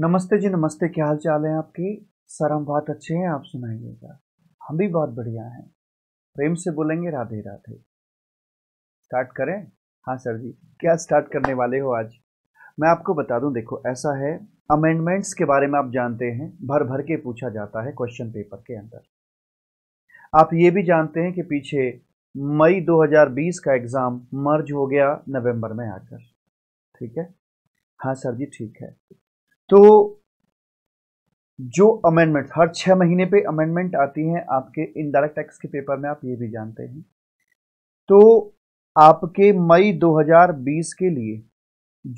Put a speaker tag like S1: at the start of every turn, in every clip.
S1: नमस्ते जी नमस्ते क्या हाल चाल है आपकी सर हम बहुत अच्छे हैं आप सुनाइएगा हम भी बहुत बढ़िया हैं प्रेम से बोलेंगे राधे राधे स्टार्ट करें हाँ सर जी क्या स्टार्ट करने वाले हो आज मैं आपको बता दूं देखो ऐसा है अमेंडमेंट्स के बारे में आप जानते हैं भर भर के पूछा जाता है क्वेश्चन पेपर के अंदर आप ये भी जानते हैं कि पीछे मई 2020 का एग्ज़ाम मर्ज हो गया नवंबर में आकर ठीक है हाँ सर जी ठीक है तो जो अमेंडमेंट हर छह महीने पे अमेंडमेंट आती हैं आपके इनडायरेक्ट टैक्स के पेपर में आप ये भी जानते हैं तो आपके मई 2020 के लिए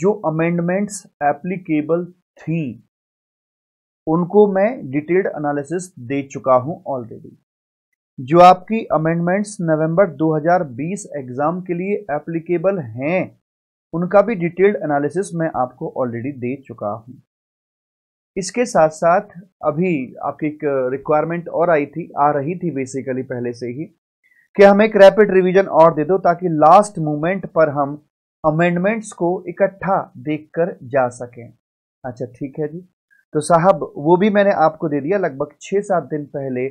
S1: जो अमेंडमेंट्स एप्लीकेबल थी उनको मैं डिटेल्ड एनालिसिस दे चुका हूं ऑलरेडी जो आपकी अमेंडमेंट्स नवंबर 2020 एग्ज़ाम के लिए एप्लीकेबल हैं उनका भी डिटेल्ड एनालिसिस मैं आपको ऑलरेडी दे चुका हूँ इसके साथ साथ अभी आपकी एक रिक्वायरमेंट और आई थी आ रही थी बेसिकली पहले से ही कि हम एक रैपिड रिवीजन और दे दो ताकि लास्ट मोमेंट पर हम अमेंडमेंट्स को इकट्ठा देखकर जा सकें अच्छा ठीक है जी तो साहब वो भी मैंने आपको दे दिया लगभग छः सात दिन पहले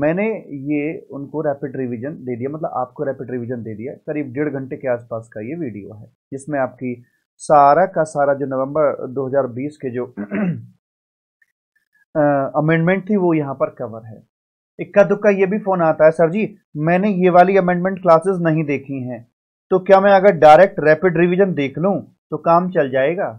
S1: मैंने ये उनको रैपिड रिवीजन दे दिया मतलब आपको रैपिड रिवीजन दे दिया करीब डेढ़ घंटे के आसपास का ये वीडियो है जिसमें आपकी सारा का सारा जो नवंबर 2020 के जो अमेंडमेंट थी वो यहाँ पर कवर है इक्का दुक्का ये भी फोन आता है सर जी मैंने ये वाली अमेंडमेंट क्लासेस नहीं देखी हैं तो क्या मैं अगर डायरेक्ट रैपिड रिविजन देख लूँ तो काम चल जाएगा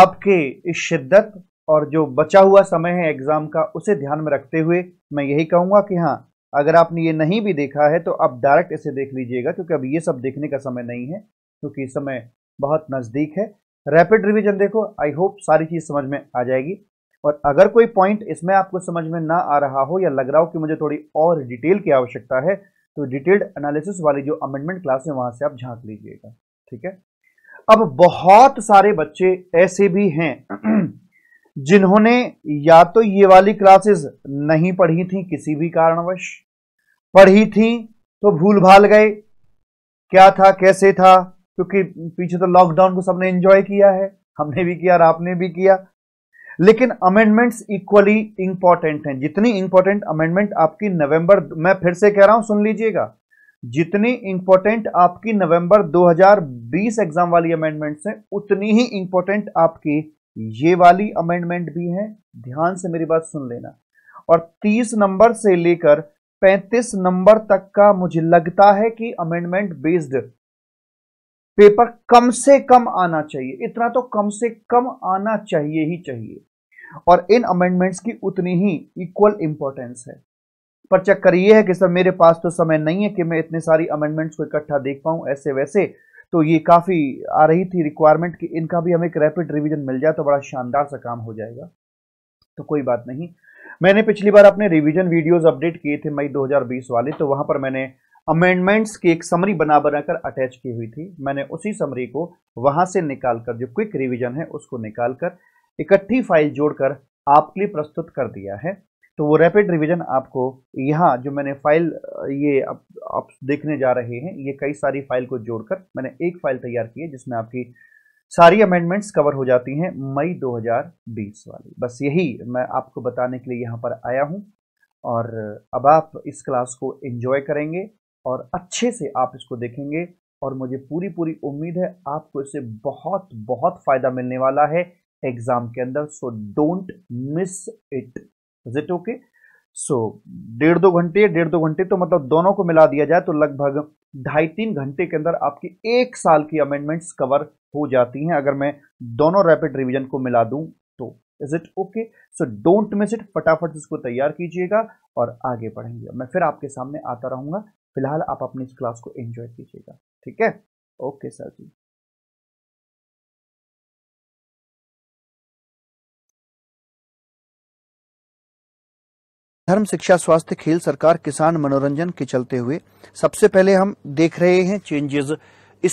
S1: आपके इस शिद्दत और जो बचा हुआ समय है एग्ज़ाम का उसे ध्यान में रखते हुए मैं यही कहूँगा कि हाँ अगर आपने ये नहीं भी देखा है तो आप डायरेक्ट इसे देख लीजिएगा क्योंकि अब ये सब देखने का समय नहीं है क्योंकि इस समय बहुत नज़दीक है रैपिड रिवीजन देखो आई होप सारी चीज़ समझ में आ जाएगी और अगर कोई पॉइंट इसमें आपको समझ में ना आ रहा हो या लग रहा हो कि मुझे थोड़ी और डिटेल की आवश्यकता है तो डिटेल्ड एनालिसिस वाली जो अमेंडमेंट क्लास है वहाँ से आप झांक लीजिएगा ठीक है अब बहुत सारे बच्चे ऐसे भी हैं जिन्होंने या तो ये वाली क्लासेस नहीं पढ़ी थी किसी भी कारणवश पढ़ी थी तो भूल भाल गए क्या था कैसे था क्योंकि पीछे तो लॉकडाउन को सबने एंजॉय किया है हमने भी किया और आपने भी किया लेकिन अमेंडमेंट्स इक्वली इंपॉर्टेंट हैं जितनी इंपॉर्टेंट अमेंडमेंट आपकी नवंबर मैं फिर से कह रहा हूं सुन लीजिएगा जितनी इंपॉर्टेंट आपकी नवंबर 2020 एग्जाम वाली अमेंडमेंट्स हैं उतनी ही इंपॉर्टेंट आपकी ये वाली अमेंडमेंट भी है ध्यान से मेरी बात सुन लेना और 30 नंबर से लेकर 35 नंबर तक का मुझे लगता है कि अमेंडमेंट बेस्ड पेपर कम से कम आना चाहिए इतना तो कम से कम आना चाहिए ही चाहिए और इन अमेंडमेंट्स की उतनी ही इक्वल इंपॉर्टेंस है पर चक्कर यह है कि सर मेरे पास तो समय नहीं है कि मैं इतने सारी अमेंडमेंट्स को इकट्ठा देख पाऊं ऐसे वैसे तो ये काफ़ी आ रही थी रिक्वायरमेंट कि इनका भी हमें एक रैपिड रिवीजन मिल जाए तो बड़ा शानदार सा काम हो जाएगा तो कोई बात नहीं मैंने पिछली बार अपने रिवीजन वीडियोस अपडेट किए थे मई 2020 वाले तो वहाँ पर मैंने अमेंडमेंट्स की एक समरी बना बनाकर अटैच की हुई थी मैंने उसी समरी को वहाँ से निकाल कर जो क्विक रिविजन है उसको निकाल इकट्ठी फाइल जोड़कर आपके लिए प्रस्तुत कर दिया है तो वो रैपिड रिवीजन आपको यहाँ जो मैंने फाइल ये आप, आप देखने जा रहे हैं ये कई सारी फाइल को जोड़कर मैंने एक फाइल तैयार की है जिसमें आपकी सारी अमेंडमेंट्स कवर हो जाती हैं मई 2020 वाली बस यही मैं आपको बताने के लिए यहाँ पर आया हूँ और अब आप इस क्लास को एंजॉय करेंगे और अच्छे से आप इसको देखेंगे और मुझे पूरी पूरी उम्मीद है आपको इससे बहुत बहुत फ़ायदा मिलने वाला है एग्ज़ाम के अंदर so don't miss it is it okay so डेढ़ दो घंटे डेढ़ दो घंटे तो मतलब दोनों को मिला दिया जाए तो लगभग ढाई तीन घंटे के अंदर आपकी एक साल की अमेंडमेंट्स कवर हो जाती हैं अगर मैं दोनों रैपिड रिवीजन को मिला दूं तो is it okay so don't miss it फटाफट इसको तैयार कीजिएगा और आगे बढ़ेंगे मैं फिर आपके सामने आता रहूंगा फिलहाल आप अपनी इस क्लास को एंजॉय कीजिएगा ठीक है ओके सर जी धर्म शिक्षा स्वास्थ्य खेल सरकार किसान मनोरंजन के चलते हुए सबसे पहले हम देख रहे हैं चेंजेस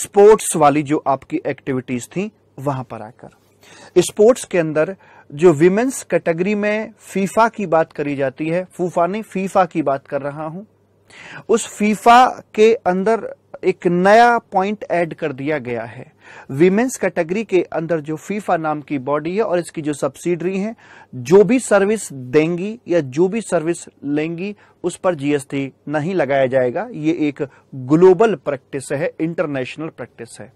S1: स्पोर्ट्स वाली जो आपकी एक्टिविटीज थी वहां पर आकर स्पोर्ट्स के अंदर जो विमेन्स कैटेगरी में फीफा की बात करी जाती है फूफा नहीं फीफा की बात कर रहा हूं उस फीफा के अंदर एक नया पॉइंट ऐड कर दिया गया है विमेन्स कैटेगरी के अंदर जो फीफा नाम की बॉडी है और इसकी जो सब्सिडरी है जो भी सर्विस देंगी या जो भी सर्विस लेंगी उस पर जीएसटी नहीं लगाया जाएगा ये एक ग्लोबल प्रैक्टिस है इंटरनेशनल प्रैक्टिस है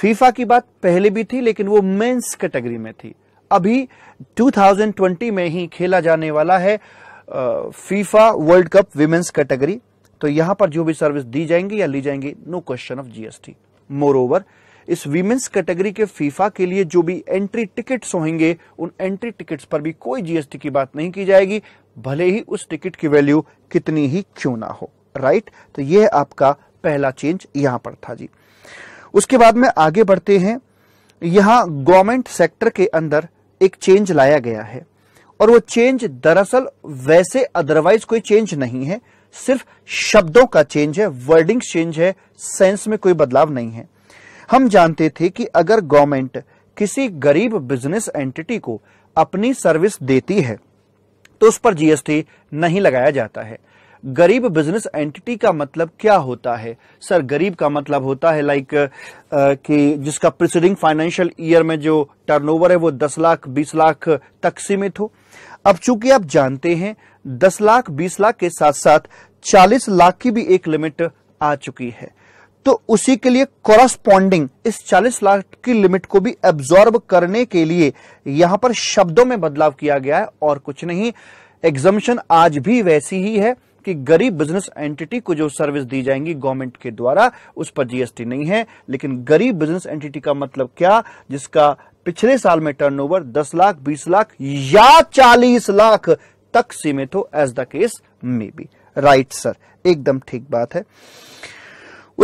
S1: फीफा की बात पहले भी थी लेकिन वो मेंस कैटेगरी में थी अभी 2020 में ही खेला जाने वाला है FIFA World Cup women's category तो यहां पर जो भी सर्विस दी जाएंगी या ली जाएंगी no question of GST moreover इस वीमेन्स कैटेगरी के फीफा के लिए जो भी एंट्री टिकट्स होंगे उन एंट्री टिकट्स पर भी कोई जीएसटी की बात नहीं की जाएगी भले ही उस टिकट की वैल्यू कितनी ही क्यों ना हो राइट तो यह आपका पहला चेंज यहां पर था जी उसके बाद में आगे बढ़ते हैं यहां गवर्नमेंट सेक्टर के अंदर एक चेंज लाया गया है और वो चेंज दरअसल वैसे अदरवाइज कोई चेंज नहीं है सिर्फ शब्दों का चेंज है वर्डिंग चेंज है सेंस में कोई बदलाव नहीं है हम जानते थे कि अगर गवर्नमेंट किसी गरीब बिजनेस एंटिटी को अपनी सर्विस देती है तो उस पर जीएसटी नहीं लगाया जाता है गरीब बिजनेस एंटिटी का मतलब क्या होता है सर गरीब का मतलब होता है लाइक कि जिसका प्रिसीडिंग फाइनेंशियल ईयर में जो टर्नओवर है वो 10 लाख 20 लाख तक सीमित हो अब चूंकि आप जानते हैं दस लाख बीस लाख के साथ साथ चालीस लाख की भी एक लिमिट आ चुकी है तो उसी के लिए कॉरस्पॉन्डिंग इस चालीस लाख की लिमिट को भी एब्जॉर्ब करने के लिए यहां पर शब्दों में बदलाव किया गया है और कुछ नहीं एग्जामिशन आज भी वैसी ही है कि गरीब बिजनेस एंटिटी को जो सर्विस दी जाएंगी गवर्नमेंट के द्वारा उस पर जीएसटी नहीं है लेकिन गरीब बिजनेस एंटिटी का मतलब क्या जिसका पिछले साल में टर्नओवर 10 लाख 20 लाख या 40 लाख तक सीमित हो as the case may be right sir एकदम ठीक बात है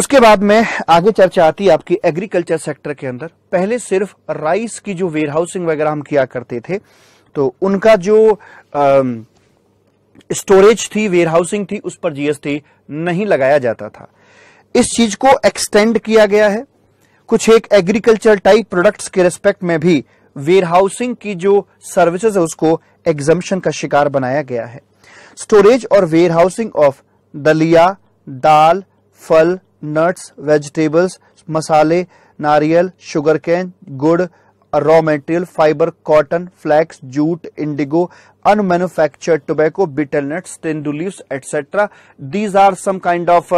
S1: उसके बाद में आगे चर्चा आती है आपकी एग्रीकल्चर सेक्टर के अंदर पहले सिर्फ राइस की जो वेयरहाउसिंग वगैरह हम किया करते थे तो उनका जो आ, स्टोरेज थी वेयरहाउसिंग थी उस पर जीएसटी नहीं लगाया जाता था इस चीज को एक्सटेंड किया गया है कुछ एक एग्रीकल्चर टाइप प्रोडक्ट्स के रेस्पेक्ट में भी वेयरहाउसिंग की जो सर्विसेज है उसको एग्जम्पन का शिकार बनाया गया है स्टोरेज और वेयरहाउसिंग ऑफ दलिया दाल फल नट्स वेजिटेबल्स मसाले नारियल शुगर कैन गुड़ raw material fibre cotton flax jute indigo unmanufactured tobacco betel nuts tendu leaves etcetera these are some kind of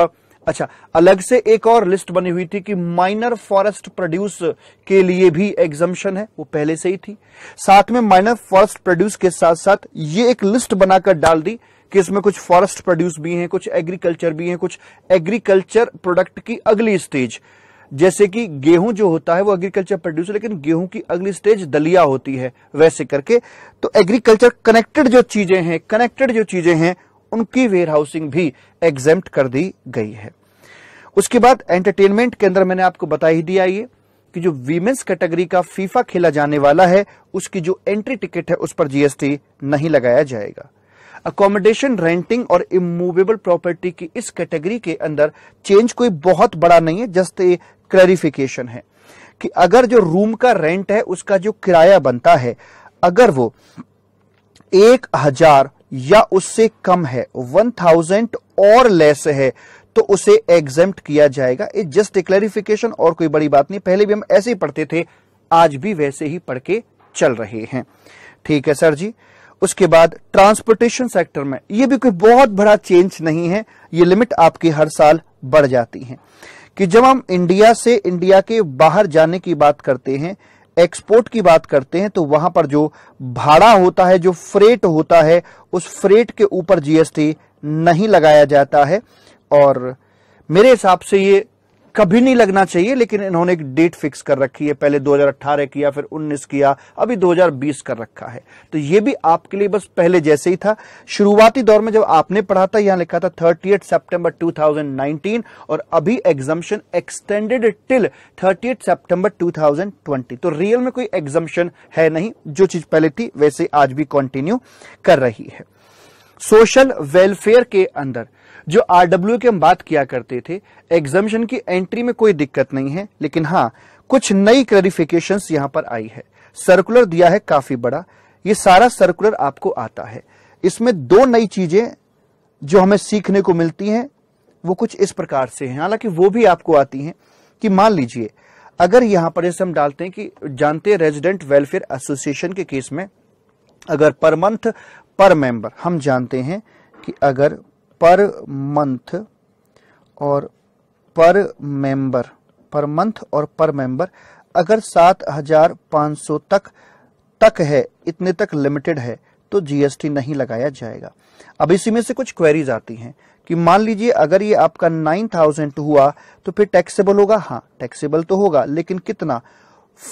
S1: अच्छा अलग से एक और लिस्ट बनी हुई थी कि माइनर फॉरेस्ट प्रोड्यूस के लिए भी एग्जम्पन है वो पहले से ही थी साथ में माइनर फॉरेस्ट प्रोड्यूस के साथ साथ ये एक लिस्ट बनाकर डाल दी कि इसमें कुछ फॉरेस्ट प्रोड्यूस भी हैं कुछ एग्रीकल्चर भी हैं कुछ एग्रीकल्चर प्रोडक्ट की अगली स्टेज जैसे कि गेहूं जो होता है वो एग्रीकल्चर प्रोड्यूसर लेकिन गेहूं की अगली स्टेज दलिया होती है वैसे करके तो एग्रीकल्चर कनेक्टेड जो चीजें हैं कनेक्टेड जो चीजें हैं उनकी वेयर हाउसिंग भी एग्जेम्प्ट कर दी गई है उसके बाद एंटरटेनमेंट के अंदर मैंने आपको बता ही दिया ये कि जो वीमेंस कैटेगरी का फीफा खेला जाने वाला है उसकी जो एंट्री टिकट है उस पर जीएसटी नहीं लगाया जाएगा अकोमोडेशन रेंटिंग और इमूवेबल प्रॉपर्टी की इस कैटेगरी के अंदर चेंज कोई बहुत बड़ा नहीं है जस्ट ए क्लैरिफिकेशन है कि अगर जो रूम का रेंट है उसका जो किराया बनता है अगर वो एक हजार या उससे कम है वन थाउजेंड और लेस है तो उसे एग्जाम किया जाएगा इट जस्ट ए क्लैरिफिकेशन और कोई बड़ी बात नहीं पहले भी हम ऐसे ही पढ़ते थे आज भी वैसे ही पढ़ के चल रहे हैं ठीक है सर जी उसके बाद ट्रांसपोर्टेशन सेक्टर में ये भी कोई बहुत बड़ा चेंज नहीं है ये लिमिट आपकी हर साल बढ़ जाती है कि जब हम इंडिया से इंडिया के बाहर जाने की बात करते हैं एक्सपोर्ट की बात करते हैं तो वहां पर जो भाड़ा होता है जो फ्रेट होता है उस फ्रेट के ऊपर जीएसटी नहीं लगाया जाता है और मेरे हिसाब से ये कभी नहीं लगना चाहिए लेकिन इन्होंने एक डेट फिक्स कर रखी है पहले 2018 किया फिर 19 किया अभी 2020 कर रखा है तो ये भी आपके लिए बस पहले जैसे ही था शुरुआती दौर में जब आपने पढ़ा था यहां लिखा था थर्टी सितंबर 2019 और अभी exemption extended till thirty September 2020 तो रियल में कोई एग्जामेशन है नहीं जो चीज पहले थी वैसे आज भी कंटिन्यू कर रही है सोशल वेलफेयर के अंदर जो आरडब्ल्यू की हम बात किया करते थे एग्जामिशन की एंट्री में कोई दिक्कत नहीं है लेकिन हाँ कुछ नई क्लरिफिकेशन यहाँ पर आई है सर्कुलर दिया है काफी बड़ा ये सारा सर्कुलर आपको आता है इसमें दो नई चीजें जो हमें सीखने को मिलती हैं वो कुछ इस प्रकार से हैं हालांकि वो भी आपको आती हैं कि मान लीजिए अगर यहां पर जैसे हम डालते हैं कि जानते हैं रेजिडेंट वेलफेयर एसोसिएशन के केस में अगर पर मंथ पर मेंबर हम जानते हैं कि अगर पर मंथ और पर मेंबर पर मंथ और पर मेंबर अगर 7,500 तक तक है इतने तक लिमिटेड है तो जीएसटी नहीं लगाया जाएगा अब इसी में से कुछ क्वेरीज आती हैं कि मान लीजिए अगर ये आपका 9,000 हुआ तो फिर टैक्सेबल होगा हाँ टैक्सेबल तो होगा लेकिन कितना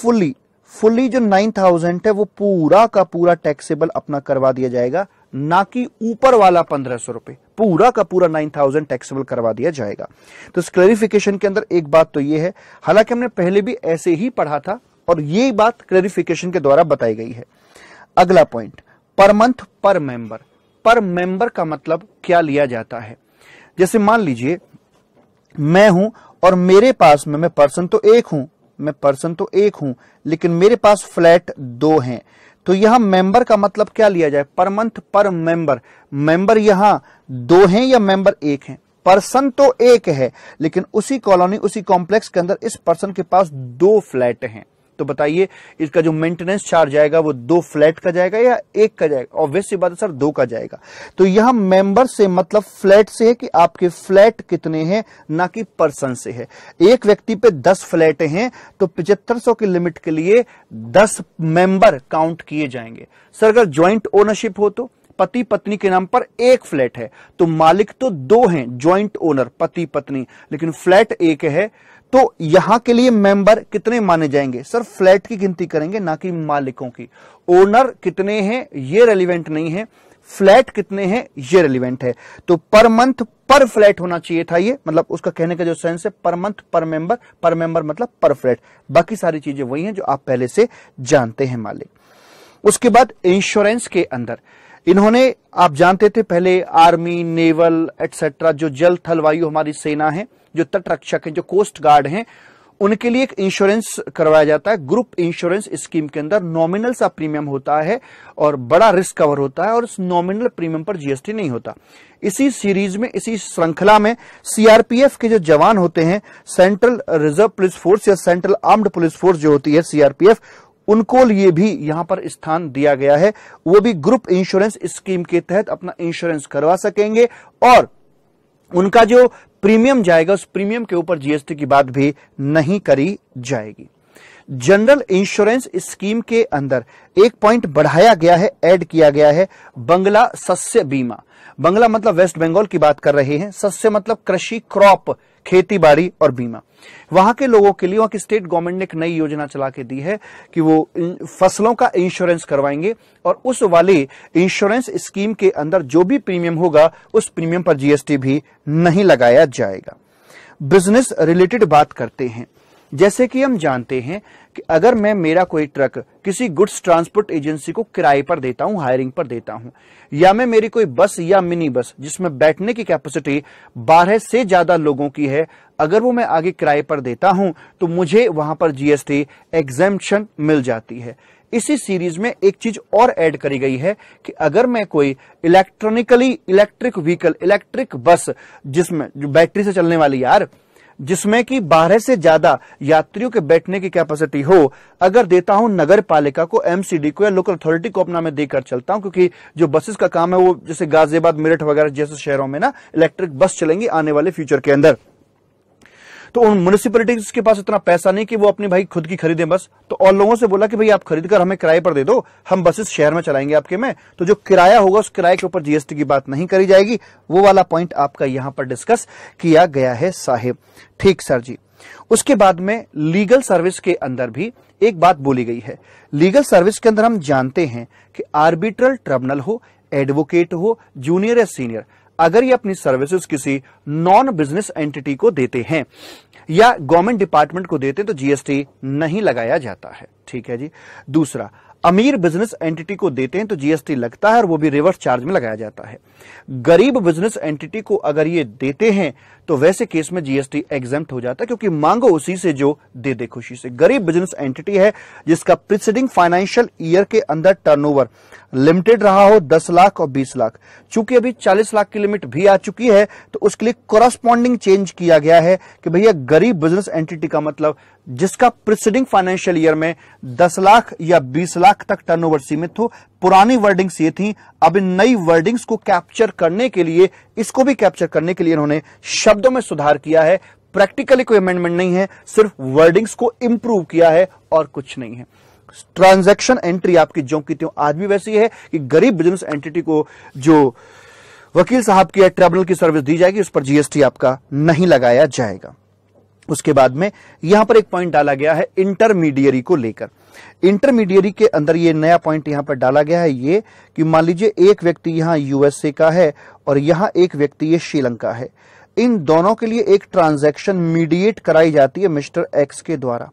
S1: फुली फुली जो 9,000 है वो पूरा का पूरा टैक्सेबल अपना करवा दिया जाएगा ना कि ऊपर वाला पंद्रह सौ रुपए पूरा का पूरा नाइन थाउजेंड टैक्सेबल करवा दिया जाएगा तो इस क्लेरिफिकेशन के अंदर एक बात तो ये है हालांकि हमने पहले भी ऐसे ही पढ़ा था और ये बात क्लेरिफिकेशन के द्वारा बताई गई है अगला पॉइंट पर मंथ पर मेंबर पर मेंबर का मतलब क्या लिया जाता है जैसे मान लीजिए मैं हूं और मेरे पास में मैं पर्सन तो एक हूं मैं पर्सन तो एक हूं लेकिन मेरे पास फ्लैट दो हैं तो यहां मेंबर का मतलब क्या लिया जाए पर मंथ पर मेंबर मेंबर यहां दो हैं या मेंबर एक हैं पर्सन तो एक है लेकिन उसी कॉलोनी उसी कॉम्प्लेक्स के अंदर इस पर्सन के पास दो फ्लैट हैं तो बताइए इसका जो मेंटेनेंस चार्ज आएगा वो दो फ्लैट का जाएगा या एक का जाएगा ऑब्वियस बात है सर दो का जाएगा तो यह मेंबर से मतलब फ्लैट से है कि आपके फ्लैट कितने हैं ना कि पर्सन से है एक व्यक्ति पे दस फ्लैट हैं तो पिछहत्तर की लिमिट के लिए दस मेंबर काउंट किए जाएंगे सर अगर ज्वाइंट ओनरशिप हो तो पति पत्नी के नाम पर एक फ्लैट है तो मालिक तो दो हैं ज्वाइंट ओनर पति पत्नी लेकिन फ्लैट एक है तो यहां के लिए मेंबर कितने माने जाएंगे सर फ्लैट की गिनती करेंगे ना कि मालिकों की ओनर कितने हैं ये रेलिवेंट नहीं है फ्लैट कितने हैं ये रेलिवेंट है तो पर मंथ पर फ्लैट होना चाहिए था ये मतलब उसका कहने का जो सेंस है पर मंथ पर मेंबर पर मेंबर मतलब पर फ्लैट बाकी सारी चीजें वही हैं जो आप पहले से जानते हैं मालिक उसके बाद इंश्योरेंस के अंदर इन्होंने आप जानते थे पहले आर्मी नेवल एटसेट्रा जो जल थल वायु हमारी सेना है जो तट रक्षक है जो कोस्ट गार्ड है उनके लिए एक इंश्योरेंस करवाया जाता है ग्रुप इंश्योरेंस स्कीम के अंदर नॉमिनल सा प्रीमियम होता है और बड़ा रिस्क कवर होता है और इस नॉमिनल प्रीमियम पर जीएसटी नहीं होता इसी सीरीज में इसी श्रृंखला में सीआरपीएफ के जो जवान होते हैं सेंट्रल रिजर्व पुलिस फोर्स या सेंट्रल आर्म्ड पुलिस फोर्स जो होती है सीआरपीएफ उनको लिए भी यहां पर स्थान दिया गया है वो भी ग्रुप इंश्योरेंस स्कीम के तहत अपना इंश्योरेंस करवा सकेंगे और उनका जो प्रीमियम जाएगा उस प्रीमियम के ऊपर जीएसटी की बात भी नहीं करी जाएगी जनरल इंश्योरेंस स्कीम के अंदर एक पॉइंट बढ़ाया गया है ऐड किया गया है बंगला सस्य बीमा बंगला मतलब वेस्ट बंगाल की बात कर रहे हैं सस्य मतलब कृषि क्रॉप खेती बाड़ी और बीमा वहां के लोगों के लिए वहां की स्टेट गवर्नमेंट ने एक नई योजना चला के दी है कि वो फसलों का इंश्योरेंस करवाएंगे और उस वाले इंश्योरेंस स्कीम के अंदर जो भी प्रीमियम होगा उस प्रीमियम पर जीएसटी भी नहीं लगाया जाएगा बिजनेस रिलेटेड बात करते हैं जैसे कि हम जानते हैं कि अगर मैं मेरा कोई ट्रक किसी गुड्स ट्रांसपोर्ट एजेंसी को किराए पर देता हूं हायरिंग पर देता हूं या मैं मेरी कोई बस या मिनी बस जिसमें बैठने की कैपेसिटी बारह से ज्यादा लोगों की है अगर वो मैं आगे किराए पर देता हूं तो मुझे वहां पर जीएसटी एग्जेम्पन मिल जाती है इसी सीरीज में एक चीज और ऐड करी गई है कि अगर मैं कोई electronically electric vehicle electric bus जिसमें जो बैटरी से चलने वाली यार जिसमें कि बारह से ज्यादा यात्रियों के बैठने की कैपेसिटी हो अगर देता हूं नगर पालिका को एमसीडी को या लोकल अथॉरिटी को अपना मैं देकर चलता हूं क्योंकि जो बसेस का काम है वो जैसे गाजियाबाद मेरठ वगैरह जैसे शहरों में ना इलेक्ट्रिक बस चलेंगी आने वाले फ्यूचर के अंदर तो उन म्यूनिसपालिटी के पास इतना पैसा नहीं कि वो अपने भाई खुद की खरीदे बस तो और लोगों से बोला कि भाई आप खरीद कर हमें किराए पर दे दो हम बसेस शहर में चलाएंगे आपके में तो जो किराया होगा उस किराए के ऊपर जीएसटी की बात नहीं करी जाएगी वो वाला पॉइंट आपका यहां पर डिस्कस किया गया है साहेब ठीक सर जी उसके बाद में लीगल सर्विस के अंदर भी एक बात बोली गई है लीगल सर्विस के अंदर हम जानते हैं कि आर्बिट्रल ट्रिब्यूनल हो एडवोकेट हो जूनियर या सीनियर अगर ये अपनी सर्विसेज किसी नॉन बिजनेस एंटिटी को देते हैं या गवर्नमेंट डिपार्टमेंट को देते हैं तो जीएसटी नहीं लगाया जाता है ठीक है जी दूसरा अमीर बिजनेस एंटिटी को देते हैं तो जीएसटी लगता है और वो भी रिवर्स चार्ज में लगाया जाता है गरीब बिजनेस एंटिटी को अगर ये देते हैं तो वैसे केस में जीएसटी एग्जाम्प्ट हो जाता है क्योंकि मांगो उसी से जो दे दे खुशी से गरीब बिजनेस एंटिटी है जिसका प्रिसीडिंग फाइनेंशियल ईयर के अंदर टर्नओवर लिमिटेड रहा हो दस लाख और बीस लाख चूंकि अभी चालीस लाख की लिमिट भी आ चुकी है तो उसके लिए कॉरस्पॉन्डिंग चेंज किया गया है कि भैया गरीब बिजनेस एंटिटी का मतलब जिसका प्रिसीडिंग फाइनेंशियल ईयर में 10 लाख या 20 लाख तक टर्नओवर सीमित हो पुरानी वर्डिंग्स ये थी अब इन नई वर्डिंग्स को कैप्चर करने के लिए इसको भी कैप्चर करने के लिए इन्होंने शब्दों में सुधार किया है प्रैक्टिकली कोई अमेंडमेंट नहीं है सिर्फ वर्डिंग्स को इंप्रूव किया है और कुछ नहीं है ट्रांजैक्शन एंट्री आपकी जो की त्यों आज भी वैसी है कि गरीब बिजनेस एंटिटी को जो वकील साहब की या ट्रिब्यूनल की सर्विस दी जाएगी उस पर जीएसटी आपका नहीं लगाया जाएगा उसके बाद में यहां पर एक पॉइंट डाला गया है इंटरमीडियरी को लेकर इंटरमीडियरी के अंदर ये नया पॉइंट यहां पर डाला गया है ये कि मान लीजिए एक व्यक्ति यहां यूएसए का है और यहां एक व्यक्ति ये श्रीलंका है इन दोनों के लिए एक ट्रांजैक्शन मीडिएट कराई जाती है मिस्टर एक्स के द्वारा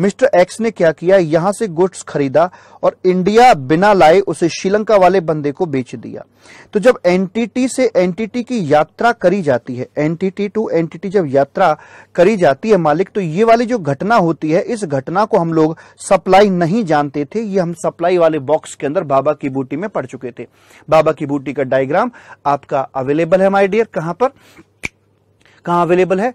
S1: मिस्टर एक्स ने क्या किया यहां से गुड्स खरीदा और इंडिया बिना लाए उसे श्रीलंका वाले बंदे को बेच दिया तो जब एनटीटी से एनटीटी की यात्रा करी जाती है एनटीटी टू एनटीटी जब यात्रा करी जाती है मालिक तो ये वाली जो घटना होती है इस घटना को हम लोग सप्लाई नहीं जानते थे ये हम सप्लाई वाले बॉक्स के अंदर बाबा की बूटी में पढ़ चुके थे बाबा की बूटी का डायग्राम आपका अवेलेबल है माई डियर कहां पर कहाँ अवेलेबल है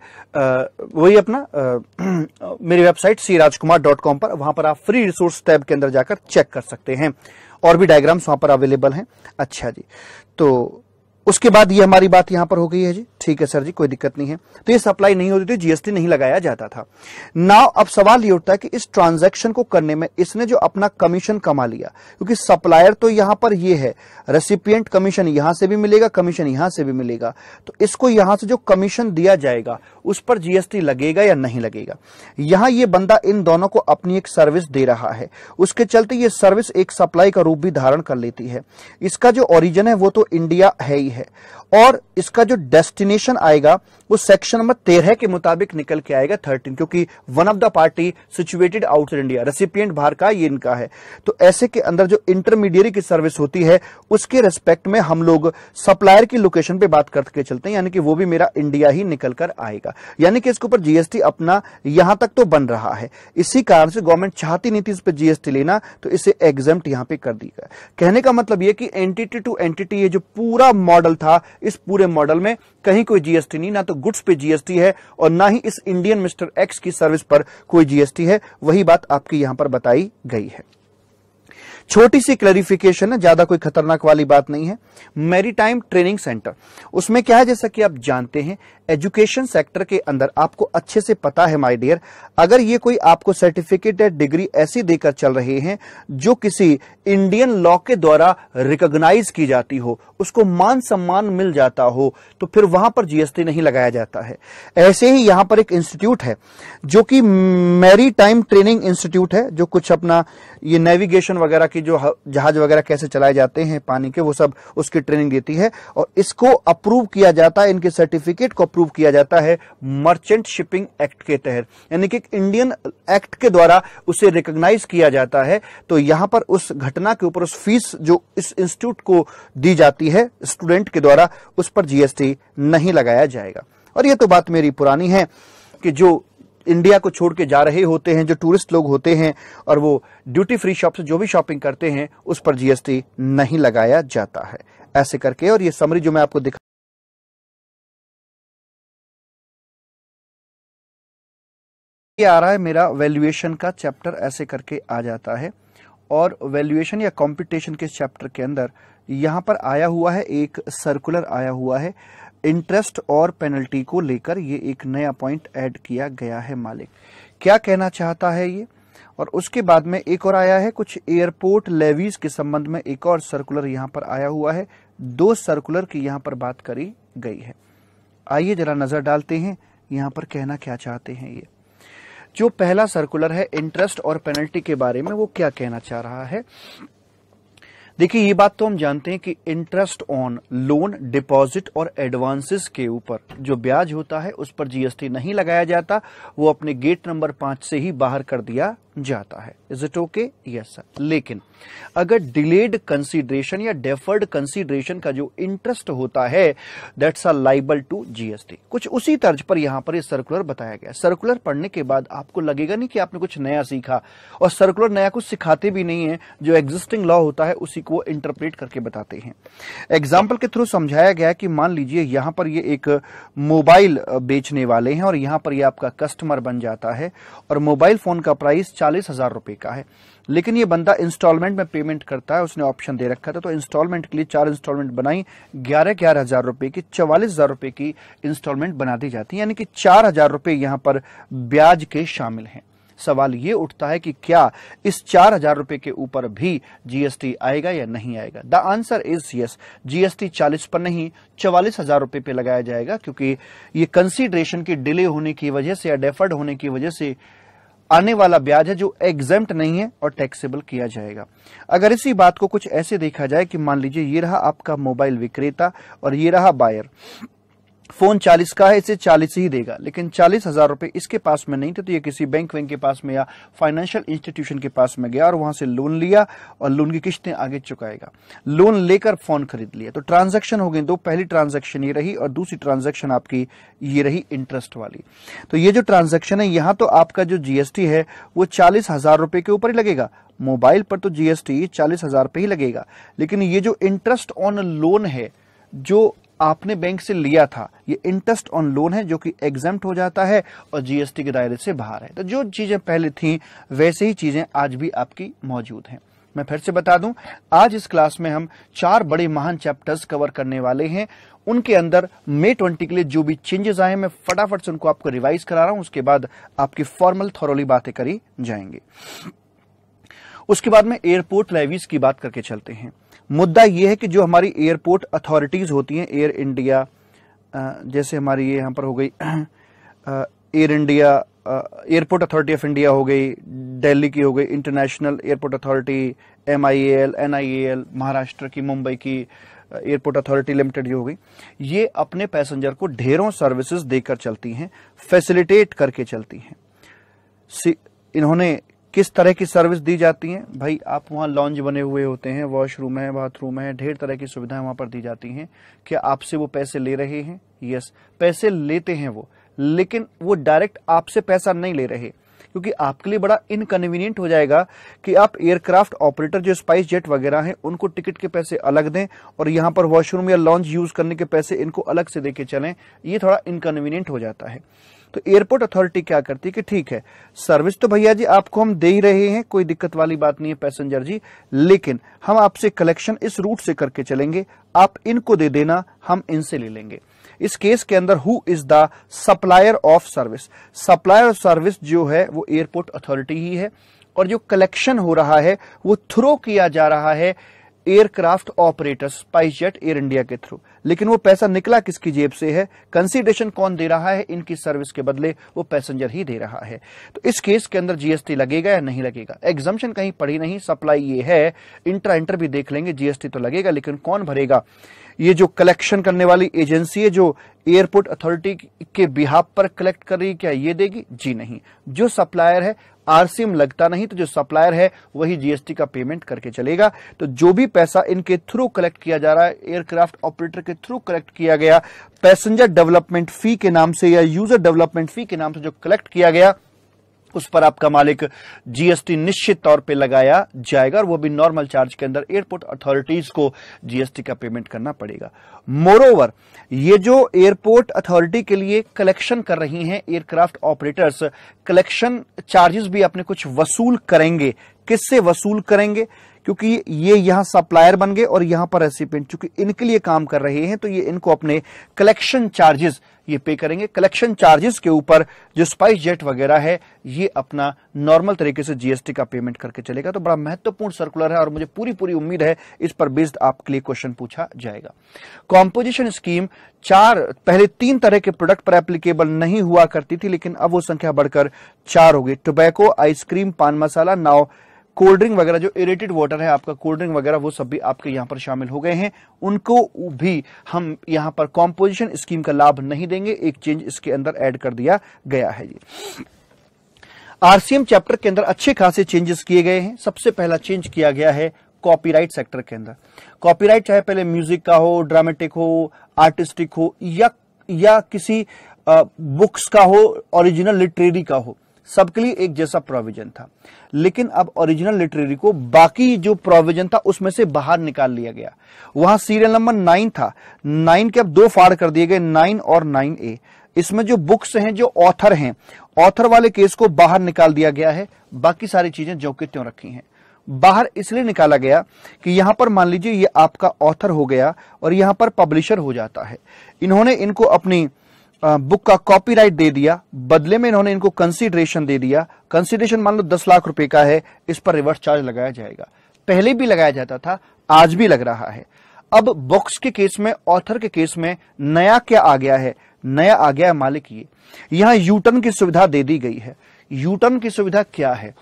S1: वही अपना आ, मेरी website C Rajkumar dot com पर वहां पर आप फ्री रिसोर्स टैब के अंदर जाकर चेक कर सकते हैं और भी डायग्राम्स वहां पर अवेलेबल हैं अच्छा जी तो उसके बाद ये हमारी बात यहां पर हो गई है जी ठीक है सर जी कोई दिक्कत नहीं है तो ये सप्लाई नहीं होती थी जीएसटी नहीं लगाया जाता था नाउ अब सवाल ये उठता है कि इस ट्रांजैक्शन को करने में इसने जो अपना कमीशन कमा लिया क्योंकि सप्लायर तो यहां पर ये है रेसिपियंट कमीशन यहां से भी मिलेगा कमीशन यहां से भी मिलेगा तो इसको यहां से जो कमीशन दिया जाएगा उस पर जीएसटी लगेगा या नहीं लगेगा यहां ये बंदा इन दोनों को अपनी एक सर्विस दे रहा है उसके चलते ये सर्विस एक सप्लाई का रूप भी धारण कर लेती है इसका जो ओरिजिन है वो तो इंडिया है ही है और इसका जो डेस्टिनेशन आएगा वो सेक्शन नंबर तेरह के मुताबिक निकल के आएगा थर्टीन क्योंकि one of the party situated out India recipient बाहर का ये इनका है तो ऐसे के अंदर जो इंटरमीडियरी की सर्विस होती है उसके रेस्पेक्ट में हम लोग सप्लायर की लोकेशन पे बात करके चलते हैं यानी कि वो भी मेरा इंडिया ही निकल कर आएगा यानी कि इसके ऊपर जीएसटी अपना यहां तक तो बन रहा है इसी कारण से गवर्नमेंट चाहती नहीं थी इस पर जीएसटी लेना तो इसे एग्जाम यहां पर कर दी गया कहने का मतलब यह कि एंटिटी टू एंटिटी ये जो पूरा मॉडल था इस पूरे मॉडल में कहीं कोई जीएसटी नहीं ना तो गुड्स पे जीएसटी है और ना ही इस इंडियन मिस्टर एक्स की सर्विस पर कोई जीएसटी है वही बात आपकी यहां पर बताई गई है छोटी सी क्लैरिफिकेशन है ज्यादा कोई खतरनाक वाली बात नहीं है मेरी ट्रेनिंग सेंटर उसमें क्या है जैसा कि आप जानते हैं एजुकेशन सेक्टर के अंदर आपको अच्छे से पता है माय डियर अगर ये कोई आपको सर्टिफिकेट या डिग्री ऐसी देकर चल रहे हैं जो किसी इंडियन लॉ के द्वारा रिकॉग्नाइज की जाती हो उसको मान सम्मान मिल जाता हो तो फिर वहां पर जीएसटी नहीं लगाया जाता है ऐसे ही यहां पर एक इंस्टीट्यूट है जो कि मैरी टाइम ट्रेनिंग इंस्टीट्यूट है जो कुछ अपना ये नेविगेशन वगैरह की जो जहाज वगैरह कैसे चलाए जाते हैं पानी के वो सब उसकी ट्रेनिंग देती है और इसको अप्रूव किया जाता है इनके सर्टिफिकेट को अप्रूव अप्रूव किया जाता है मर्चेंट शिपिंग एक्ट के तहत यानी कि इंडियन एक्ट के द्वारा उसे रिकॉग्नाइज किया जाता है तो यहां पर उस घटना के ऊपर उस फीस जो इस इंस्टीट्यूट को दी जाती है स्टूडेंट के द्वारा उस पर जीएसटी नहीं लगाया जाएगा और यह तो बात मेरी पुरानी है कि जो इंडिया को छोड़ के जा रहे होते हैं जो टूरिस्ट लोग होते हैं और वो ड्यूटी फ्री शॉप से जो भी शॉपिंग करते हैं उस पर जीएसटी नहीं लगाया जाता है ऐसे करके और ये समरी जो मैं आपको दिखा ये आ रहा है मेरा वैल्यूएशन का चैप्टर ऐसे करके आ जाता है और वैल्यूएशन या कॉम्पिटिशन के चैप्टर के अंदर यहाँ पर आया हुआ है एक सर्कुलर आया हुआ है इंटरेस्ट और पेनल्टी को लेकर ये एक नया पॉइंट ऐड किया गया है मालिक क्या कहना चाहता है ये और उसके बाद में एक और आया है कुछ एयरपोर्ट लेवीज के संबंध में एक और सर्कुलर यहाँ पर आया हुआ है दो सर्कुलर की यहाँ पर बात करी गई है आइए जरा नजर डालते हैं यहाँ पर कहना क्या चाहते हैं ये जो पहला सर्कुलर है इंटरेस्ट और पेनल्टी के बारे में वो क्या कहना चाह रहा है देखिए ये बात तो हम जानते हैं कि इंटरेस्ट ऑन लोन डिपॉजिट और एडवांसेस के ऊपर जो ब्याज होता है उस पर जीएसटी नहीं लगाया जाता वो अपने गेट नंबर पांच से ही बाहर कर दिया जाता है is it okay yes sir लेकिन अगर डिलेड कंसीडरेशन या डेफर्ड कंसीडरेशन का जो इंटरेस्ट होता है that's are liable to GST कुछ उसी तर्ज पर यहां पर ये सर्कुलर बताया गया सर्कुलर पढ़ने के बाद आपको लगेगा नहीं कि आपने कुछ नया सीखा और सर्कुलर नया कुछ सिखाते भी नहीं है जो एग्जिस्टिंग लॉ होता है उसी को इंटरप्रेट करके बताते हैं एग्जाम्पल के थ्रू समझाया गया कि मान लीजिए यहां पर ये यह एक मोबाइल बेचने वाले हैं और यहां पर ये यह आपका कस्टमर बन जाता है और मोबाइल फोन का प्राइस चालीस हजार रुपए का है लेकिन ये बंदा इंस्टॉलमेंट में पेमेंट करता है उसने ऑप्शन दे रखा था तो इंस्टॉलमेंट के लिए चार इंस्टॉलमेंट बनाई ग्यारह ग्यारह हजार रुपए की चवालीस हजार रुपए की इंस्टॉलमेंट बना दी जाती है यानी कि चार हजार रुपए यहाँ पर ब्याज के शामिल हैं सवाल ये उठता है कि क्या इस चार हजार रुपए के ऊपर भी जीएसटी आएगा या नहीं आएगा the answer is yes GST चालीस पर नहीं चवालीस हजार रुपए पे लगाया जाएगा क्योंकि ये कंसीडरेशन की डिले होने की वजह से या डेफर्ड होने की वजह से आने वाला ब्याज है जो एग्जेम्प्ट नहीं है और टैक्सेबल किया जाएगा अगर इसी बात को कुछ ऐसे देखा जाए कि मान लीजिए ये रहा आपका मोबाइल विक्रेता और ये रहा बायर फोन चालीस का है इसे चालीस ही देगा लेकिन चालीस हजार रुपए इसके पास में नहीं थे तो ये किसी बैंक वैंक के पास में या फाइनेंशियल इंस्टीट्यूशन के पास में गया और वहां से लोन लिया और लोन की किश्तें आगे चुकाएगा लोन लेकर फोन खरीद लिया तो ट्रांजेक्शन हो गई दो पहली ट्रांजेक्शन ये रही और दूसरी ट्रांजेक्शन आपकी ये रही इंटरेस्ट वाली तो ये जो ट्रांजेक्शन है यहाँ तो आपका जो जीएसटी है वो चालीस हजार रुपए के ऊपर ही लगेगा मोबाइल पर तो जीएसटी चालीस हजार पे ही लगेगा लेकिन ये जो इंटरेस्ट ऑन लोन है जो आपने बैंक से लिया था ये इंटरेस्ट ऑन लोन है जो कि एग्जाम हो जाता है और जीएसटी के दायरे से बाहर है तो जो चीजें पहले थी वैसे ही चीजें आज भी आपकी मौजूद हैं मैं फिर से बता दूं आज इस क्लास में हम चार बड़े महान चैप्टर्स कवर करने वाले हैं उनके अंदर मे ट्वेंटी के लिए जो भी चेंजेस आए मैं फटाफट से उनको आपको रिवाइज करा रहा हूं उसके बाद आपकी फॉर्मल थॉरली बातें करी जाएंगे उसके बाद में एयरपोर्ट लेवीज की बात करके चलते हैं मुद्दा यह है कि जो हमारी एयरपोर्ट अथॉरिटीज़ होती हैं एयर इंडिया जैसे हमारी ये यहाँ पर हो गई Air India airport authority of India हो गई दिल्ली की हो गई international airport authority M I L N I L Maharashtra की मुंबई की एयरपोर्ट अथॉरिटी लिमिटेड जो हो गई ये अपने पैसेंजर को ढेरों सर्विसेज देकर चलती हैं फैसिलिटेट करके चलती हैं इन्होंने किस तरह की सर्विस दी जाती है भाई आप वहाँ लॉन्ज बने हुए होते हैं वॉशरूम है बाथरूम है ढेर तरह की सुविधाएं वहां पर दी जाती हैं क्या आपसे वो पैसे ले रहे हैं यस पैसे लेते हैं वो लेकिन वो डायरेक्ट आपसे पैसा नहीं ले रहे क्योंकि आपके लिए बड़ा इनकन्वीनियंट हो जाएगा कि आप एयरक्राफ्ट ऑपरेटर जो स्पाइस जेट वगैरह हैं उनको टिकट के पैसे अलग दें और यहाँ पर वॉशरूम या लॉन्च यूज करने के पैसे इनको अलग से देके चलें ये थोड़ा इनकन्वीनियंट हो जाता है तो एयरपोर्ट अथॉरिटी क्या करती है कि ठीक है सर्विस तो भैया जी आपको हम दे ही रहे हैं कोई दिक्कत वाली बात नहीं है पैसेंजर जी लेकिन हम आपसे कलेक्शन इस रूट से करके चलेंगे आप इनको दे देना हम इनसे ले लेंगे इस केस के अंदर who is the supplier of service supplier of service जो है वो एयरपोर्ट अथॉरिटी ही है और जो कलेक्शन हो रहा है वो थ्रो किया जा रहा है aircraft operators SpiceJet Air India के थ्रू लेकिन वो पैसा निकला किसकी जेब से है कंसीडरेशन कौन दे रहा है इनकी सर्विस के बदले वो पैसेंजर ही दे रहा है तो इस केस के अंदर जीएसटी लगेगा या नहीं लगेगा एग्जामेशन कहीं पड़ी नहीं सप्लाई ये है इंटर इंटर भी देख लेंगे जीएसटी तो लगेगा लेकिन कौन भरेगा ये जो कलेक्शन करने वाली एजेंसी है जो एयरपोर्ट अथॉरिटी के बिहाब पर कलेक्ट कर रही है क्या ये देगी जी नहीं जो सप्लायर है आरसीएम लगता नहीं तो जो सप्लायर है वही जीएसटी का पेमेंट करके चलेगा तो जो भी पैसा इनके थ्रू कलेक्ट किया जा रहा है एयरक्राफ्ट ऑपरेटर के थ्रू कलेक्ट किया गया पैसेंजर डेवलपमेंट फी के नाम से या यूजर डेवलपमेंट फी के नाम से जो कलेक्ट किया गया उस पर आपका मालिक जीएसटी निश्चित तौर पे लगाया जाएगा और वो भी नॉर्मल चार्ज के अंदर एयरपोर्ट अथॉरिटीज को जीएसटी का पेमेंट करना पड़ेगा मोरोवर ये जो एयरपोर्ट अथॉरिटी के लिए कलेक्शन कर रही हैं एयरक्राफ्ट ऑपरेटर्स कलेक्शन चार्जेस भी अपने कुछ वसूल करेंगे किससे वसूल करेंगे क्योंकि ये यहाँ सप्लायर बन गए और यहाँ पर रेसिपेंट चूंकि इनके लिए काम कर रहे हैं तो ये इनको अपने कलेक्शन चार्जेस ये पे करेंगे कलेक्शन चार्जेस के ऊपर जो स्पाइस जेट वगैरह है ये अपना नॉर्मल तरीके से जीएसटी का पेमेंट करके चलेगा तो बड़ा महत्वपूर्ण सर्कुलर है और मुझे पूरी पूरी उम्मीद है इस पर बेस्ड आपके लिए क्वेश्चन पूछा जाएगा कॉम्पोजिशन स्कीम चार पहले तीन तरह के प्रोडक्ट पर एप्लीकेबल नहीं हुआ करती थी लेकिन अब वो संख्या बढ़कर चार हो गई टोबैको आइसक्रीम पान मसाला नाव कोल्ड ड्रिंक वगैरह जो इरेटेड वाटर है आपका कोल्ड ड्रिंक वगैरह वो सब भी आपके यहाँ पर शामिल हो गए हैं उनको भी हम यहाँ पर कॉम्पोजिशन स्कीम का लाभ नहीं देंगे एक चेंज इसके अंदर एड कर दिया गया है ये आरसीएम चैप्टर के अंदर अच्छे खासे चेंजेस किए गए हैं सबसे पहला चेंज किया गया है कॉपीराइट सेक्टर के अंदर कॉपीराइट चाहे पहले म्यूजिक का हो ड्रामेटिक हो आर्टिस्टिक हो या या किसी आ, बुक्स का हो ओरिजिनल लिटरेरी का हो सबके लिए एक जैसा प्रोविजन था लेकिन अब ओरिजिनल लिटरेरी को बाकी जो प्रोविजन था उसमें से बाहर निकाल लिया गया वहां सीरियल नंबर नाइन था नाइन के अब दो फाड़ कर दिए गए नाइन और नाइन ए इसमें जो बुक्स हैं जो ऑथर हैं ऑथर वाले केस को बाहर निकाल दिया गया है बाकी सारी चीजें जो कि त्यों रखी हैं बाहर इसलिए निकाला गया कि यहां पर मान लीजिए ये आपका ऑथर हो गया और यहां पर पब्लिशर हो जाता है इन्होंने इनको अपनी बुक का कॉपीराइट दे दिया बदले में इन्होंने इनको कंसीडरेशन दे दिया कंसीडरेशन मान लो दस लाख रुपए का है इस पर रिवर्स चार्ज लगाया जाएगा पहले भी लगाया जाता था आज भी लग रहा है अब बुक्स के केस में ऑथर के केस में नया क्या आ गया है नया आ गया है मालिक ये यहां यूटर्न की सुविधा दे दी गई है यूटर्न की सुविधा क्या है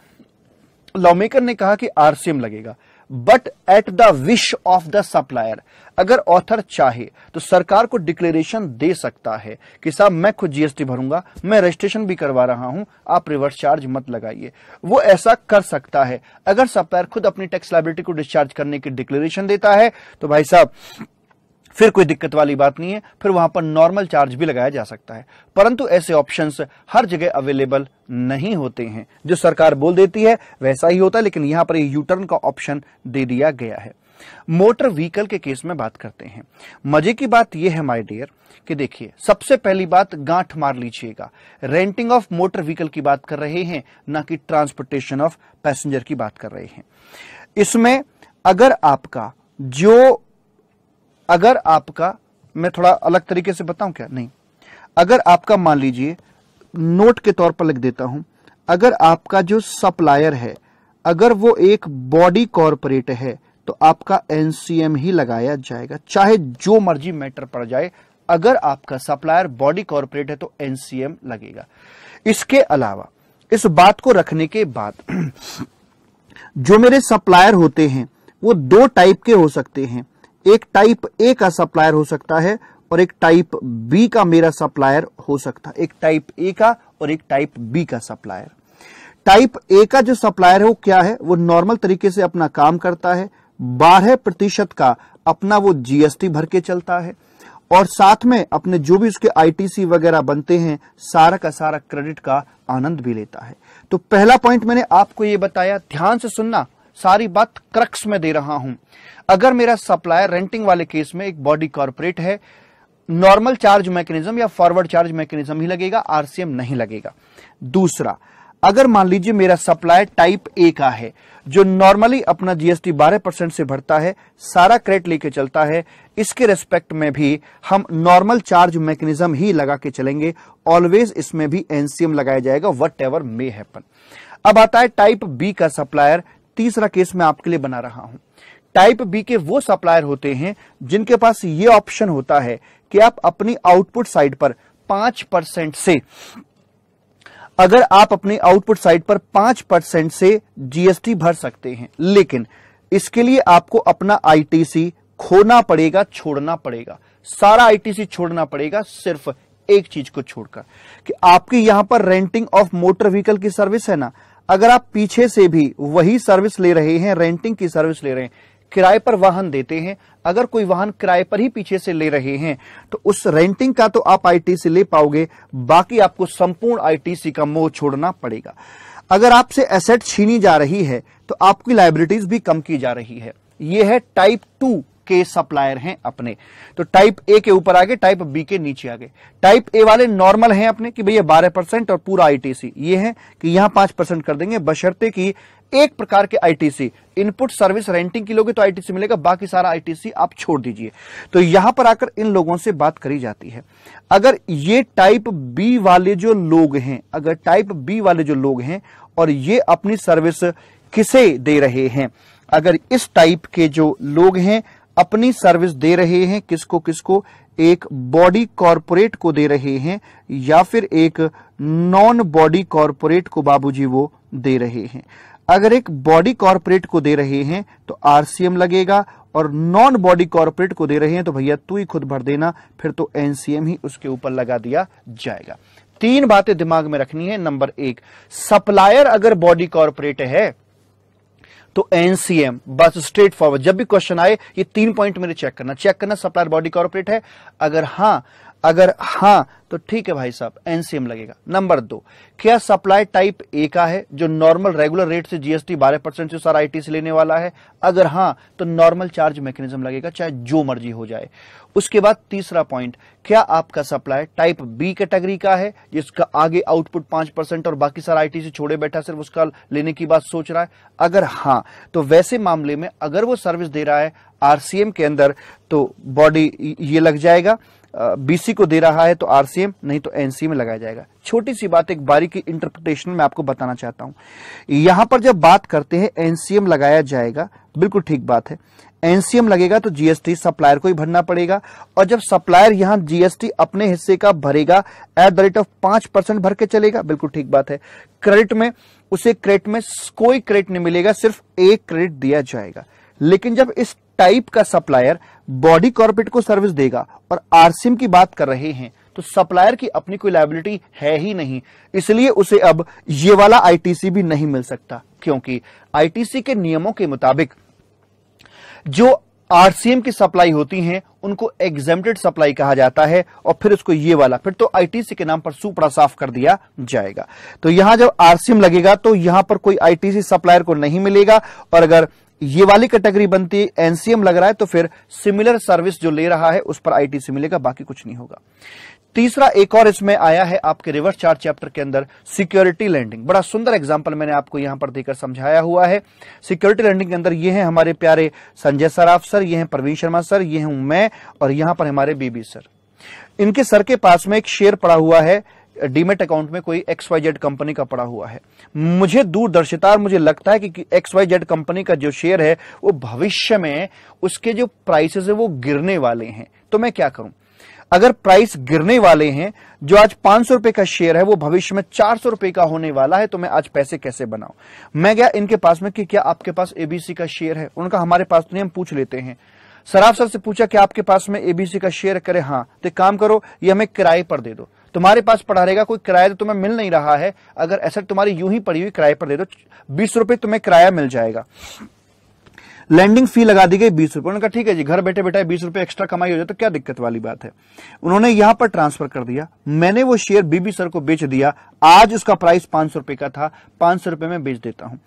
S1: लॉमेकर ने कहा कि आरसीएम लगेगा but at the wish of the supplier अगर ऑथर चाहे तो सरकार को डिक्लेरेशन दे सकता है कि साहब मैं खुद जीएसटी भरूंगा मैं रजिस्ट्रेशन भी करवा रहा हूं आप रिवर्स चार्ज मत लगाइए वो ऐसा कर सकता है अगर सप्लायर खुद अपनी टैक्स लाइबिलिटी को डिस्चार्ज करने की डिक्लेरेशन देता है तो भाई साहब फिर कोई दिक्कत वाली बात नहीं है फिर वहां पर नॉर्मल चार्ज भी लगाया जा सकता है परंतु ऐसे ऑप्शंस हर जगह अवेलेबल नहीं होते हैं जो सरकार बोल देती है वैसा ही होता है लेकिन यहां पर यूटर्न का ऑप्शन दे दिया गया है मोटर व्हीकल के केस में बात करते हैं मजे की बात यह है माय डियर कि देखिए सबसे पहली बात गांठ मार लीजिएगा रेंटिंग ऑफ मोटर व्हीकल की बात कर रहे हैं ना कि ट्रांसपोर्टेशन ऑफ पैसेंजर की बात कर रहे हैं इसमें अगर आपका जो अगर आपका मैं थोड़ा अलग तरीके से बताऊं क्या नहीं अगर आपका मान लीजिए नोट के तौर पर लिख देता हूं अगर आपका जो सप्लायर है अगर वो एक बॉडी कॉरपोरेट है तो आपका एनसीएम ही लगाया जाएगा चाहे जो मर्जी मैटर पड़ जाए अगर आपका सप्लायर बॉडी कॉरपोरेट है तो एनसीएम लगेगा इसके अलावा इस बात को रखने के बाद जो मेरे सप्लायर होते हैं वो दो टाइप के हो सकते हैं एक टाइप ए का सप्लायर हो सकता है और एक टाइप बी का मेरा सप्लायर हो सकता है एक टाइप ए का और एक टाइप बी का सप्लायर टाइप ए का जो सप्लायर है वो क्या है वो नॉर्मल तरीके से अपना काम करता है बारह प्रतिशत का अपना वो जीएसटी भर के चलता है और साथ में अपने जो भी उसके आईटीसी वगैरह बनते हैं सारा का सारा क्रेडिट का आनंद भी लेता है तो पहला पॉइंट मैंने आपको ये बताया ध्यान से सुनना सारी बात क्रक्स में दे रहा हूं अगर मेरा सप्लायर रेंटिंग वाले केस में एक बॉडी कॉर्पोरेट है नॉर्मल चार्ज मैकेनिज्म या फॉरवर्ड चार्ज मैकेनिज्म ही लगेगा आरसीएम नहीं लगेगा दूसरा अगर मान लीजिए मेरा सप्लायर टाइप ए का है जो नॉर्मली अपना जीएसटी 12 परसेंट से भरता है सारा क्रेट लेके चलता है इसके रेस्पेक्ट में भी हम नॉर्मल चार्ज मैकेनिज्म ही लगा के चलेंगे ऑलवेज इसमें भी एनसीएम लगाया जाएगा वट एवर मे हैपन अब आता है टाइप बी का सप्लायर तीसरा केस मैं आपके लिए बना रहा हूं टाइप बी के वो सप्लायर होते हैं जिनके पास ये ऑप्शन होता है कि आप अपनी आउटपुट साइड पर पांच परसेंट से अगर आप अपनी आउटपुट साइड पर पांच परसेंट से जीएसटी भर सकते हैं लेकिन इसके लिए आपको अपना आईटीसी खोना पड़ेगा छोड़ना पड़ेगा सारा आईटीसी छोड़ना पड़ेगा सिर्फ एक चीज को छोड़कर कि आपकी यहां पर रेंटिंग ऑफ मोटर व्हीकल की सर्विस है ना अगर आप पीछे से भी वही सर्विस ले रहे हैं रेंटिंग की सर्विस ले रहे हैं किराए पर वाहन देते हैं अगर कोई वाहन किराए पर ही पीछे से ले रहे हैं तो उस रेंटिंग का तो आप आईटीसी ले पाओगे बाकी आपको संपूर्ण आईटीसी का मोह छोड़ना पड़ेगा अगर आपसे एसेट छीनी जा रही है तो आपकी लाइबिलिटीज भी कम की जा रही है यह है टाइप टू के सप्लायर हैं अपने तो टाइप ए के ऊपर आगे टाइप बी के नीचे आगे टाइप ए वाले नॉर्मल हैं अपने कि भैया बारह परसेंट और पूरा आईटीसी ये है कि यहां पांच परसेंट कर देंगे बशर्ते कि एक प्रकार के आईटीसी इनपुट सर्विस रेंटिंग की लोगे तो आईटीसी मिलेगा बाकी सारा आईटीसी आप छोड़ दीजिए तो यहां पर आकर इन लोगों से बात करी जाती है अगर ये टाइप बी वाले जो लोग हैं अगर टाइप बी वाले जो लोग हैं और ये अपनी सर्विस किसे दे रहे हैं अगर इस टाइप के जो लोग हैं अपनी सर्विस दे रहे हैं किसको किसको एक बॉडी कॉरपोरेट को दे रहे हैं या फिर एक नॉन बॉडी कॉरपोरेट को बाबूजी वो दे रहे हैं अगर एक बॉडी कॉरपोरेट को दे रहे हैं तो आरसीएम लगेगा और नॉन बॉडी कॉरपोरेट को दे रहे हैं तो भैया तू ही खुद भर देना फिर तो एनसीएम ही उसके ऊपर लगा दिया जाएगा तीन बातें दिमाग में रखनी है नंबर एक सप्लायर अगर बॉडी कॉरपोरेट है तो एनसीएम बस स्ट्रेट फॉरवर्ड जब भी क्वेश्चन आए ये तीन पॉइंट मेरे चेक करना चेक करना सप्लायर बॉडी कॉर्पोरेट है अगर हाँ अगर हाँ तो ठीक है भाई साहब एनसीएम लगेगा नंबर दो क्या सप्लाई टाइप ए का है जो नॉर्मल रेगुलर रेट से जीएसटी 12 परसेंट से सारा आईटी से लेने वाला है अगर हाँ तो नॉर्मल चार्ज मैकेनिज्म लगेगा चाहे जो मर्जी हो जाए उसके बाद तीसरा पॉइंट क्या आपका सप्लाई टाइप बी कैटेगरी का है जिसका आगे आउटपुट पांच परसेंट और बाकी सारा आईटी से छोड़े बैठा सिर्फ उसका लेने की बात सोच रहा है अगर हाँ तो वैसे मामले में अगर वो सर्विस दे रहा है आरसीएम के अंदर तो बॉडी ये लग जाएगा बीसी को दे रहा है तो आरसीएम नहीं तो एनसी में लगाया जाएगा छोटी सी बात एक बारी की इंटरप्रिटेशन में आपको बताना चाहता हूं यहां पर जब बात करते हैं एनसीएम लगाया जाएगा बिल्कुल ठीक बात है एनसीएम लगेगा तो जीएसटी सप्लायर को ही भरना पड़ेगा और जब सप्लायर यहां जीएसटी अपने हिस्से का भरेगा एट द रेट ऑफ पांच परसेंट भर के चलेगा बिल्कुल ठीक बात है क्रेडिट में उसे क्रेडिट में कोई क्रेडिट नहीं मिलेगा सिर्फ एक क्रेडिट दिया जाएगा लेकिन जब इस टाइप का सप्लायर बॉडी कॉर्पोरेट को सर्विस देगा और आरसीएम की बात कर रहे हैं तो सप्लायर की अपनी कोई लाइबिलिटी है ही नहीं इसलिए उसे अब ये वाला आईटीसी भी नहीं मिल सकता क्योंकि आईटीसी के नियमों के मुताबिक जो आरसीएम की सप्लाई होती हैं उनको एग्जेम्प्टेड सप्लाई कहा जाता है और फिर उसको ये वाला फिर तो आईटीसी के नाम पर सुपड़ा साफ कर दिया जाएगा तो यहां जब आरसीएम लगेगा तो यहां पर कोई आईटीसी सप्लायर को नहीं मिलेगा और अगर ये वाली कैटेगरी बनती है एनसीएम लग रहा है तो फिर सिमिलर सर्विस जो ले रहा है उस पर आईटीसी मिलेगा बाकी कुछ नहीं होगा तीसरा एक और इसमें आया है आपके रिवर्स चार्ज चैप्टर के अंदर सिक्योरिटी लैंडिंग बड़ा सुंदर एग्जांपल मैंने आपको यहां पर देकर समझाया हुआ है सिक्योरिटी लैंडिंग के अंदर ये हैं हमारे प्यारे संजय सराफ सर ये हैं प्रवीण शर्मा सर ये हूं मैं और यहां पर हमारे बीबी सर इनके सर के पास में एक शेर पड़ा हुआ है डीमेट अकाउंट में कोई एक्स वाई जेड कंपनी का पड़ा हुआ है मुझे दूरदर्शिता मुझे लगता है कि एक्स वाई जेड कंपनी का जो शेयर है वो भविष्य में उसके जो प्राइसेस है वो गिरने वाले हैं तो मैं क्या करूं अगर प्राइस गिरने वाले हैं जो आज पांच सौ रुपए का शेयर है वो भविष्य में चार सौ रुपए का होने वाला है तो मैं आज पैसे कैसे बनाऊं मैं गया इनके पास में कि क्या आपके पास एबीसी का शेयर है उनका हमारे पास तो नहीं हम पूछ लेते हैं सराफ सर से पूछा कि आपके पास में एबीसी का शेयर करे हाँ तो काम करो ये हमें किराए पर दे दो तुम्हारे पास पड़ा रहेगा कोई किराया तो तुम्हें मिल नहीं रहा है अगर एसेट तुम्हारी यूं ही पड़ी हुई किराए पर दे दो बीस रुपए तुम्हें किराया मिल जाएगा लैंडिंग फी लगा दी गई बीस रुपए उन्होंने कहा ठीक है जी घर बैठे बैठे बीस रुपए एक्स्ट्रा कमाई हो जाए तो क्या दिक्कत वाली बात है उन्होंने यहां पर ट्रांसफर कर दिया मैंने वो शेयर बीबी सर को बेच दिया आज उसका प्राइस पांच सौ रुपए का था पांच सौ रुपए में बेच देता हूं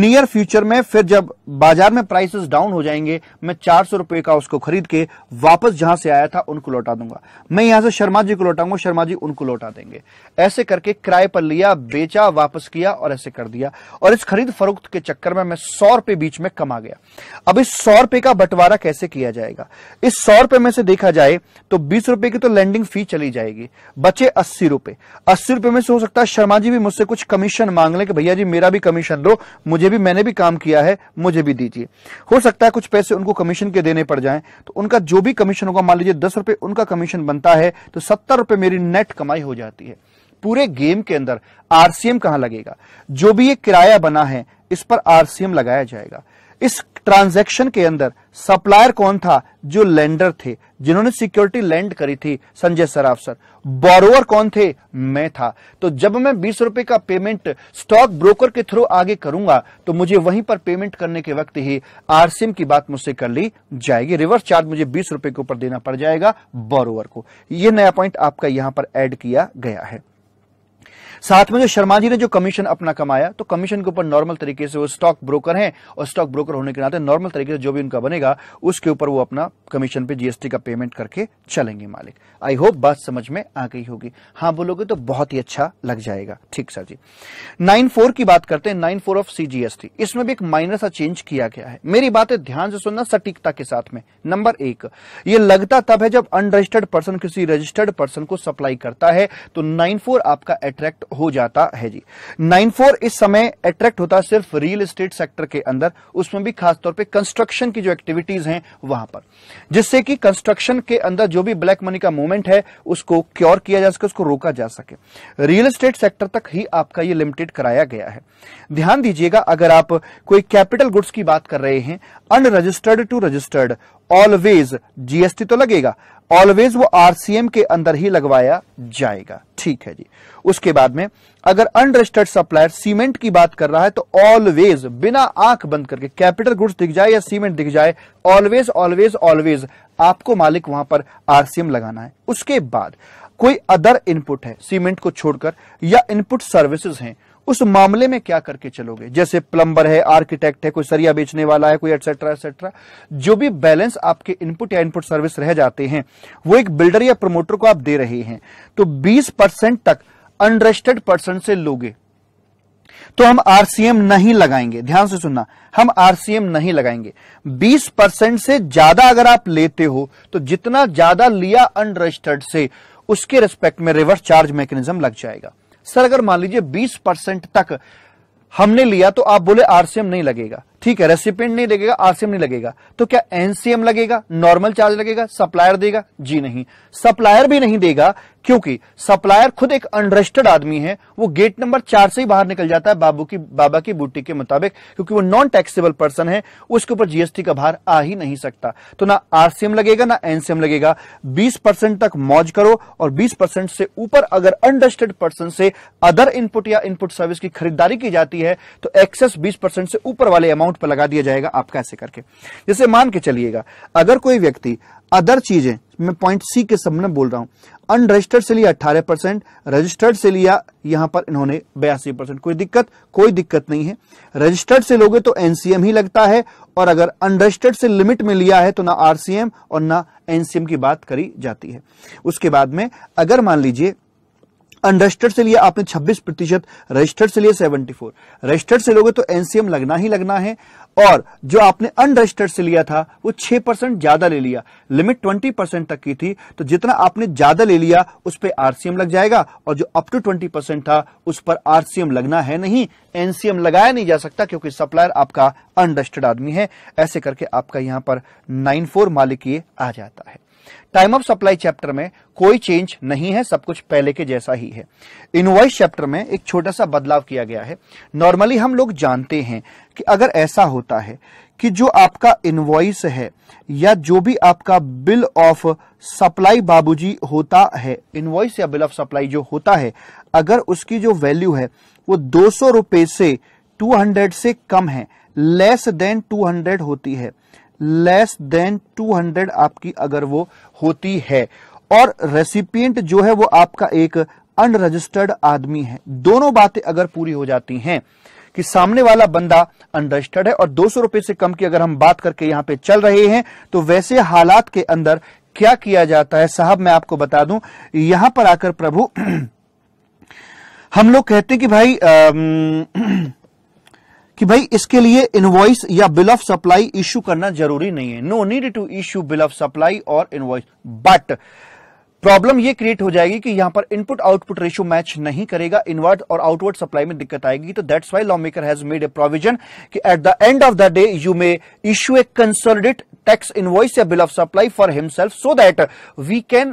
S1: नियर फ्यूचर में फिर जब बाजार में प्राइसेस डाउन हो जाएंगे मैं चार सौ रुपए का उसको खरीद के वापस जहां से आया था उनको लौटा दूंगा मैं यहां से शर्मा जी को लौटाऊंगा शर्मा जी उनको लौटा देंगे ऐसे करके किराए पर लिया बेचा वापस किया और ऐसे कर दिया और इस खरीद फरोख्त के चक्कर में मैं सौ रुपए बीच में कमा गया अब इस सौ रुपए का बंटवारा कैसे किया जाएगा इस सौ रुपए में से देखा जाए तो बीस रुपए की तो लैंडिंग फी चली जाएगी बचे अस्सी रुपए अस्सी रुपए में से हो सकता है शर्मा जी भी मुझसे कुछ कमीशन मांग लें कि भैया जी मेरा भी कमीशन दो मुझे भी मैंने भी काम किया है मुझे भी दीजिए हो सकता है कुछ पैसे उनको कमीशन के देने पड़ जाए तो उनका जो भी कमीशन होगा मान लीजिए दस रुपए उनका कमीशन बनता है तो सत्तर रुपए मेरी नेट कमाई हो जाती है पूरे गेम के अंदर आरसीएम कहां लगेगा जो भी ये किराया बना है इस पर आरसीएम लगाया जाएगा इस ट्रांजैक्शन के अंदर सप्लायर कौन था जो लेंडर थे जिन्होंने सिक्योरिटी लेंड करी थी संजय सराफ सर बोरोवर कौन थे मैं था तो जब मैं बीस रुपए का पेमेंट स्टॉक ब्रोकर के थ्रू आगे करूंगा तो मुझे वहीं पर पेमेंट करने के वक्त ही आरसीएम की बात मुझसे कर ली जाएगी रिवर्स चार्ज मुझे बीस रुपए के ऊपर देना पड़ जाएगा बोरोवर को यह नया पॉइंट आपका यहां पर एड किया गया है साथ में जो शर्मा जी ने जो कमीशन अपना कमाया तो कमीशन के ऊपर नॉर्मल तरीके से वो स्टॉक ब्रोकर हैं और स्टॉक ब्रोकर होने के नाते नॉर्मल तरीके से जो भी उनका बनेगा उसके ऊपर वो अपना कमीशन पे जीएसटी का पेमेंट करके चलेंगे मालिक आई होप बात समझ में आ गई होगी हाँ बोलोगे तो बहुत ही अच्छा लग जाएगा ठीक सर जी नाइन फोर की बात करते हैं नाइन फोर ऑफ सीजीएसटी इसमें भी एक माइनर सा चेंज किया गया है मेरी बात है ध्यान से सुनना सटीकता के साथ में नंबर एक ये लगता तब है जब अनरजिस्टर्ड पर्सन किसी रजिस्टर्ड पर्सन को सप्लाई करता है तो नाइन फोर आपका अट्रैक्ट हो जाता है जी नाइन फोर इस समय अट्रैक्ट होता है सिर्फ रियल एस्टेट सेक्टर के अंदर उसमें भी खासतौर पर कंस्ट्रक्शन की जो एक्टिविटीज हैं वहां पर जिससे कि कंस्ट्रक्शन के अंदर जो भी ब्लैक मनी का मूवमेंट है उसको क्योर किया जा सके उसको रोका जा सके रियल एस्टेट सेक्टर तक ही आपका ये लिमिटेड कराया गया है ध्यान दीजिएगा अगर आप कोई कैपिटल गुड्स की बात कर रहे हैं unregistered to registered always GST तो लगेगा ऑलवेज वो आरसीएम के अंदर ही लगवाया जाएगा ठीक है जी उसके बाद में अगर अनरजिस्टर्ड सप्लायर सीमेंट की बात कर रहा है तो ऑलवेज बिना आंख बंद करके कैपिटल गुड्स दिख जाए या सीमेंट दिख जाए ऑलवेज ऑलवेज ऑलवेज आपको मालिक वहां पर आरसीएम लगाना है उसके बाद कोई अदर इनपुट है सीमेंट को छोड़कर या इनपुट सर्विसेज हैं उस मामले में क्या करके चलोगे जैसे प्लम्बर है आर्किटेक्ट है कोई सरिया बेचने वाला है कोई एटसेट्रा एटसेट्रा जो भी बैलेंस आपके इनपुट या इनपुट सर्विस रह जाते हैं वो एक बिल्डर या प्रमोटर को आप दे रहे हैं तो बीस तक अनरेस्टेड पर्सन से लोगे तो हम आरसीएम नहीं लगाएंगे ध्यान से सुनना हम आरसीएम नहीं लगाएंगे 20 परसेंट से ज्यादा अगर आप लेते हो तो जितना ज्यादा लिया अनरजिस्टर्ड से उसके रिस्पेक्ट में रिवर्स चार्ज मैकेनिज्म लग जाएगा सर अगर मान लीजिए 20 परसेंट तक हमने लिया तो आप बोले आरसीएम नहीं लगेगा ठीक है रेसिपेंट नहीं लगेगा आरसीएम नहीं लगेगा तो क्या एनसीएम लगेगा नॉर्मल चार्ज लगेगा सप्लायर देगा जी नहीं सप्लायर भी नहीं देगा क्योंकि सप्लायर खुद एक अनरजिस्टर्ड आदमी है वो गेट नंबर चार से ही बाहर निकल जाता है बाबू की बाबा की बूटी के मुताबिक क्योंकि वो नॉन टैक्सेबल पर्सन है उसके ऊपर जीएसटी का भार आ ही नहीं सकता तो ना आरसीएम लगेगा ना एनसीएम लगेगा बीस तक मौज करो और बीस से ऊपर अगर अनरजिस्टर्ड पर्सन से अदर इनपुट या इनपुट सर्विस की खरीदारी की जाती है तो एक्सेस बीस से ऊपर वाले अमाउंट अकाउंट पर लगा दिया जाएगा आप कैसे करके जैसे मान के चलिएगा अगर कोई व्यक्ति अदर चीजें मैं पॉइंट सी के सब में बोल रहा हूं अनरजिस्टर्ड से लिया अट्ठारह परसेंट रजिस्टर्ड से लिया यहां पर इन्होंने बयासी परसेंट कोई दिक्कत कोई दिक्कत नहीं है रजिस्टर्ड से लोगे तो एनसीएम ही लगता है और अगर अनरजिस्टर्ड से लिमिट में लिया है तो ना आरसीएम और ना एनसीएम की बात करी जाती है उसके बाद में अगर मान लीजिए अनरजिस्टर्ड से लिया आपने 26 प्रतिशत रजिस्टर्ड से लिया 74 रजिस्टर्ड से लोगे तो एनसीएम लगना ही लगना है और जो आपने अनरजिस्टर्ड से लिया था वो 6 परसेंट ज्यादा ले लिया लिमिट 20 परसेंट तक की थी तो जितना आपने ज्यादा ले लिया उस पर आरसीएम लग जाएगा और जो अप टू परसेंट था उस पर आरसीएम लगना है नहीं एनसीएम लगाया नहीं जा सकता क्योंकि सप्लायर आपका अनरजिस्टर्ड आदमी है ऐसे करके आपका यहां पर नाइन मालिक ये आ जाता है टाइम ऑफ सप्लाई चैप्टर में कोई चेंज नहीं है सब कुछ पहले के जैसा ही है इनवॉइस चैप्टर में एक छोटा सा बदलाव किया गया है नॉर्मली हम लोग जानते हैं कि अगर ऐसा होता है कि जो आपका इनवॉइस है या जो भी आपका बिल ऑफ सप्लाई बाबूजी होता है इनवॉइस या बिल ऑफ सप्लाई जो होता है अगर उसकी जो वैल्यू है वो दो सौ से 200 से कम है लेस देन 200 होती है लेस देन 200 आपकी अगर वो होती है और रेसिपियंट जो है वो आपका एक अनरजिस्टर्ड आदमी है दोनों बातें अगर पूरी हो जाती हैं कि सामने वाला बंदा अनरजिस्टर्ड है और दो सौ रुपए से कम की अगर हम बात करके यहाँ पे चल रहे हैं तो वैसे हालात के अंदर क्या किया जाता है साहब मैं आपको बता दूं यहां पर आकर प्रभु हम लोग कहते हैं कि भाई आ, कि भाई इसके लिए इनवॉइस या बिल ऑफ सप्लाई इश्यू करना जरूरी नहीं है no need to issue bill of supply और इनवॉइस बट प्रॉब्लम ये क्रिएट हो जाएगी कि यहां पर इनपुट आउटपुट रेशियो मैच नहीं करेगा इनवर्ड और आउटवर्ड सप्लाई में दिक्कत आएगी तो that's why law maker has made a provision कि at the end of the day you may issue a consolidate tax invoice या bill of supply for himself so that we can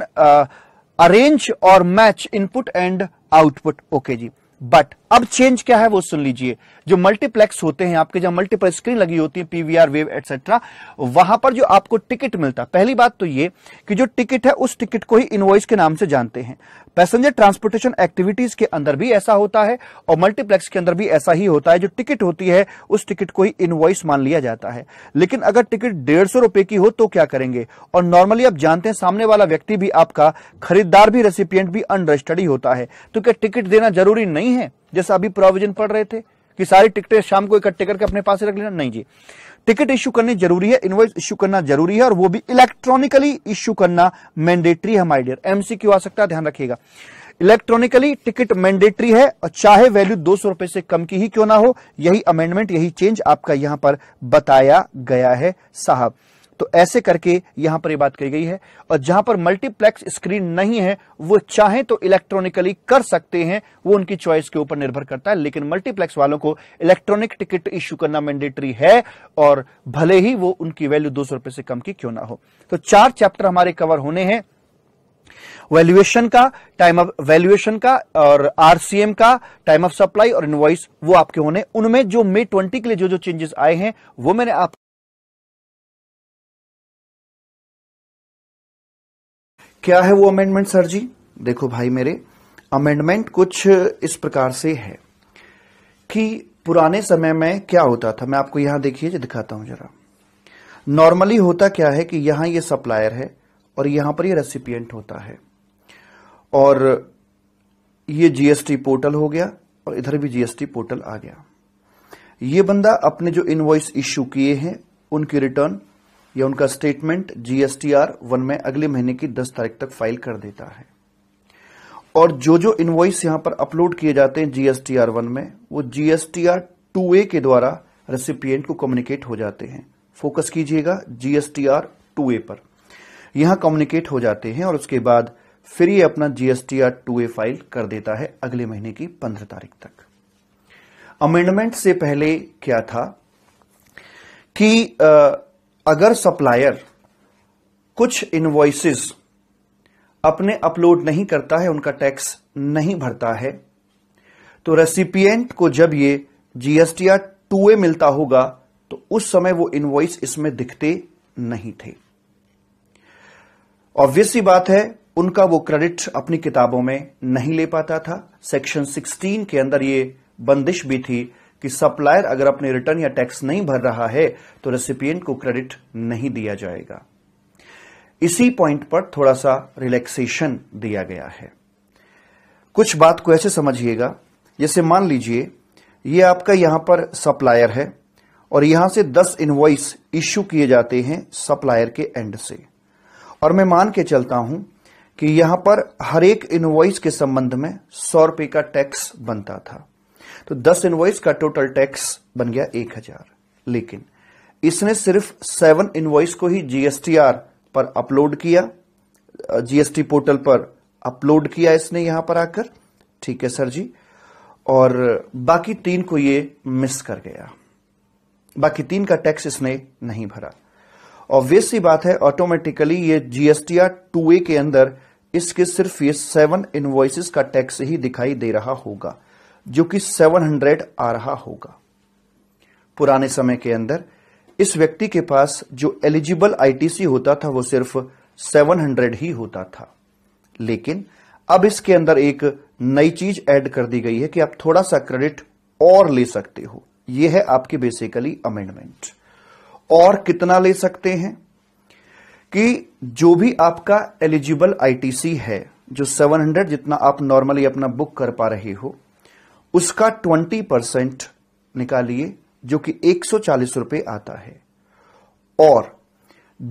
S1: arrange और match input and output okay ji but अब change क्या है वो सुन लीजिए जो multiplex होते हैं आपके जहां मल्टीपल स्क्रीन लगी होती है पीवीआर वेव एटसेट्रा वहां पर जो आपको टिकट मिलता पहली बात तो ये कि जो टिकट है उस टिकट को ही इनवॉइस के नाम से जानते हैं पैसेंजर ट्रांसपोर्टेशन एक्टिविटीज के अंदर भी ऐसा होता है और मल्टीप्लेक्स के अंदर भी ऐसा ही होता है जो टिकट होती है उस टिकट को ही इनवॉइस मान लिया जाता है लेकिन अगर टिकट डेढ़ सौ रुपए की हो तो क्या करेंगे और नॉर्मली आप जानते हैं सामने वाला व्यक्ति भी आपका खरीदार भी रेसिपियंट भी अनरजिस्टर्ड ही होता है तो क्या टिकट देना जरूरी नहीं है जैसा अभी प्रोविजन पढ़ रहे थे कि सारी टिकटें शाम को इकट्ठे करके अपने पास रख लेना नहीं जी टिकट इश्यू करनी जरूरी है इनवॉइस इश्यू करना जरूरी है और वो भी इलेक्ट्रॉनिकली इश्यू करना मैंडेटरी है माइडियर एमसी एमसीक्यू आ सकता है ध्यान रखिएगा इलेक्ट्रॉनिकली टिकट मैंडेटरी है और चाहे वैल्यू दो सौ रुपए से कम की ही क्यों ना हो यही अमेंडमेंट यही चेंज आपका यहां पर बताया गया है साहब तो ऐसे करके यहां पर ये यह बात कही गई है और जहां पर मल्टीप्लेक्स स्क्रीन नहीं है वो चाहे तो इलेक्ट्रॉनिकली कर सकते हैं वो उनकी चॉइस के ऊपर निर्भर करता है लेकिन मल्टीप्लेक्स वालों को इलेक्ट्रॉनिक टिकट इश्यू करना मैंडेटरी है और भले ही वो उनकी वैल्यू दो सौ से कम की क्यों ना हो तो चार चैप्टर हमारे कवर होने हैं वैल्यूएशन का टाइम ऑफ वैल्यूएशन का और आरसीएम का टाइम ऑफ सप्लाई और इनवॉइस वो आपके होने उनमें जो मे ट्वेंटी के लिए जो जो चेंजेस आए हैं वो मैंने आप क्या है वो अमेंडमेंट सर जी देखो भाई मेरे अमेंडमेंट कुछ इस प्रकार से है कि पुराने समय में क्या होता था मैं आपको यहां देखिए दिखाता हूं जरा नॉर्मली होता क्या है कि यहां ये सप्लायर है और यहां पर ये यह रेसिपिएंट होता है और ये जीएसटी पोर्टल हो गया और इधर भी जीएसटी पोर्टल आ गया ये बंदा अपने जो इनवॉइस इश्यू किए हैं उनकी रिटर्न या उनका स्टेटमेंट जीएसटीआर वन में अगले महीने की 10 तारीख तक फाइल कर देता है और जो जो इनवॉइस यहां पर अपलोड किए जाते हैं जीएसटीआर वन में वो जीएसटीआर टू ए के द्वारा रेसिपियंट को कम्युनिकेट हो जाते हैं फोकस कीजिएगा जीएसटीआर टू ए पर यहां कम्युनिकेट हो जाते हैं और उसके बाद फिर ये अपना जीएसटीआर टू ए फाइल कर देता है अगले महीने की पंद्रह तारीख तक अमेंडमेंट से पहले क्या था कि आ, अगर सप्लायर कुछ इनवॉइसेस अपने अपलोड नहीं करता है उनका टैक्स नहीं भरता है तो रेसिपिएंट को जब ये जीएसटीआर टू ए मिलता होगा तो उस समय वो इन्वॉइस इसमें दिखते नहीं थे ऑब्वियसली बात है उनका वो क्रेडिट अपनी किताबों में नहीं ले पाता था सेक्शन 16 के अंदर ये बंदिश भी थी कि सप्लायर अगर अपने रिटर्न या टैक्स नहीं भर रहा है तो रेसिपियंट को क्रेडिट नहीं दिया जाएगा इसी पॉइंट पर थोड़ा सा रिलैक्सेशन दिया गया है कुछ बात को ऐसे समझिएगा जैसे मान लीजिए ये आपका यहां पर सप्लायर है और यहां से 10 इनवॉइस इश्यू किए जाते हैं सप्लायर के एंड से और मैं मान के चलता हूं कि यहां पर हर एक इनवॉइस के संबंध में सौ रुपए का टैक्स बनता था तो दस इनवॉइस का टोटल टैक्स बन गया एक हजार लेकिन इसने सिर्फ सेवन इनवॉइस को ही जीएसटीआर पर अपलोड किया जीएसटी पोर्टल पर अपलोड किया इसने यहां पर आकर ठीक है सर जी और बाकी तीन को ये मिस कर गया बाकी तीन का टैक्स इसने नहीं भरा ऑब्वियस सी बात है ऑटोमेटिकली ये जीएसटीआर टू ए के अंदर इसके सिर्फ ये सेवन इनवॉइसिस का टैक्स ही दिखाई दे रहा होगा जो कि 700 आ रहा होगा पुराने समय के अंदर इस व्यक्ति के पास जो एलिजिबल आईटीसी होता था वो सिर्फ 700 ही होता था लेकिन अब इसके अंदर एक नई चीज ऐड कर दी गई है कि आप थोड़ा सा क्रेडिट और ले सकते हो यह है आपकी बेसिकली अमेंडमेंट और कितना ले सकते हैं कि जो भी आपका एलिजिबल आईटीसी है जो 700 जितना आप नॉर्मली अपना बुक कर पा रहे हो उसका ट्वेंटी परसेंट निकालिए जो कि एक सौ चालीस रुपए आता है और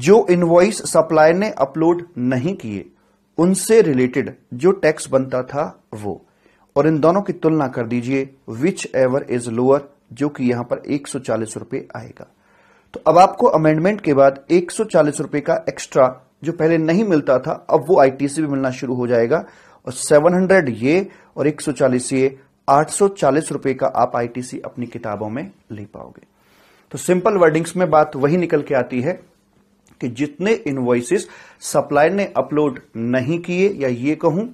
S1: जो इनवॉइस सप्लायर ने अपलोड नहीं किए उनसे रिलेटेड जो टैक्स बनता था वो और इन दोनों की तुलना कर दीजिए विच एवर इज लोअर जो कि यहां पर एक सौ चालीस रुपए आएगा तो अब आपको अमेंडमेंट के बाद एक सौ चालीस रुपए का एक्स्ट्रा जो पहले नहीं मिलता था अब वो आईटीसी भी मिलना शुरू हो जाएगा और 700 ये और 140 ये 840 रुपए का आप आईटीसी अपनी किताबों में ले पाओगे तो सिंपल वर्डिंग्स में बात वही निकल के आती है कि जितने इनवॉइसिस सप्लायर ने अपलोड नहीं किए या ये कहूं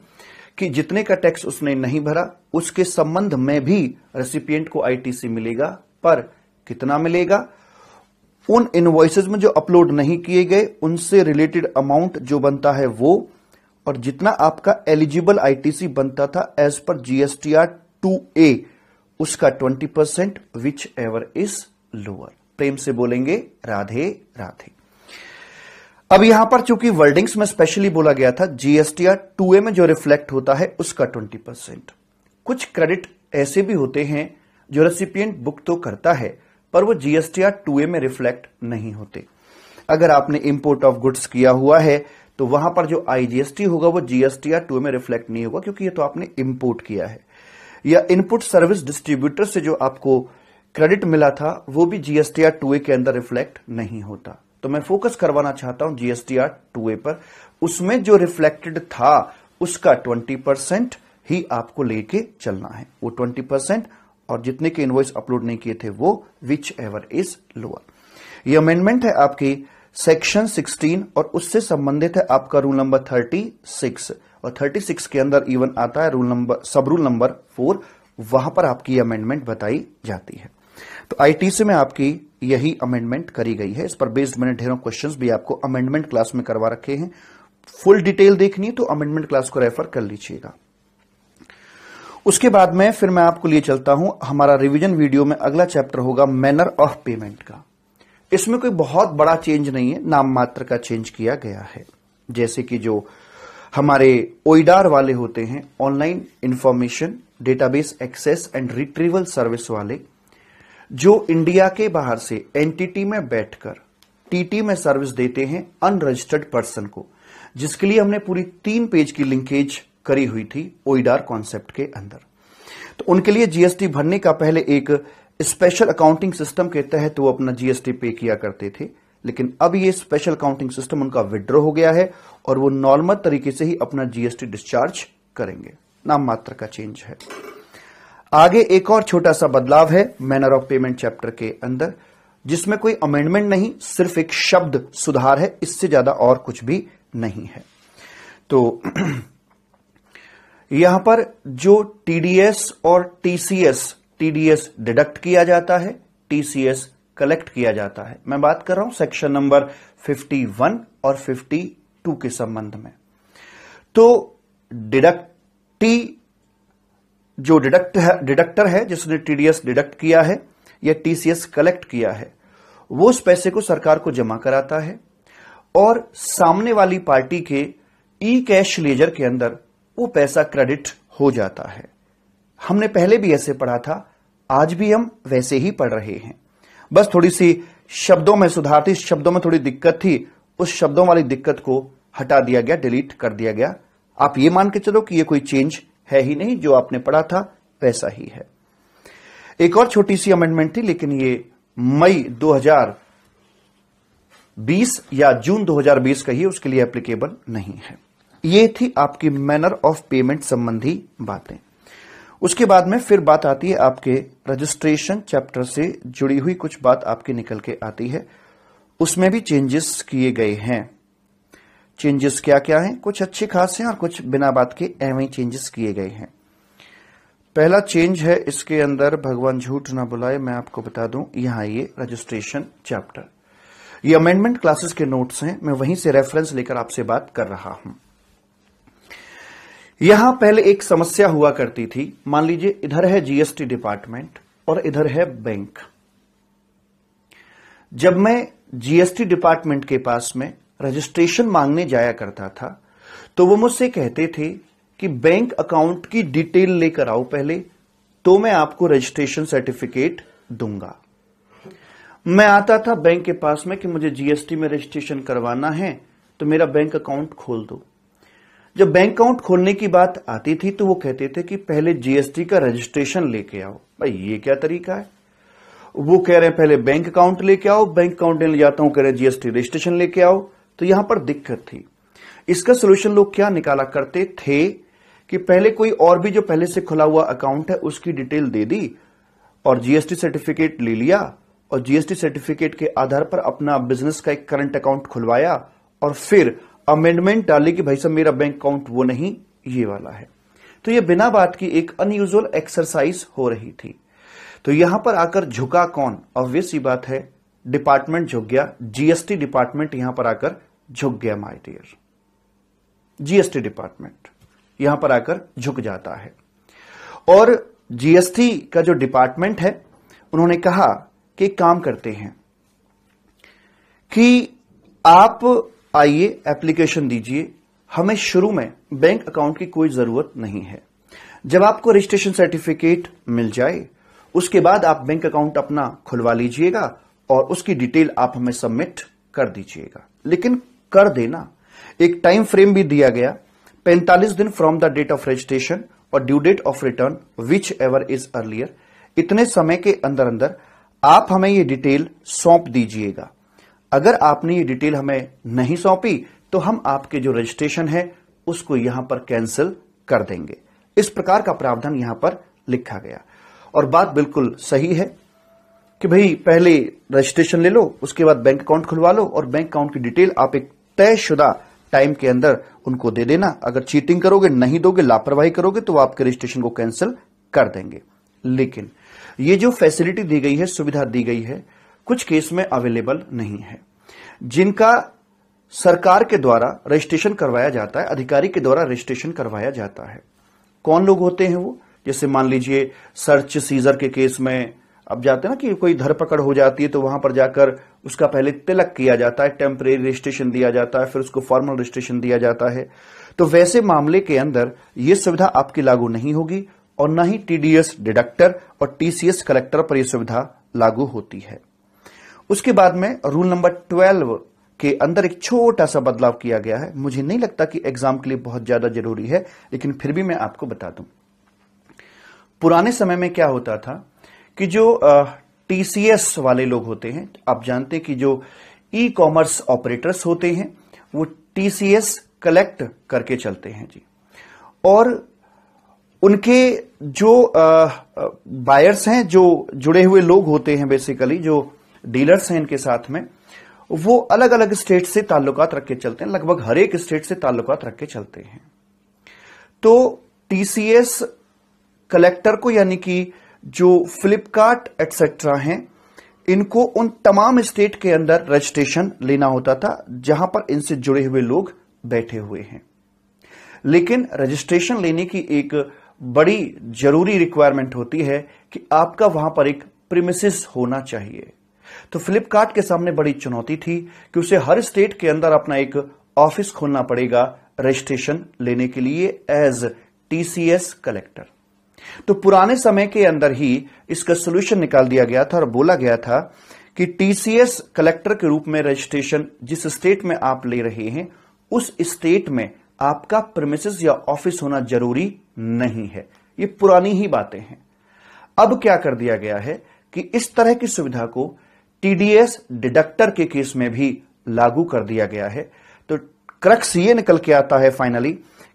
S1: कि जितने का टैक्स उसने नहीं भरा उसके संबंध में भी रेसिपियंट को आईटीसी मिलेगा पर कितना मिलेगा उन इनवॉइसिस में जो अपलोड नहीं किए गए उनसे रिलेटेड अमाउंट जो बनता है वो और जितना आपका एलिजिबल आईटीसी बनता था as per GSTR two A उसका twenty percent whichever is lower प्रेम से बोलेंगे राधे राधे अब यहां पर चूंकि वर्डिंग्स में स्पेशली बोला गया था जीएसटीआर टू ए में जो रिफ्लेक्ट होता है उसका ट्वेंटी परसेंट कुछ क्रेडिट ऐसे भी होते हैं जो रेसिपियंट बुक तो करता है पर वो जीएसटीआर टू ए में रिफ्लेक्ट नहीं होते अगर आपने इंपोर्ट ऑफ गुड्स किया हुआ है तो वहां पर जो आईजीएसटी होगा वो जीएसटीआर टू में रिफ्लेक्ट नहीं होगा क्योंकि ये तो आपने इंपोर्ट किया है या इनपुट सर्विस डिस्ट्रीब्यूटर से जो आपको क्रेडिट मिला था वो भी जीएसटीआर टू ए के अंदर रिफ्लेक्ट नहीं होता तो मैं फोकस करवाना चाहता हूं जीएसटीआर टू ए पर उसमें जो रिफ्लेक्टेड था उसका ट्वेंटी परसेंट ही आपको लेके चलना है वो ट्वेंटी परसेंट और जितने के इनवॉइस अपलोड नहीं किए थे वो विच एवर इज लोअर ये अमेंडमेंट है आपकी सेक्शन 16 और उससे संबंधित है आपका रूल नंबर 36 और 36 के अंदर इवन आता है rule number sub rule number four वहां पर आपकी अमेंडमेंट बताई जाती है तो आईटीसी में आपकी यही अमेंडमेंट करी गई है इस पर बेस्ड मैंने ढेरों क्वेश्चंस भी आपको अमेंडमेंट क्लास में करवा रखे हैं फुल डिटेल देखनी तो अमेंडमेंट क्लास को रेफर कर लीजिएगा उसके बाद में फिर मैं आपको लिए चलता हूं हमारा रिवीजन वीडियो में अगला चैप्टर होगा मैनर ऑफ पेमेंट का इसमें कोई बहुत बड़ा चेंज नहीं है नाम मात्र का चेंज किया गया है जैसे कि जो हमारे ओइडार वाले होते हैं online information database access and retrieval service वाले जो इंडिया के बाहर से एनटीटी में बैठकर टीटी में सर्विस देते हैं अनरजिस्टर्ड पर्सन को जिसके लिए हमने पूरी तीन पेज की लिंकेज करी हुई थी ओइडार कॉन्सेप्ट के अंदर तो उनके लिए जीएसटी भरने का पहले एक स्पेशल अकाउंटिंग सिस्टम के तहत वो अपना जीएसटी पे किया करते थे लेकिन अब ये स्पेशल काउंटिंग सिस्टम उनका विड्रॉ हो गया है और वो नॉर्मल तरीके से ही अपना जीएसटी डिस्चार्ज करेंगे नाम मात्र का चेंज है आगे एक और छोटा सा बदलाव है मैनर ऑफ पेमेंट चैप्टर के अंदर जिसमें कोई अमेंडमेंट नहीं सिर्फ एक शब्द सुधार है इससे ज्यादा और कुछ भी नहीं है तो यहां पर जो टीडीएस और टीसीएस टीडीएस डिडक्ट किया जाता है टीसीएस कलेक्ट किया जाता है मैं बात कर रहा हूं सेक्शन नंबर 51 और 52 के संबंध में तो डिडक्टी जो डिडक्ट डिडक्टर है जिसने टीडीएस डिडक्ट किया है या टीसीएस कलेक्ट किया है वो उस पैसे को सरकार को जमा कराता है और सामने वाली पार्टी के ई कैश लेजर के अंदर वो पैसा क्रेडिट हो जाता है हमने पहले भी ऐसे पढ़ा था आज भी हम वैसे ही पढ़ रहे हैं बस थोड़ी सी शब्दों में सुधार थी शब्दों में थोड़ी दिक्कत थी उस शब्दों वाली दिक्कत को हटा दिया गया डिलीट कर दिया गया आप ये मान के चलो कि ये कोई चेंज है ही नहीं जो आपने पढ़ा था वैसा ही है एक और छोटी सी अमेंडमेंट थी लेकिन ये मई 2020 या जून 2020 का ही उसके लिए एप्लीकेबल नहीं है ये थी आपकी मैनर ऑफ पेमेंट संबंधी बातें उसके बाद में फिर बात आती है आपके रजिस्ट्रेशन चैप्टर से जुड़ी हुई कुछ बात आपकी निकल के आती है उसमें भी चेंजेस किए गए हैं चेंजेस क्या क्या हैं कुछ अच्छे खास हैं और कुछ बिना बात के एवं चेंजेस किए गए हैं पहला चेंज है इसके अंदर भगवान झूठ ना बुलाए मैं आपको बता दूं यहां ये रजिस्ट्रेशन चैप्टर ये अमेंडमेंट क्लासेस के नोट्स हैं मैं वहीं से रेफरेंस लेकर आपसे बात कर रहा हूं यहां पहले एक समस्या हुआ करती थी मान लीजिए इधर है जीएसटी डिपार्टमेंट और इधर है बैंक जब मैं जीएसटी डिपार्टमेंट के पास में रजिस्ट्रेशन मांगने जाया करता था तो वो मुझसे कहते थे कि बैंक अकाउंट की डिटेल लेकर आओ पहले तो मैं आपको रजिस्ट्रेशन सर्टिफिकेट दूंगा मैं आता था बैंक के पास में कि मुझे जीएसटी में रजिस्ट्रेशन करवाना है तो मेरा बैंक अकाउंट खोल दो जब बैंक अकाउंट खोलने की बात आती थी तो वो कहते थे कि पहले जीएसटी का रजिस्ट्रेशन लेके आओ भाई ये क्या तरीका है वो कह रहे हैं पहले बैंक अकाउंट लेके आओ बैंक अकाउंट ले जाता हूं कह रहे जीएसटी रजिस्ट्रेशन लेके आओ तो यहां पर दिक्कत थी इसका सोल्यूशन लोग क्या निकाला करते थे कि पहले कोई और भी जो पहले से खुला हुआ अकाउंट है उसकी डिटेल दे दी और जीएसटी सर्टिफिकेट ले लिया और जीएसटी सर्टिफिकेट के आधार पर अपना बिजनेस का एक करंट अकाउंट खुलवाया और फिर अमेंडमेंट डाले कि भाई साहब मेरा बैंक अकाउंट वो नहीं ये वाला है तो ये बिना बात की एक अनयूजल एक्सरसाइज हो रही थी तो यहां पर आकर झुका कौन ऑब्वियस ये बात है डिपार्टमेंट झुक गया जीएसटी डिपार्टमेंट यहां पर आकर झुक गया माय डियर जीएसटी डिपार्टमेंट यहां पर आकर झुक जाता है और जीएसटी का जो डिपार्टमेंट है उन्होंने कहा कि काम करते हैं कि आप आइए एप्लीकेशन दीजिए हमें शुरू में बैंक अकाउंट की कोई जरूरत नहीं है जब आपको रजिस्ट्रेशन सर्टिफिकेट मिल जाए उसके बाद आप बैंक अकाउंट अपना खुलवा लीजिएगा और उसकी डिटेल आप हमें सबमिट कर दीजिएगा लेकिन कर देना एक टाइम फ्रेम भी दिया गया 45 दिन from the date of registration और due date of return whichever is earlier इतने समय के अंदर अंदर आप हमें ये डिटेल सौंप दीजिएगा अगर आपने ये डिटेल हमें नहीं सौंपी तो हम आपके जो रजिस्ट्रेशन है उसको यहां पर कैंसिल कर देंगे इस प्रकार का प्रावधान यहां पर लिखा गया और बात बिल्कुल सही है कि भाई पहले रजिस्ट्रेशन ले लो उसके बाद बैंक अकाउंट खुलवा लो और बैंक अकाउंट की डिटेल आप एक तयशुदा टाइम के अंदर उनको दे देना अगर चीटिंग करोगे नहीं दोगे लापरवाही करोगे तो आपके रजिस्ट्रेशन को कैंसिल कर देंगे लेकिन ये जो फैसिलिटी दी गई है सुविधा दी गई है कुछ केस में अवेलेबल नहीं है जिनका सरकार के द्वारा रजिस्ट्रेशन करवाया जाता है अधिकारी के द्वारा रजिस्ट्रेशन करवाया जाता है कौन लोग होते हैं वो जैसे मान लीजिए सर्च सीजर के केस में अब जाते हैं ना कि कोई धरपकड़ हो जाती है तो वहां पर जाकर उसका पहले तिलक किया जाता है टेम्परेरी रजिस्ट्रेशन दिया जाता है फिर उसको फॉर्मल रजिस्ट्रेशन दिया जाता है तो वैसे मामले के अंदर यह सुविधा आपकी लागू नहीं होगी और न ही टीडीएस डिडक्टर और टीसीएस कलेक्टर पर यह सुविधा लागू होती है उसके बाद में रूल नंबर ट्वेल्व के अंदर एक छोटा सा बदलाव किया गया है मुझे नहीं लगता कि एग्जाम के लिए बहुत ज्यादा जरूरी है लेकिन फिर भी मैं आपको बता दूं पुराने समय में क्या होता था कि जो टीसीएस वाले लोग होते हैं आप जानते हैं कि जो ई कॉमर्स ऑपरेटर्स होते हैं वो टीसीएस कलेक्ट करके चलते हैं जी और उनके जो बायर्स हैं जो जुड़े हुए लोग होते हैं बेसिकली जो डीलर्स हैं इनके साथ में वो अलग अलग स्टेट से ताल्लुकात रख के चलते हैं लगभग हर एक स्टेट से ताल्लुकात रख के चलते हैं तो टीसीएस कलेक्टर को यानी कि जो फ्लिपकार्ट एटसेट्रा हैं इनको उन तमाम स्टेट के अंदर रजिस्ट्रेशन लेना होता था जहां पर इनसे जुड़े हुए लोग बैठे हुए हैं लेकिन रजिस्ट्रेशन लेने की एक बड़ी जरूरी रिक्वायरमेंट होती है कि आपका वहां पर एक प्रिमिसिस होना चाहिए तो फ्लिपकार्ट के सामने बड़ी चुनौती थी कि उसे हर स्टेट के अंदर अपना एक ऑफिस खोलना पड़ेगा रजिस्ट्रेशन लेने के लिए एज टीसीएस कलेक्टर तो पुराने समय के अंदर ही इसका सोल्यूशन निकाल दिया गया था और बोला गया था कि टीसीएस कलेक्टर के रूप में रजिस्ट्रेशन जिस स्टेट में आप ले रहे हैं उस स्टेट में आपका प्रमिसेस या ऑफिस होना जरूरी नहीं है ये पुरानी ही बातें हैं अब क्या कर दिया गया है कि इस तरह की सुविधा को टीडीएस डिडक्टर के केस में भी लागू कर दिया गया है तो क्रक्स ये निकल के आता है फाइनली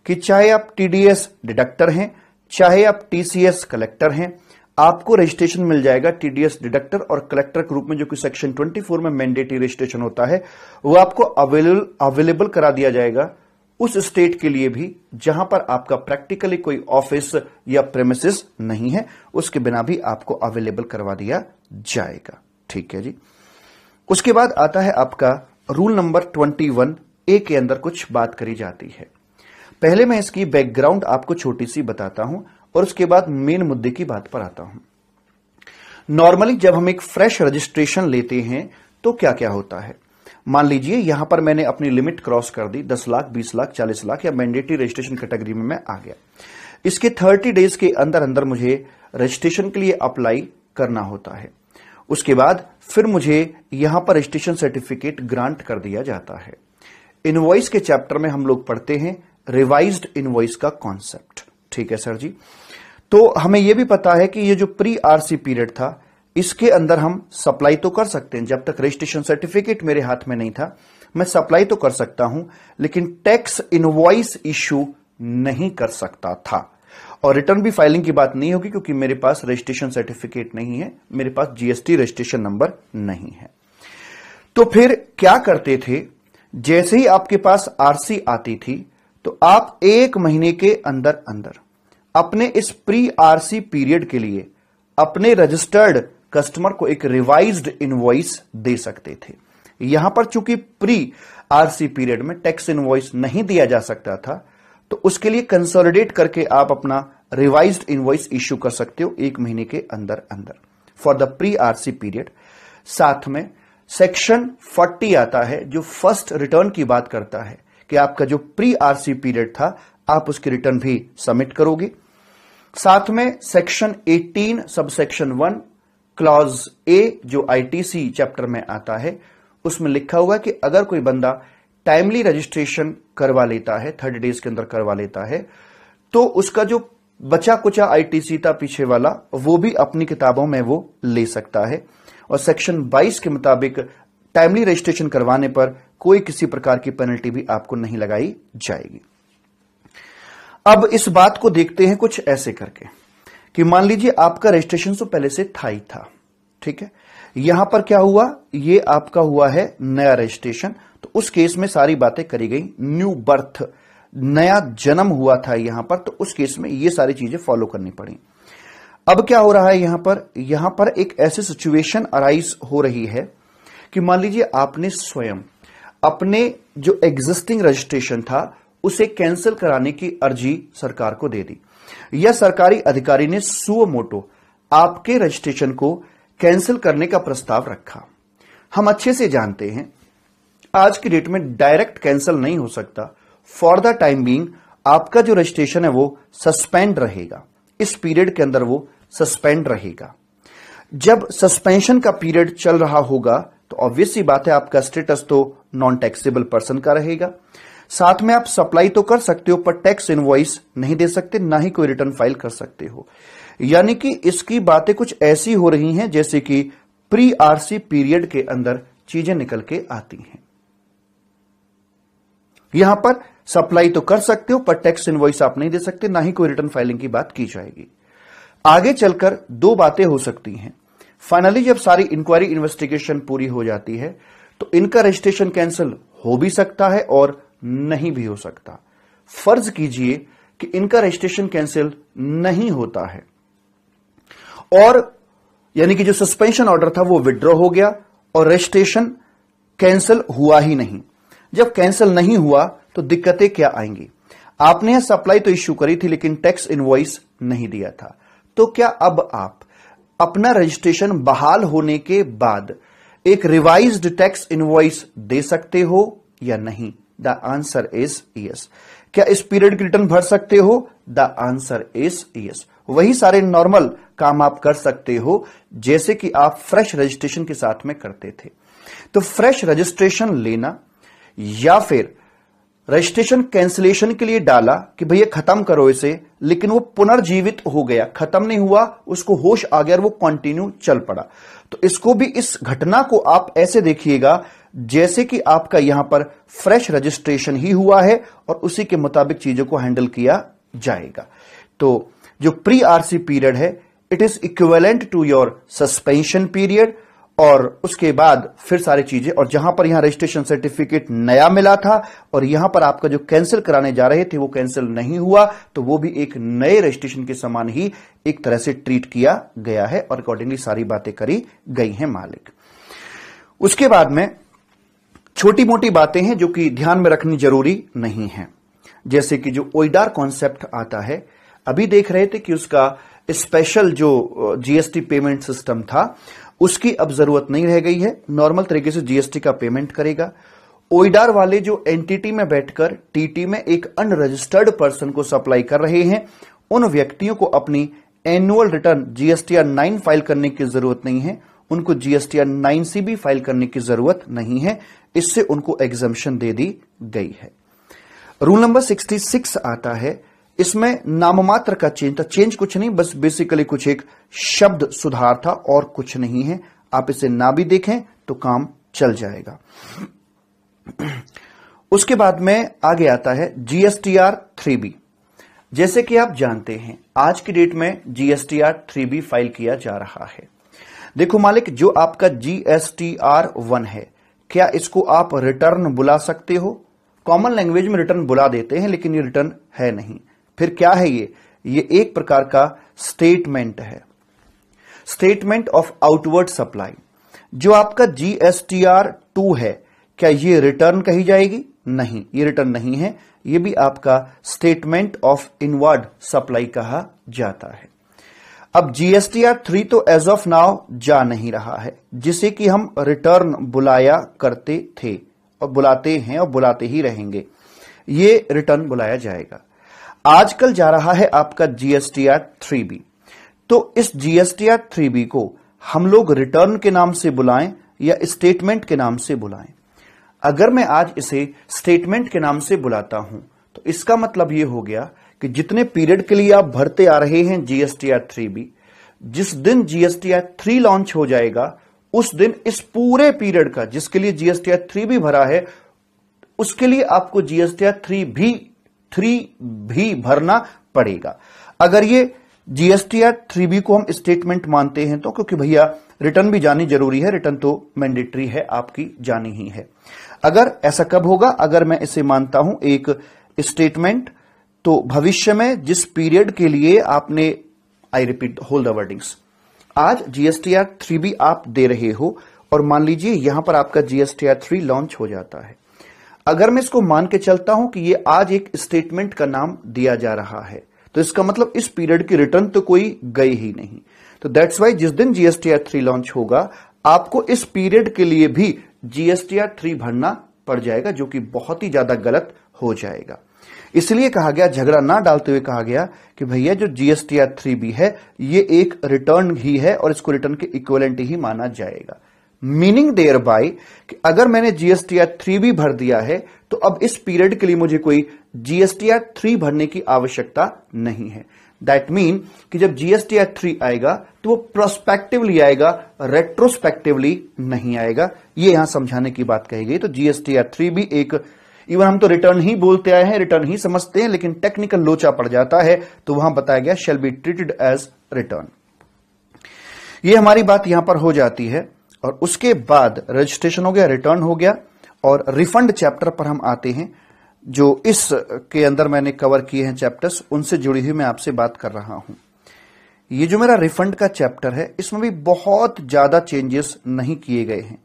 S1: कि चाहे आप टीडीएस डिडक्टर हैं चाहे आप टीसीएस कलेक्टर हैं आपको रजिस्ट्रेशन मिल जाएगा टीडीएस डिडक्टर और कलेक्टर के रूप में जो कि सेक्शन 24 में मैंडेटरी रजिस्ट्रेशन होता है वो आपको अवेलेबल अवेलेबल करा दिया जाएगा उस स्टेट के लिए भी जहां पर आपका प्रैक्टिकली कोई ऑफिस या प्रेमिस नहीं है उसके बिना भी आपको अवेलेबल करवा दिया जाएगा ठीक है जी उसके बाद आता है आपका rule number twenty one A के अंदर कुछ बात करी जाती है पहले मैं इसकी बैकग्राउंड आपको छोटी सी बताता हूं और उसके बाद मेन मुद्दे की बात पर आता हूं नॉर्मली जब हम एक फ्रेश रजिस्ट्रेशन लेते हैं तो क्या क्या होता है मान लीजिए यहां पर मैंने अपनी लिमिट क्रॉस कर दी दस लाख बीस लाख चालीस लाख या मैंडेटरी रजिस्ट्रेशन कैटेगरी में मैं आ गया इसके थर्टी डेज के अंदर अंदर मुझे रजिस्ट्रेशन के लिए अप्लाई करना होता है उसके बाद फिर मुझे यहां पर रजिस्ट्रेशन सर्टिफिकेट ग्रांट कर दिया जाता है इनवॉइस के चैप्टर में हम लोग पढ़ते हैं रिवाइज इनवॉइस का कॉन्सेप्ट ठीक है सर जी तो हमें यह भी पता है कि ये जो प्री आरसी पीरियड था इसके अंदर हम सप्लाई तो कर सकते हैं जब तक रजिस्ट्रेशन सर्टिफिकेट मेरे हाथ में नहीं था मैं सप्लाई तो कर सकता हूं लेकिन टैक्स इनवॉइस इश्यू नहीं कर सकता था और रिटर्न भी फाइलिंग की बात नहीं होगी क्योंकि मेरे पास रजिस्ट्रेशन सर्टिफिकेट नहीं है मेरे पास जीएसटी रजिस्ट्रेशन नंबर नहीं है तो फिर क्या करते थे जैसे ही आपके पास आरसी आती थी तो आप एक महीने के अंदर अंदर अपने इस प्री आरसी पीरियड के लिए अपने रजिस्टर्ड कस्टमर को एक रिवाइज्ड इनवॉइस दे सकते थे यहां पर चूंकि प्री आरसी पीरियड में टैक्स इनवॉइस नहीं दिया जा सकता था तो उसके लिए कंसोलिडेट करके आप अपना रिवाइज इनवॉइस इश्यू कर सकते हो एक महीने के अंदर अंदर for the pre RC period साथ में सेक्शन 40 आता है जो फर्स्ट रिटर्न की बात करता है कि आपका जो प्री आरसी पीरियड था आप उसकी रिटर्न भी सबमिट करोगे साथ में section 18 sub section one clause A जो आईटीसी चैप्टर में आता है उसमें लिखा हुआ है कि अगर कोई बंदा टाइमली रजिस्ट्रेशन करवा लेता है थर्टी डेज के अंदर करवा लेता है तो उसका जो बचा कुचा आईटीसी था पीछे वाला वो भी अपनी किताबों में वो ले सकता है और सेक्शन 22 के मुताबिक टाइमली रजिस्ट्रेशन करवाने पर कोई किसी प्रकार की पेनल्टी भी आपको नहीं लगाई जाएगी अब इस बात को देखते हैं कुछ ऐसे करके कि मान लीजिए आपका रजिस्ट्रेशन तो पहले से था ही था ठीक है यहां पर क्या हुआ ये आपका हुआ है नया रजिस्ट्रेशन तो उस केस में सारी बातें करी गई न्यू बर्थ नया जन्म हुआ था यहां पर तो उस केस में ये सारी चीजें फॉलो करनी पड़ी अब क्या हो रहा है यहां पर यहां पर एक ऐसी सिचुएशन अराइज हो रही है कि मान लीजिए आपने स्वयं अपने जो एग्जिस्टिंग रजिस्ट्रेशन था उसे कैंसिल कराने की अर्जी सरकार को दे दी या सरकारी अधिकारी ने सुओ मोटो आपके रजिस्ट्रेशन को कैंसिल करने का प्रस्ताव रखा हम अच्छे से जानते हैं आज की डेट में डायरेक्ट कैंसिल नहीं हो सकता फॉर द टाइम बींग आपका जो रजिस्ट्रेशन है वो सस्पेंड रहेगा इस पीरियड के अंदर वो सस्पेंड रहेगा जब सस्पेंशन का पीरियड चल रहा होगा तो ऑब्वियसली बात है आपका स्टेटस तो नॉन टैक्सेबल पर्सन का रहेगा साथ में आप सप्लाई तो कर सकते हो पर टैक्स इनवॉइस नहीं दे सकते ना ही कोई रिटर्न फाइल कर सकते हो यानी कि इसकी बातें कुछ ऐसी हो रही हैं जैसे कि प्री आरसी पीरियड के अंदर चीजें निकल के आती हैं यहां पर सप्लाई तो कर सकते हो पर टैक्स इनवॉइस आप नहीं दे सकते ना ही कोई रिटर्न फाइलिंग की बात की जाएगी आगे चलकर दो बातें हो सकती हैं फाइनली जब सारी इंक्वायरी इन्वेस्टिगेशन पूरी हो जाती है तो इनका रजिस्ट्रेशन कैंसिल हो भी सकता है और नहीं भी हो सकता फर्ज कीजिए कि इनका रजिस्ट्रेशन कैंसिल नहीं होता है और यानी कि जो सस्पेंशन ऑर्डर था वो विड्रॉ हो गया और रजिस्ट्रेशन कैंसिल हुआ ही नहीं जब कैंसिल नहीं हुआ तो दिक्कतें क्या आएंगी आपने सप्लाई तो इश्यू करी थी लेकिन टैक्स इनवॉइस नहीं दिया था तो क्या अब आप अपना रजिस्ट्रेशन बहाल होने के बाद एक रिवाइज्ड टैक्स इनवॉइस दे सकते हो या नहीं द आंसर इज यस क्या इस पीरियड की रिटर्न भर सकते हो द आंसर इज यस वही सारे नॉर्मल काम आप कर सकते हो जैसे कि आप फ्रेश रजिस्ट्रेशन के साथ में करते थे तो फ्रेश रजिस्ट्रेशन लेना या फिर रजिस्ट्रेशन कैंसिलेशन के लिए डाला कि भैया खत्म करो इसे लेकिन वो पुनर्जीवित हो गया खत्म नहीं हुआ उसको होश आ गया और वो कंटिन्यू चल पड़ा तो इसको भी इस घटना को आप ऐसे देखिएगा जैसे कि आपका यहां पर फ्रेश रजिस्ट्रेशन ही हुआ है और उसी के मुताबिक चीजों को हैंडल किया जाएगा तो जो प्री आरसी पीरियड है it is equivalent to your suspension period और उसके बाद फिर सारी चीजें और जहां पर यहां रजिस्ट्रेशन सर्टिफिकेट नया मिला था और यहां पर आपका जो कैंसिल कराने जा रहे थे वो कैंसिल नहीं हुआ तो वो भी एक नए रजिस्ट्रेशन के समान ही एक तरह से ट्रीट किया गया है और अकॉर्डिंगली सारी बातें करी गई हैं मालिक उसके बाद में छोटी मोटी बातें हैं जो कि ध्यान में रखनी जरूरी नहीं है जैसे कि जो ओइडार कॉन्सेप्ट आता है अभी देख रहे थे कि उसका स्पेशल जो जीएसटी पेमेंट सिस्टम था उसकी अब जरूरत नहीं रह गई है नॉर्मल तरीके से जीएसटी का पेमेंट करेगा ओइडार e वाले जो एनटीटी में बैठकर टीटी में एक अनरजिस्टर्ड पर्सन को सप्लाई कर रहे हैं उन व्यक्तियों को अपनी annual return GSTR nine file करने की जरूरत नहीं है उनको जीएसटीआर नाइन सी भी फाइल करने की जरूरत नहीं है इससे उनको एग्जामेशन दे दी गई है रूल नंबर सिक्सटी सिक्स आता है इसमें नाममात्र का चेंज था चेंज कुछ नहीं बस बेसिकली कुछ एक शब्द सुधार था और कुछ नहीं है आप इसे ना भी देखें तो काम चल जाएगा उसके बाद में आगे आता है जीएसटीआर थ्री बी जैसे कि आप जानते हैं आज की डेट में जीएसटीआर थ्री बी फाइल किया जा रहा है देखो मालिक जो आपका जीएसटीआर वन है क्या इसको आप रिटर्न बुला सकते हो कॉमन लैंग्वेज में रिटर्न बुला देते हैं लेकिन ये रिटर्न है नहीं फिर क्या है ये ये एक प्रकार का स्टेटमेंट है स्टेटमेंट ऑफ आउटवर्ड सप्लाई जो आपका जीएसटीआर टू है क्या ये रिटर्न कही जाएगी नहीं ये रिटर्न नहीं है ये भी आपका स्टेटमेंट ऑफ इनवर्ड सप्लाई कहा जाता है अब जीएसटीआर थ्री तो एज ऑफ नाउ जा नहीं रहा है जिसे कि हम रिटर्न बुलाया करते थे और बुलाते हैं और बुलाते ही रहेंगे ये रिटर्न बुलाया जाएगा आजकल जा रहा है आपका जीएसटीआर थ्री बी तो इस जीएसटीआर थ्री बी को हम लोग रिटर्न के नाम से बुलाएं या स्टेटमेंट के नाम से बुलाएं अगर मैं आज इसे स्टेटमेंट के नाम से बुलाता हूं तो इसका मतलब यह हो गया कि जितने पीरियड के लिए आप भरते आ रहे हैं जीएसटीआर थ्री बी जिस दिन जीएसटीआर थ्री लॉन्च हो जाएगा उस दिन इस पूरे पीरियड का जिसके लिए जीएसटीआर थ्री भी भरा है उसके लिए आपको जीएसटीआर थ्री भी थ्री भी भरना पड़ेगा अगर ये जीएसटीआर थ्री बी को हम स्टेटमेंट मानते हैं तो क्योंकि भैया रिटर्न भी जानी जरूरी है रिटर्न तो मैंडेटरी है आपकी जानी ही है अगर ऐसा कब होगा अगर मैं इसे मानता हूं एक स्टेटमेंट तो भविष्य में जिस पीरियड के लिए आपने I repeat hold the wordings आज जीएसटीआर थ्री बी आप दे रहे हो और मान लीजिए यहां पर आपका जीएसटीआर थ्री लॉन्च हो जाता है अगर मैं इसको मान के चलता हूं कि ये आज एक स्टेटमेंट का नाम दिया जा रहा है तो इसका मतलब इस पीरियड की रिटर्न तो कोई गई ही नहीं तो दैट्स वाई जिस दिन जीएसटीआर थ्री लॉन्च होगा आपको इस पीरियड के लिए भी जीएसटीआर थ्री भरना पड़ जाएगा जो कि बहुत ही ज्यादा गलत हो जाएगा इसलिए कहा गया झगड़ा ना डालते हुए कहा गया कि भैया जो जीएसटीआर थ्री भी है ये एक रिटर्न ही है और इसको रिटर्न के इक्वलेंट ही माना जाएगा मीनिंग देयर बाय कि अगर मैंने जीएसटीआर थ्री भी भर दिया है तो अब इस पीरियड के लिए मुझे कोई जीएसटीआर थ्री भरने की आवश्यकता नहीं है दैट मीन कि जब जीएसटीआर थ्री आएगा तो वो प्रोस्पेक्टिवली आएगा रेट्रोस्पेक्टिवली नहीं आएगा ये यहां समझाने की बात कही गई तो जीएसटीआर थ्री भी एक इवन हम तो रिटर्न ही बोलते आए हैं रिटर्न ही समझते हैं लेकिन टेक्निकल लोचा पड़ जाता है तो वहां बताया गया shall be treated as return ये हमारी बात यहां पर हो जाती है और उसके बाद रजिस्ट्रेशन हो गया रिटर्न हो गया और रिफंड चैप्टर पर हम आते हैं जो इस के अंदर मैंने कवर किए हैं चैप्टर्स उनसे जुड़ी हुई मैं आपसे बात कर रहा हूं ये जो मेरा रिफंड का चैप्टर है इसमें भी बहुत ज्यादा चेंजेस नहीं किए गए हैं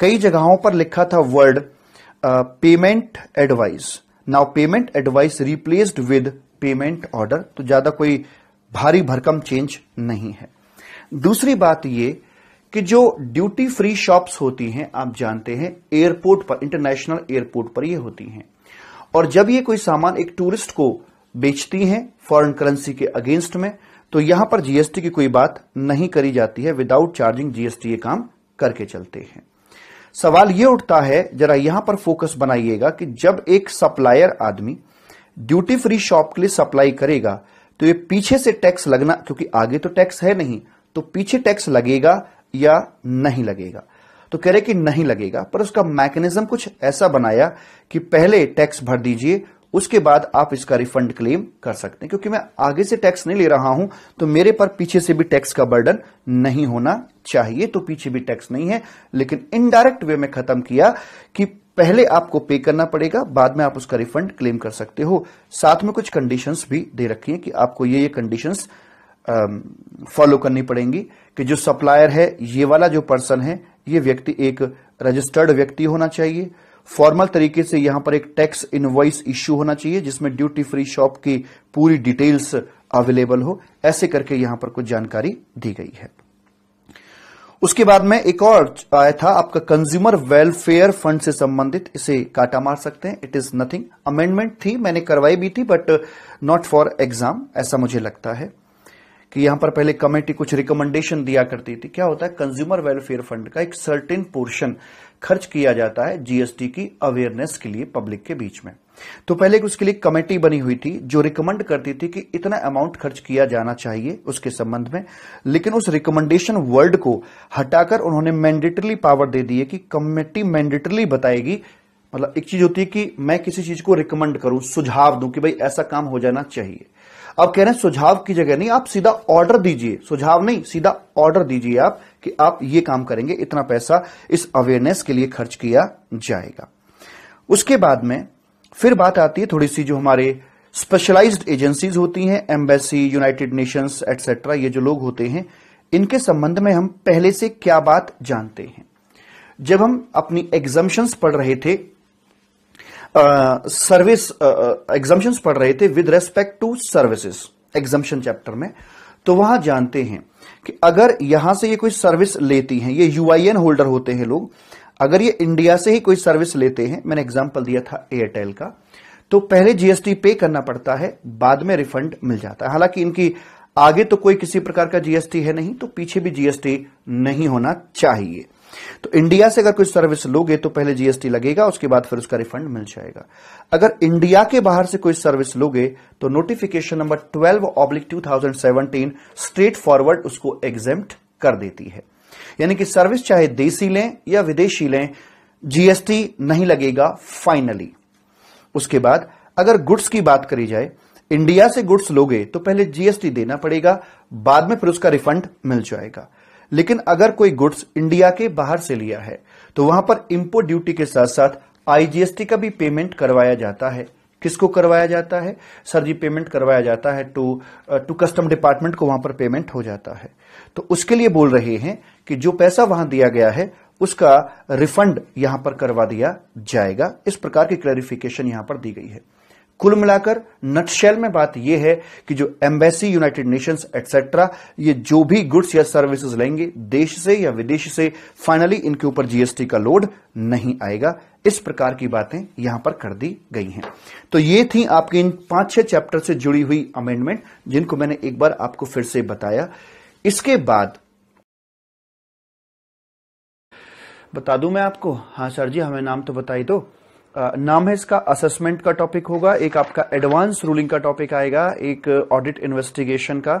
S1: कई जगहों पर लिखा था word payment advice now payment advice replaced with payment order तो ज्यादा कोई भारी भरकम चेंज नहीं है दूसरी बात यह कि जो ड्यूटी फ्री शॉप्स होती हैं आप जानते हैं एयरपोर्ट पर इंटरनेशनल एयरपोर्ट पर ये होती हैं और जब ये कोई सामान एक टूरिस्ट को बेचती हैं फॉरेन करेंसी के अगेंस्ट में तो यहां पर जीएसटी की कोई बात नहीं करी जाती है विदाउट चार्जिंग जीएसटी ये काम करके चलते हैं सवाल ये उठता है जरा यहां पर फोकस बनाइएगा कि जब एक सप्लायर आदमी ड्यूटी फ्री शॉप के लिए सप्लाई करेगा तो ये पीछे से टैक्स लगना क्योंकि आगे तो टैक्स है नहीं तो पीछे टैक्स लगेगा या नहीं लगेगा तो कह रहे कि नहीं लगेगा पर उसका मैकेनिज्म कुछ ऐसा बनाया कि पहले टैक्स भर दीजिए उसके बाद आप इसका रिफंड क्लेम कर सकते हैं क्योंकि मैं आगे से टैक्स नहीं ले रहा हूं तो मेरे पर पीछे से भी टैक्स का बर्डन नहीं होना चाहिए तो पीछे भी टैक्स नहीं है लेकिन इनडायरेक्ट वे में खत्म किया कि पहले आपको पे करना पड़ेगा बाद में आप उसका रिफंड क्लेम कर सकते हो साथ में कुछ कंडीशंस भी दे रखी हैं कि आपको ये ये कंडीशंस फॉलो करनी पड़ेंगी कि जो सप्लायर है ये वाला जो पर्सन है ये व्यक्ति एक रजिस्टर्ड व्यक्ति होना चाहिए फॉर्मल तरीके से यहां पर एक टैक्स इनवॉइस इश्यू होना चाहिए जिसमें ड्यूटी फ्री शॉप की पूरी डिटेल्स अवेलेबल हो ऐसे करके यहां पर कुछ जानकारी दी गई है उसके बाद में एक और आया था आपका कंज्यूमर वेलफेयर फंड से संबंधित इसे काटा मार सकते हैं इट इज नथिंग अमेंडमेंट थी मैंने करवाई भी थी बट नॉट फॉर एग्जाम ऐसा मुझे लगता है कि यहां पर पहले कमेटी कुछ रिकमेंडेशन दिया करती थी क्या होता है कंज्यूमर वेलफेयर फंड का एक सर्टेन पोर्शन खर्च किया जाता है जीएसटी की अवेयरनेस के लिए पब्लिक के बीच में तो पहले उसके लिए कमेटी बनी हुई थी जो रिकमेंड करती थी कि इतना अमाउंट खर्च किया जाना चाहिए उसके संबंध में लेकिन उस रिकमेंडेशन वर्ड को हटाकर उन्होंने मैंडेटरली पावर दे दी है कि कमेटी मैंडेटरली बताएगी मतलब एक चीज होती है कि मैं किसी चीज को रिकमेंड करूं सुझाव दूं कि भाई ऐसा काम हो जाना चाहिए अब कह रहे हैं सुझाव की जगह नहीं आप सीधा ऑर्डर दीजिए सुझाव नहीं सीधा ऑर्डर दीजिए आप कि आप ये काम करेंगे इतना पैसा इस अवेयरनेस के लिए खर्च किया जाएगा उसके बाद में फिर बात आती है थोड़ी सी जो हमारे स्पेशलाइज्ड एजेंसीज होती हैं एम्बेसी यूनाइटेड नेशंस एटसेट्रा ये जो लोग होते हैं इनके संबंध में हम पहले से क्या बात जानते हैं जब हम अपनी एग्जाम्शंस पढ़ रहे थे service uh, exemption uh, uh, पढ़ रहे थे with respect to services exemption chapter में तो वहां जानते हैं कि अगर यहां से ये कोई सर्विस लेती हैं ये यूआईएन होल्डर होते हैं लोग अगर ये इंडिया से ही कोई सर्विस लेते हैं मैंने एग्जाम्पल दिया था एयरटेल का तो पहले जीएसटी पे करना पड़ता है बाद में रिफंड मिल जाता है हालांकि इनकी आगे तो कोई किसी प्रकार का जीएसटी है नहीं तो पीछे भी जीएसटी नहीं होना चाहिए तो इंडिया से अगर कोई सर्विस लोगे तो पहले जीएसटी लगेगा उसके बाद फिर उसका रिफंड मिल जाएगा अगर इंडिया के बाहर से कोई सर्विस लोगे तो notification number twelve oblique two straightforward उसको एग्जेम्ट कर देती है यानी कि सर्विस चाहे देसी लें या विदेशी लें जीएसटी नहीं लगेगा फाइनली उसके बाद अगर गुड्स की बात करी जाए इंडिया से गुड्स लोगे तो पहले जीएसटी देना पड़ेगा बाद में फिर उसका रिफंड मिल जाएगा लेकिन अगर कोई गुड्स इंडिया के बाहर से लिया है तो वहां पर इम्पोर्ट ड्यूटी के साथ साथ आईजीएसटी का भी पेमेंट करवाया जाता है किसको करवाया जाता है सर जी पेमेंट करवाया जाता है टू टू कस्टम डिपार्टमेंट को वहां पर पेमेंट हो जाता है तो उसके लिए बोल रहे हैं कि जो पैसा वहां दिया गया है उसका रिफंड यहां पर करवा दिया जाएगा इस प्रकार की क्लैरिफिकेशन यहां पर दी गई है कुल मिलाकर नटशेल में बात यह है कि जो एम्बेसी यूनाइटेड नेशंस एटसेट्रा ये जो भी गुड्स या सर्विसेज लेंगे देश से या विदेश से फाइनली इनके ऊपर जीएसटी का लोड नहीं आएगा इस प्रकार की बातें यहां पर कर दी गई हैं तो ये थी आपकी इन पांच छह चैप्टर से जुड़ी हुई अमेंडमेंट जिनको मैंने एक बार आपको फिर से बताया इसके बाद बता दू मैं आपको हाँ सर जी हमें नाम तो बताई दो नाम है इसका असेसमेंट का टॉपिक होगा एक आपका एडवांस रूलिंग का टॉपिक आएगा एक ऑडिट इन्वेस्टिगेशन का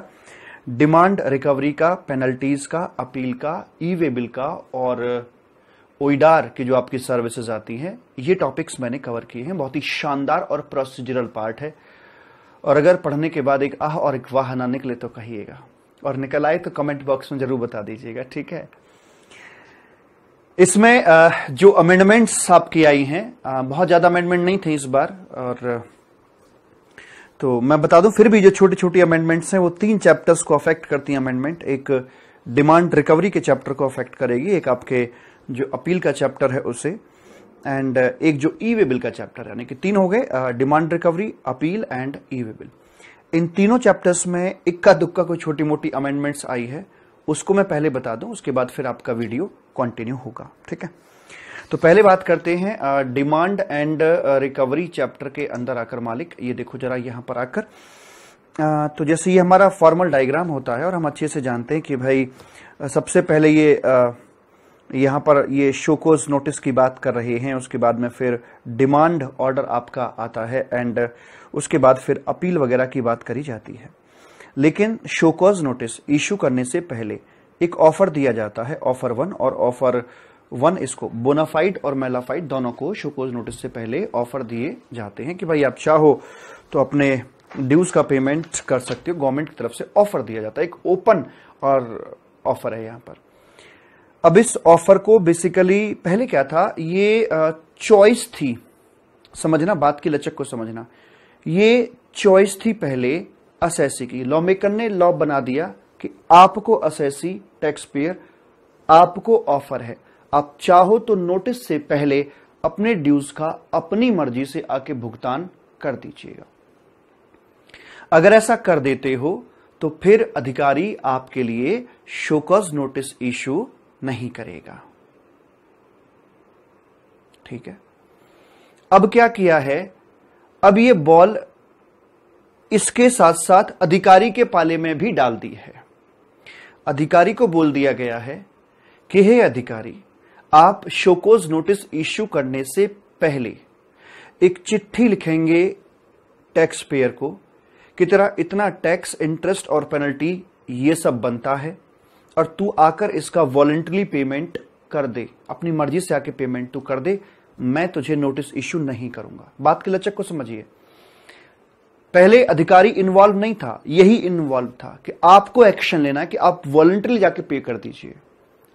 S1: डिमांड रिकवरी का पेनल्टीज का अपील का ई वे बिल का और ओइडार e की जो आपकी सर्विसेज आती हैं ये टॉपिक्स मैंने कवर किए हैं बहुत ही शानदार और प्रोसीजरल पार्ट है और अगर पढ़ने के बाद एक आह और एक वाह ना निकले तो कहिएगा और निकल आए तो कमेंट बॉक्स में जरूर बता दीजिएगा ठीक है इसमें जो अमेंडमेंट्स आपकी आई हैं बहुत ज़्यादा अमेंडमेंट नहीं थे इस बार और तो मैं बता दूं फिर भी जो छोटी छोटी अमेंडमेंट्स हैं वो तीन चैप्टर्स को अफेक्ट करती हैं अमेंडमेंट एक डिमांड रिकवरी के चैप्टर को अफेक्ट करेगी एक आपके जो अपील का चैप्टर है उसे एंड एक जो ई वे बिल का चैप्टर यानी कि तीन हो गए demand recovery appeal and e way bill इन तीनों चैप्टर्स में इक्का दुक्का कोई छोटी मोटी अमेंडमेंट्स आई है उसको मैं पहले बता दूं उसके बाद फिर आपका वीडियो कंटिन्यू होगा ठीक है तो पहले बात करते हैं डिमांड एंड रिकवरी चैप्टर के अंदर आकर मालिक ये देखो जरा यहां पर आकर आ, तो जैसे ये हमारा फॉर्मल डायग्राम होता है और हम अच्छे से जानते हैं कि भाई सबसे पहले ये आ, पर ये शोकोज नोटिस की बात कर रहे हैं उसके बाद में फिर डिमांड ऑर्डर आपका आता है एंड उसके बाद फिर अपील वगैरह की बात करी जाती है लेकिन शोकॉज नोटिस इशू करने से पहले एक ऑफर दिया जाता है ऑफर वन और ऑफर वन इसको बोनाफाइड और मेलाफाइड दोनों को शोकॉज नोटिस से पहले ऑफर दिए जाते हैं कि भाई आप चाहो तो अपने ड्यूज का पेमेंट कर सकते हो गवर्नमेंट की तरफ से ऑफर दिया जाता है एक ओपन और ऑफर है यहां पर अब इस ऑफर को बेसिकली पहले क्या था ये चॉइस थी समझना बात की लचक को समझना ये चॉइस थी पहले असैसी की लॉ मेकर ने लॉ बना दिया कि आपको असैसी टैक्स पेयर आपको ऑफर है आप चाहो तो नोटिस से पहले अपने ड्यूज का अपनी मर्जी से आके भुगतान कर दीजिएगा अगर ऐसा कर देते हो तो फिर अधिकारी आपके लिए शोकस नोटिस इशू नहीं करेगा ठीक है अब क्या किया है अब ये बॉल इसके साथ साथ अधिकारी के पाले में भी डाल दी है अधिकारी को बोल दिया गया है कि हे अधिकारी आप शोकोज नोटिस इश्यू करने से पहले एक चिट्ठी लिखेंगे टैक्स पेयर को कि तेरा इतना टैक्स इंटरेस्ट और पेनल्टी ये सब बनता है और तू आकर इसका वॉलेंटली पेमेंट कर दे अपनी मर्जी से आके पेमेंट तू कर दे मैं तुझे नोटिस इश्यू नहीं करूंगा बात के लचक को समझिए पहले अधिकारी इन्वॉल्व नहीं था यही इन्वॉल्व था कि आपको एक्शन लेना है कि आप वॉलंटरली जाके पे कर दीजिए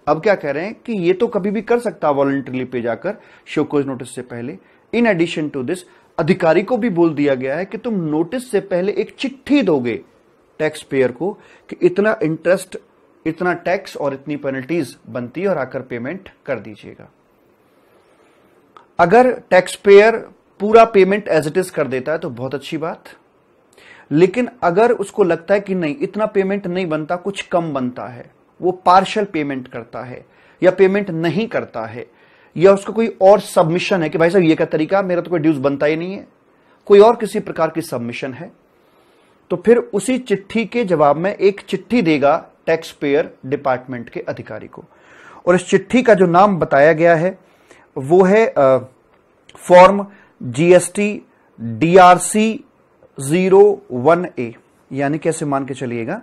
S1: अब क्या कह रहे हैं कि ये तो कभी भी कर सकता है वॉलंटरली पे जाकर शोकोज नोटिस से पहले इन एडिशन टू दिस अधिकारी को भी बोल दिया गया है कि तुम नोटिस से पहले एक चिट्ठी दोगे टैक्स पेयर को कि इतना इंटरेस्ट इतना टैक्स और इतनी पेनल्टीज बनती है और आकर पेमेंट कर दीजिएगा अगर टैक्स पेयर पूरा पेमेंट एज इट इज कर देता है तो बहुत अच्छी बात लेकिन अगर उसको लगता है कि नहीं इतना पेमेंट नहीं बनता कुछ कम बनता है वो पार्शल पेमेंट करता है या पेमेंट नहीं करता है या उसको कोई और सबमिशन है कि भाई साहब ये क्या तरीका मेरा तो कोई ड्यूज बनता ही नहीं है कोई और किसी प्रकार की सबमिशन है तो फिर उसी चिट्ठी के जवाब में एक चिट्ठी देगा टैक्स पेयर डिपार्टमेंट के अधिकारी को और इस चिट्ठी का जो नाम बताया गया है वो है form GST DRC zero one A यानी कैसे मान के चलिएगा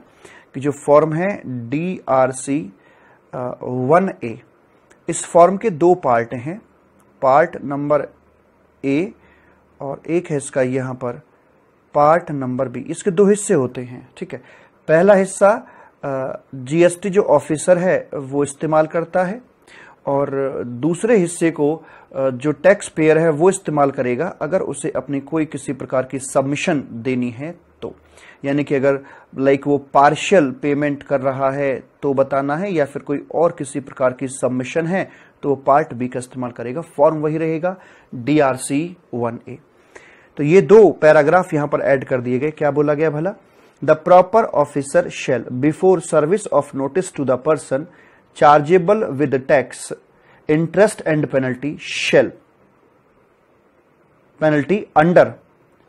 S1: कि जो फॉर्म है D R C one A इस फॉर्म के दो पार्ट हैं पार्ट नंबर ए और एक है इसका यहां पर पार्ट नंबर बी इसके दो हिस्से होते हैं ठीक है पहला हिस्सा जीएसटी जो ऑफिसर है वो इस्तेमाल करता है और दूसरे हिस्से को जो टैक्स पेयर है वो इस्तेमाल करेगा अगर उसे अपनी कोई किसी प्रकार की सबमिशन देनी है तो यानी कि अगर लाइक वो पार्शियल पेमेंट कर रहा है तो बताना है या फिर कोई और किसी प्रकार की सबमिशन है तो वो पार्ट बी का इस्तेमाल करेगा फॉर्म वही रहेगा D R C one A तो ये दो पैराग्राफ यहां पर ऐड कर दिए गए क्या बोला गया भला the proper officer shall before service of notice to the person chargeable with tax interest and penalty shall penalty under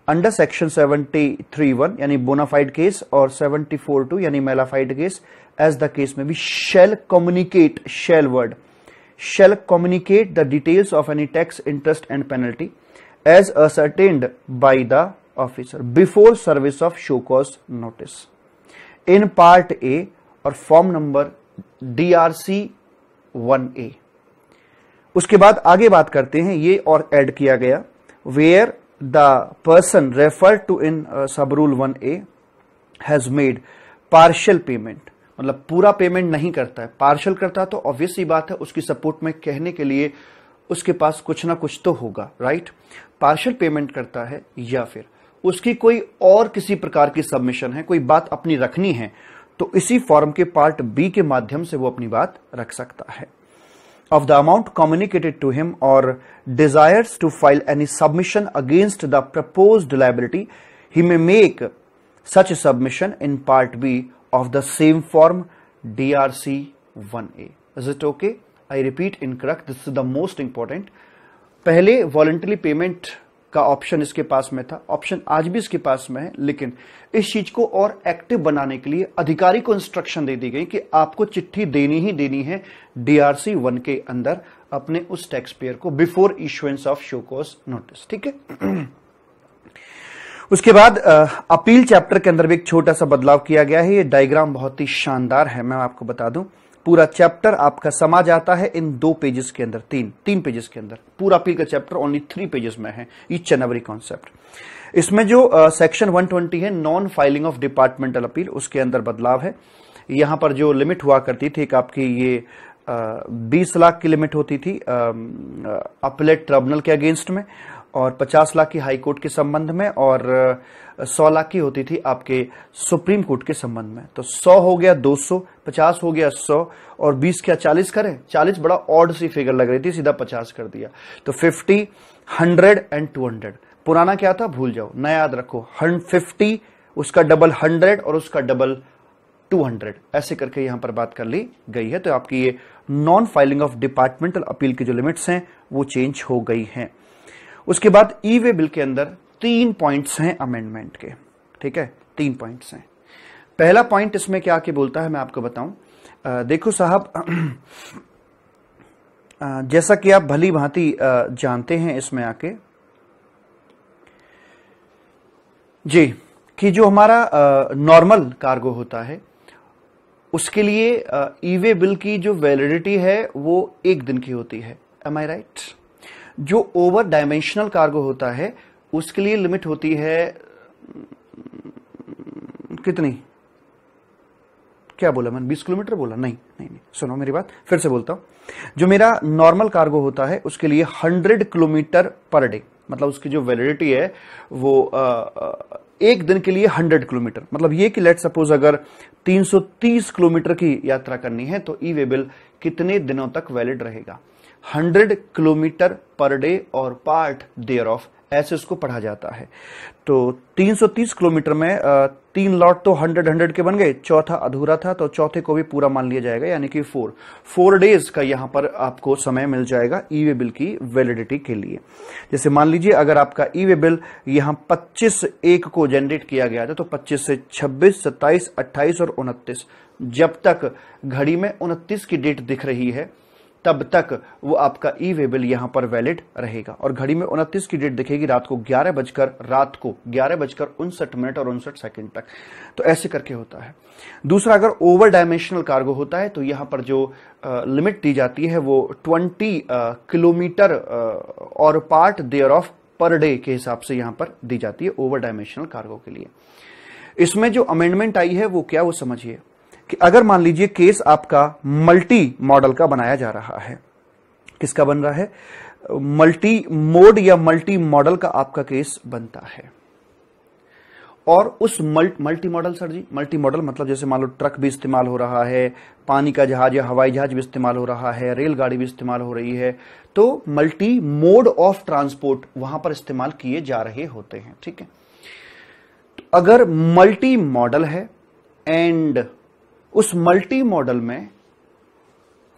S1: under section 731 yani bona fide case or 742 yani malafide case as the case may be shall communicate shell word shall communicate the details of any tax interest and penalty as ascertained by the officer before service of show cause notice in part a or form number drc 1a उसके बाद आगे बात करते हैं ये और add किया गया where the person refer to in sub rule one A has made partial payment मतलब पूरा पेमेंट नहीं करता है पार्शल करता है तो ऑब्वियस ही बात है उसकी सपोर्ट में कहने के लिए उसके पास कुछ ना कुछ तो होगा राइट पार्शल पेमेंट करता है या फिर उसकी कोई और किसी प्रकार की सबमिशन है कोई बात अपनी रखनी है तो इसी फॉर्म के पार्ट बी के माध्यम से वो अपनी बात रख सकता है of the amount communicated to him or desires to file any submission against the proposed liability, he may make such a submission in Part B of the same form DRC 1A. Is it okay? I repeat incorrect. This is the most important. पहले voluntary payment. का option इसके पास में था option आज भी इसके पास में है लेकिन इस चीज को और एक्टिव बनाने के लिए अधिकारी को इंस्ट्रक्शन दे दी गई कि आपको चिट्ठी देनी ही देनी है डीआरसी वन के अंदर अपने उस टैक्स पेयर को before issuance of show cause notice ठीक है उसके बाद अपील चैप्टर के अंदर भी एक छोटा सा बदलाव किया गया है ये डायग्राम बहुत ही शानदार है मैं आपको बता दूं पूरा चैप्टर आपका समा जाता है इन दो पेजेस के अंदर तीन तीन पेजेस के अंदर पूरा अपील का चैप्टर ओनली थ्री पेजेस में है ईच एंड एवरी कॉन्सेप्ट इसमें जो सेक्शन uh, 120 है non filing of departmental appeal उसके अंदर बदलाव है यहां पर जो लिमिट हुआ करती थी एक आपकी ये बीस uh, लाख की लिमिट होती थी अपलेट uh, ट्रिब्यूनल के अगेंस्ट में और पचास लाख की हाईकोर्ट के संबंध में और uh, की होती थी आपके सुप्रीम कोर्ट के संबंध में तो सौ हो गया दो सौ पचास हो गया सौ और बीस क्या चालीस करें चालीस बड़ा ऑड सी फिगर लग रही थी सीधा पचास कर दिया तो fifty hundred and two hundred पुराना क्या था भूल जाओ नया याद रखो फिफ्टी उसका डबल हंड्रेड और उसका डबल टू हंड्रेड ऐसे करके यहां पर बात कर ली गई है तो आपकी ये non filing of departmental appeal की जो लिमिट्स हैं वो चेंज हो गई हैं उसके बाद ई वे बिल के अंदर तीन पॉइंट्स हैं अमेंडमेंट के ठीक है तीन पॉइंट्स हैं पहला पॉइंट इसमें क्या आके बोलता है मैं आपको बताऊं देखो साहब जैसा कि आप भली भांति जानते हैं इसमें आके जी कि जो हमारा नॉर्मल कार्गो होता है उसके लिए ई वे बिल की जो वैलिडिटी है वो एक दिन की होती है एम आई राइट जो ओवर डायमेंशनल कार्गो होता है उसके लिए लिमिट होती है कितनी क्या बोला मैंने बीस किलोमीटर बोला नहीं नहीं नहीं सुनो मेरी बात फिर से बोलता हूं जो मेरा नॉर्मल कार्गो होता है उसके लिए हंड्रेड किलोमीटर पर डे मतलब उसकी जो वैलिडिटी है वो आ, एक दिन के लिए हंड्रेड किलोमीटर मतलब ये कि लेट सपोज अगर 330 किलोमीटर की यात्रा करनी है तो ई वे बिल कितने दिनों तक वैलिड रहेगा 100 किलोमीटर पर डे और पार्ट देयर ऑफ ऐसे उसको पढ़ा जाता है तो 330 किलोमीटर में तीन लॉट तो 100 100 के बन गए चौथा अधूरा था तो चौथे को भी पूरा मान लिया जाएगा यानी कि फोर फोर डेज का यहां पर आपको समय मिल जाएगा ई वे बिल की वैलिडिटी के लिए जैसे मान लीजिए अगर आपका ई वे बिल यहां 25 एक को जनरेट किया गया था तो 25 से 26 27 28 और 29 जब तक घड़ी में 29 की डेट दिख रही है तब तक वो आपका ई वे बिल यहां पर वैलिड रहेगा और घड़ी में उनतीस की डेट दिखेगी रात को ग्यारह बजकर रात को ग्यारह बजकर उनसठ मिनट और उनसठ सेकंड तक तो ऐसे करके होता है दूसरा अगर ओवर डायमेंशनल कार्गो होता है तो यहां पर जो आ, लिमिट दी जाती है वो ट्वेंटी किलोमीटर और part thereof per day के हिसाब से यहां पर दी जाती है ओवर डायमेंशनल कार्गो के लिए इसमें जो अमेंडमेंट आई है वो क्या वो समझिए कि अगर मान लीजिए केस आपका मल्टी मॉडल का बनाया जा रहा है किसका बन रहा है मल्टी मोड या मल्टी मॉडल का आपका केस बनता है और उस mult multi modal sir ji multi modal मतलब जैसे मान लो ट्रक भी इस्तेमाल हो रहा है पानी का जहाज या हवाई जहाज भी इस्तेमाल हो रहा है रेलगाड़ी भी इस्तेमाल हो रही है तो मल्टी मोड ऑफ ट्रांसपोर्ट वहां पर इस्तेमाल किए जा रहे होते हैं ठीक है तो अगर मल्टी मॉडल है एंड उस मल्टी मॉडल में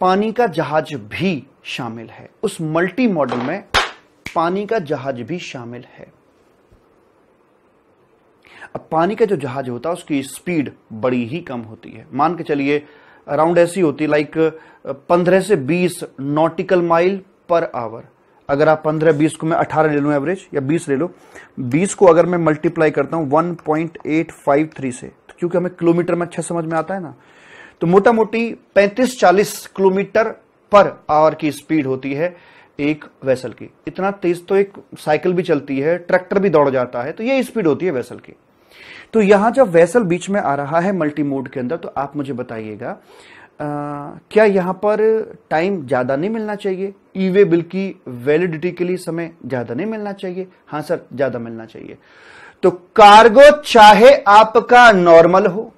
S1: पानी का जहाज भी शामिल है उस मल्टी मॉडल में पानी का जहाज भी शामिल है अब पानी का जो जहाज होता है उसकी स्पीड बड़ी ही कम होती है मान के चलिए अराउंड ऐसी होती लाइक पंद्रह से बीस नॉटिकल माइल पर आवर अगर आप पंद्रह बीस को मैं अठारह ले लू एवरेज या बीस ले लो बीस को अगर मैं मल्टीप्लाई करता हूं one point eight five three से तो क्योंकि हमें किलोमीटर में अच्छा समझ में आता है ना तो मोटा मोटी 35-40 किलोमीटर पर आवर की स्पीड होती है एक वेसल की इतना तेज तो एक साइकिल भी चलती है ट्रैक्टर भी दौड़ जाता है तो ये स्पीड होती है वेसल की तो यहां जब वेसल बीच में आ रहा है मल्टी मोड के अंदर तो आप मुझे बताइएगा क्या यहां पर टाइम ज्यादा नहीं मिलना चाहिए ईवे बिल की वैलिडिटी के लिए समय ज्यादा नहीं मिलना चाहिए हां सर ज्यादा मिलना चाहिए तो कार्गो चाहे आपका नॉर्मल हो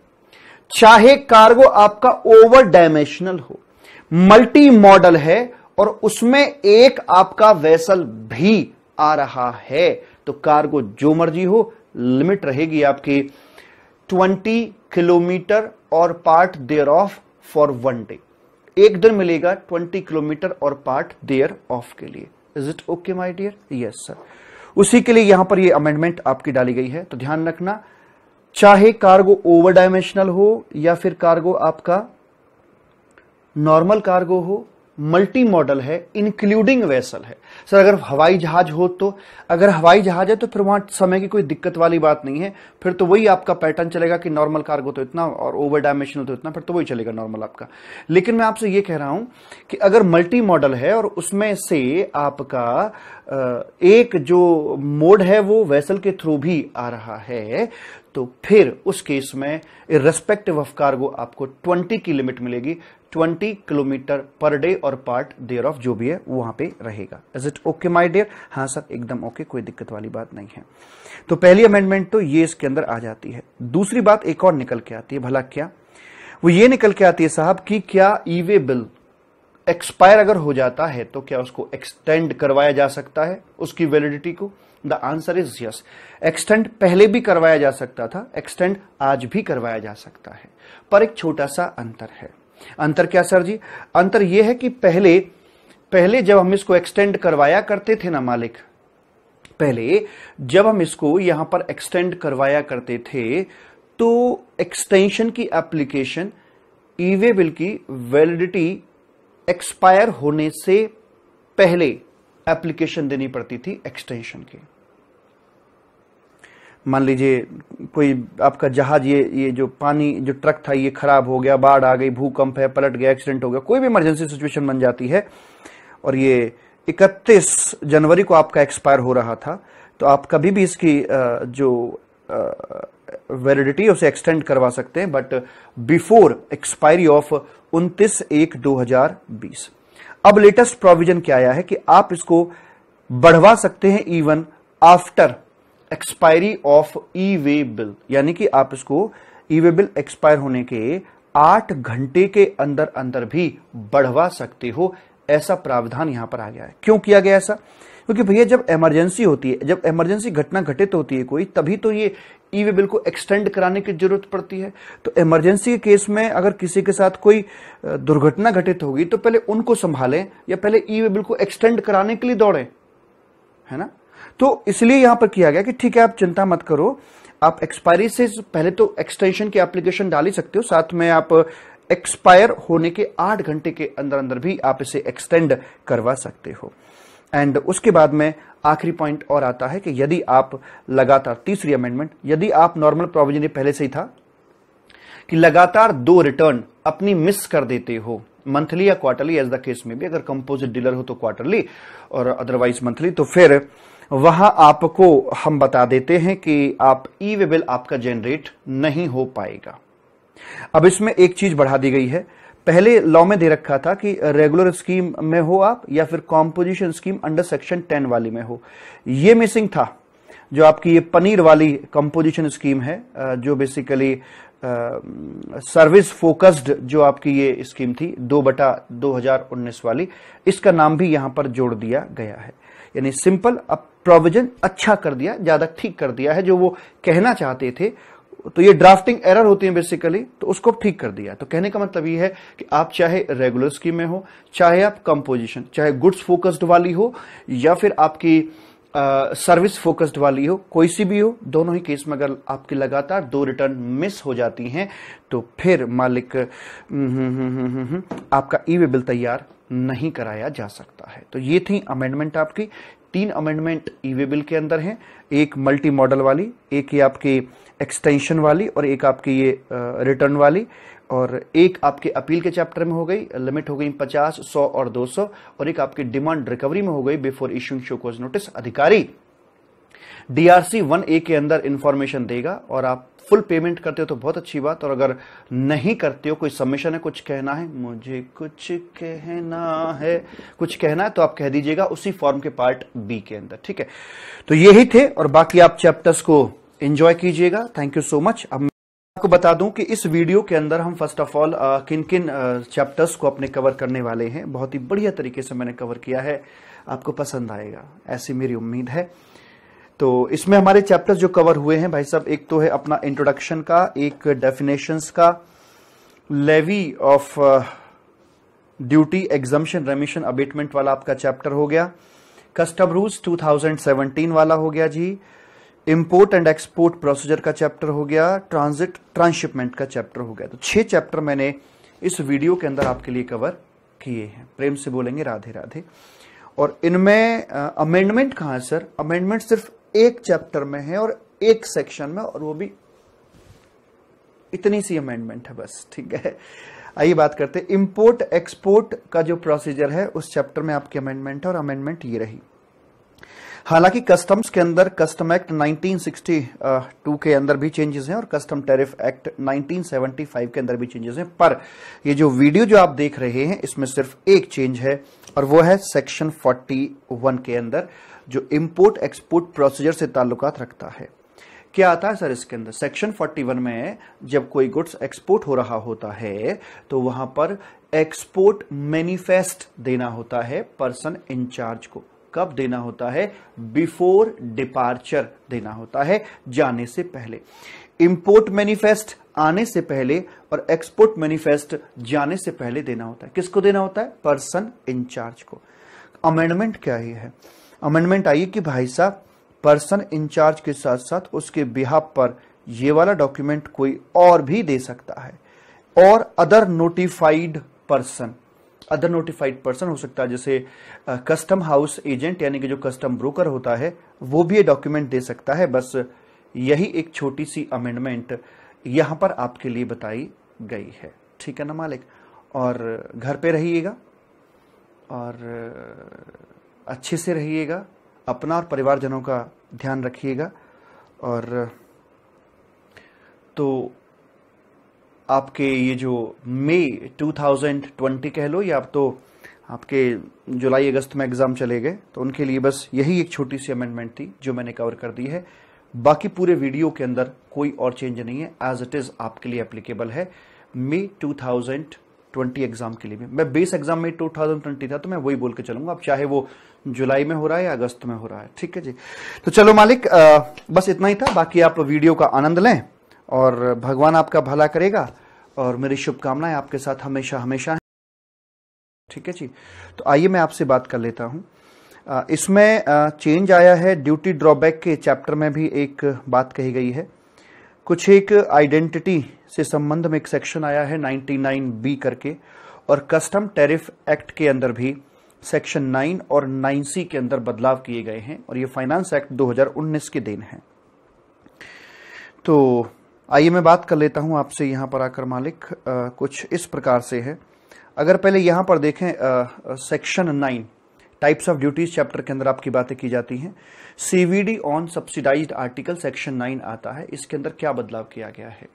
S1: चाहे कार्गो आपका ओवर डायमेंशनल हो मल्टी मॉडल है और उसमें एक आपका वेसल भी आ रहा है तो कार्गो जो मर्जी हो लिमिट रहेगी आपकी 20 किलोमीटर और part thereof for one day एक दिन मिलेगा 20 किलोमीटर और पार्ट देयर ऑफ के लिए is it okay my dear yes sir उसी के लिए यहां पर ये अमेंडमेंट आपकी डाली गई है तो ध्यान रखना चाहे कार्गो ओवर डायमेंशनल हो या फिर कार्गो आपका नॉर्मल कार्गो हो मल्टी मॉडल है इंक्लूडिंग वेसल है सर अगर हवाई जहाज हो तो अगर हवाई जहाज है तो फिर वहां समय की कोई दिक्कत वाली बात नहीं है फिर तो वही आपका पैटर्न चलेगा कि नॉर्मल कार्गो तो इतना और ओवर डायमेंशनल तो इतना फिर तो वही चलेगा नॉर्मल आपका लेकिन मैं आपसे यह कह रहा हूं कि अगर मल्टी मॉडल है और उसमें से आपका एक जो मोड है वो वेसल के थ्रू भी आ रहा है तो फिर उस केस में इरेस्पेक्टिव ऑफ कार्गो आपको 20 की लिमिट मिलेगी 20 किलोमीटर पर डे और पार्ट देयर ऑफ जो भी है वहां पे रहेगा is it okay my dear हाँ सर एकदम ओके okay, कोई दिक्कत वाली बात नहीं है तो पहली अमेंडमेंट तो ये इसके अंदर आ जाती है दूसरी बात एक और निकल के आती है भला क्या वो ये निकल के आती है साहब कि क्या ईवे बिल एक्सपायर अगर हो जाता है तो क्या उसको एक्सटेंड करवाया जा सकता है उसकी वैलिडिटी को the answer is yes extend पहले भी करवाया जा सकता था एक्सटेंड आज भी करवाया जा सकता है पर एक छोटा सा अंतर है अंतर क्या सर जी अंतर यह है कि पहले पहले जब हम इसको एक्सटेंड करवाया करते थे ना मालिक पहले जब हम इसको यहां पर एक्सटेंड करवाया करते थे तो एक्सटेंशन की एप्लीकेशन ईवे बिल की वैलिडिटी एक्सपायर होने से पहले एप्लीकेशन देनी पड़ती थी एक्सटेंशन की मान लीजिए कोई आपका जहाज ये ये जो पानी जो ट्रक था ये खराब हो गया बाढ़ आ गई भूकंप है पलट गया एक्सीडेंट हो गया कोई भी इमरजेंसी सिचुएशन बन जाती है और ये 31 जनवरी को आपका एक्सपायर हो रहा था तो आप कभी भी इसकी जो वैलिडिटी उसे एक्सटेंड करवा सकते हैं बट बिफोर एक्सपायरी ऑफ 29 एक 2020 अब लेटेस्ट प्रोविजन क्या आया है कि आप इसको बढ़वा सकते हैं even after expiry of e way bill यानी कि आप इसको ई वे बिल एक्सपायर होने के आठ घंटे के अंदर अंदर भी बढ़वा सकते हो ऐसा प्रावधान यहां पर आ गया है क्यों किया गया ऐसा क्योंकि भैया जब इमरजेंसी होती है जब इमरजेंसी घटना घटित होती है कोई तभी तो ये ई वे बिल को एक्सटेंड कराने की जरूरत पड़ती है तो इमरजेंसी के केस में अगर किसी के साथ कोई दुर्घटना घटित होगी तो पहले उनको संभालें या पहले ई वे बिल को एक्सटेंड कराने के लिए दौड़ें है ना तो इसलिए यहां पर किया गया कि ठीक है आप चिंता मत करो आप एक्सपायरी से पहले तो एक्सटेंशन की एप्लीकेशन डाल ही सकते हो साथ में आप एक्सपायर होने के आठ घंटे के अंदर अंदर भी आप इसे एक्सटेंड करवा सकते हो एंड उसके बाद में आखिरी पॉइंट और आता है कि यदि आप लगातार तीसरी अमेंडमेंट यदि आप नॉर्मल प्रोविजन पहले से ही था कि लगातार दो रिटर्न अपनी मिस कर देते हो मंथली या क्वार्टरली एज द केस में भी अगर कंपोजिट डीलर हो तो क्वार्टरली और अदरवाइज मंथली तो फिर वहां आपको हम बता देते हैं कि आप ई वे बिल आपका जेनरेट नहीं हो पाएगा अब इसमें एक चीज बढ़ा दी गई है पहले लॉ में दे रखा था कि रेगुलर स्कीम में हो आप या फिर composition scheme under section ten वाली में हो ये मिसिंग था जो आपकी ये पनीर वाली कंपोजिशन स्कीम है जो बेसिकली सर्विस फोकस्ड जो आपकी ये स्कीम थी दो बटा उन्नीस वाली इसका नाम भी यहां पर जोड़ दिया गया है यानी सिंपल अब प्रोविजन अच्छा कर दिया ज्यादा ठीक कर दिया है जो वो कहना चाहते थे तो ये ड्राफ्टिंग एरर होती है बेसिकली तो उसको ठीक कर दिया तो कहने का मतलब ये है कि आप चाहे रेगुलर स्कीम में हो चाहे आप कंपोजिशन चाहे गुड्स फोकस्ड वाली हो या फिर आपकी सर्विस uh, फोकस्ड वाली हो कोई सी भी हो दोनों ही केस में अगर आपकी लगातार दो रिटर्न मिस हो जाती हैं तो फिर मालिक हम्म, हम्म, हम्म, आपका ई वे बिल तैयार नहीं कराया जा सकता है तो ये थी अमेंडमेंट आपकी तीन अमेंडमेंट ई वे बिल के अंदर हैं एक मल्टी मॉडल वाली एक ही आपकी एक्सटेंशन वाली और एक आपकी ये रिटर्न वाली और एक आपके अपील के चैप्टर में हो गई लिमिट हो गई 50, 100 और 200 और एक आपकी डिमांड रिकवरी में हो गई before issuing show cause notice अधिकारी डीआरसी वन ए के अंदर इंफॉर्मेशन देगा और आप फुल पेमेंट करते हो तो बहुत अच्छी बात और अगर नहीं करते हो कोई सबमिशन है कुछ कहना है मुझे कुछ कहना है कुछ कहना है तो आप कह दीजिएगा उसी फॉर्म के पार्ट बी के अंदर ठीक है तो यही थे और बाकी आप चैप्टर्स को एंजॉय कीजिएगा थैंक यू सो मच अब आपको बता दूं कि इस वीडियो के अंदर हम फर्स्ट ऑफ ऑल किन किन चैप्टर्स को अपने कवर करने वाले हैं बहुत ही बढ़िया तरीके से मैंने कवर किया है आपको पसंद आएगा ऐसी मेरी उम्मीद है तो इसमें हमारे चैप्टर्स जो कवर हुए हैं भाई साहब एक तो है अपना इंट्रोडक्शन का एक डेफिनेशंस का levy of duty exemption remission abatement वाला आपका चैप्टर हो गया कस्टम रूल्स 2017 वाला हो गया जी इम्पोर्ट एंड एक्सपोर्ट प्रोसीजर का चैप्टर हो गया ट्रांजिट ट्रांसशिपमेंट का चैप्टर हो गया तो छह चैप्टर मैंने इस वीडियो के अंदर आपके लिए कवर किए हैं प्रेम से बोलेंगे राधे राधे और इनमें अमेंडमेंट कहा है सर अमेंडमेंट सिर्फ एक चैप्टर में है और एक सेक्शन में और वो भी इतनी सी अमेंडमेंट है बस ठीक है आइए बात करते हैं इम्पोर्ट एक्सपोर्ट का जो प्रोसीजर है उस चैप्टर में आपकी अमेंडमेंट है और अमेंडमेंट ये रही हालांकि कस्टम्स के अंदर कस्टम एक्ट 1962 के अंदर भी चेंजेस हैं और कस्टम टैरिफ एक्ट 1975 के अंदर भी चेंजेस हैं पर ये जो वीडियो जो आप देख रहे हैं इसमें सिर्फ एक चेंज है और वो है सेक्शन 41 के अंदर जो इंपोर्ट एक्सपोर्ट प्रोसीजर से ताल्लुकात रखता है क्या आता है सर इसके अंदर सेक्शन 41 में जब कोई गुड्स एक्सपोर्ट हो रहा होता है तो वहां पर एक्सपोर्ट मैनिफेस्ट देना होता है पर्सन इंचार्ज को कब देना होता है बिफोर डिपार्चर देना होता है जाने से पहले इंपोर्ट मैनिफेस्ट आने से पहले और एक्सपोर्ट मैनिफेस्ट जाने से पहले देना होता है किसको देना होता है पर्सन इंचार्ज को अमेंडमेंट क्या ही है अमेंडमेंट आई कि भाई साहब पर्सन इंचार्ज के साथ साथ उसके बिहार पर ये वाला डॉक्यूमेंट कोई और भी दे सकता है और other notified person other notified person हो सकता है जैसे कस्टम हाउस एजेंट यानी कि जो कस्टम ब्रोकर होता है वो भी ये डॉक्यूमेंट दे सकता है बस यही एक छोटी सी अमेंडमेंट यहां पर आपके लिए बताई गई है ठीक है ना मालिक और घर पे रहिएगा और अच्छे से रहिएगा अपना और परिवारजनों का ध्यान रखिएगा और तो आपके ये जो मई 2020 कह लो या आप तो आपके जुलाई अगस्त में एग्जाम चले गए तो उनके लिए बस यही एक छोटी सी अमेंडमेंट थी जो मैंने कवर कर दी है बाकी पूरे वीडियो के अंदर कोई और चेंज नहीं है एज इट इज आपके लिए एप्लीकेबल है मई 2020 एग्जाम के लिए भी मैं बेस एग्जाम में 2020 था तो मैं वही बोल के चलूंगा अब चाहे वो जुलाई में हो रहा है या अगस्त में हो रहा है ठीक है जी तो चलो मालिक आ, बस इतना ही था बाकी आप वीडियो का आनंद लें और भगवान आपका भला करेगा और मेरी शुभकामनाएं आपके साथ हमेशा हमेशा हैं ठीक है जी तो आइए मैं आपसे बात कर लेता हूं इसमें चेंज आया है ड्यूटी ड्रॉबैक के चैप्टर में भी एक बात कही गई है कुछ एक आइडेंटिटी से संबंध में एक सेक्शन आया है 99 बी करके और कस्टम टैरिफ एक्ट के अंदर भी सेक्शन 9 और 9 सी के अंदर बदलाव किए गए हैं और ये फाइनेंस एक्ट 2019 के दिन है तो आइए मैं बात कर लेता हूं आपसे यहां पर आकर मालिक आ, कुछ इस प्रकार से है अगर पहले यहां पर देखें section nine types of duties chapter के अंदर आपकी बातें की जाती हैं CVD on subsidize article section nine आता है इसके अंदर क्या बदलाव किया गया है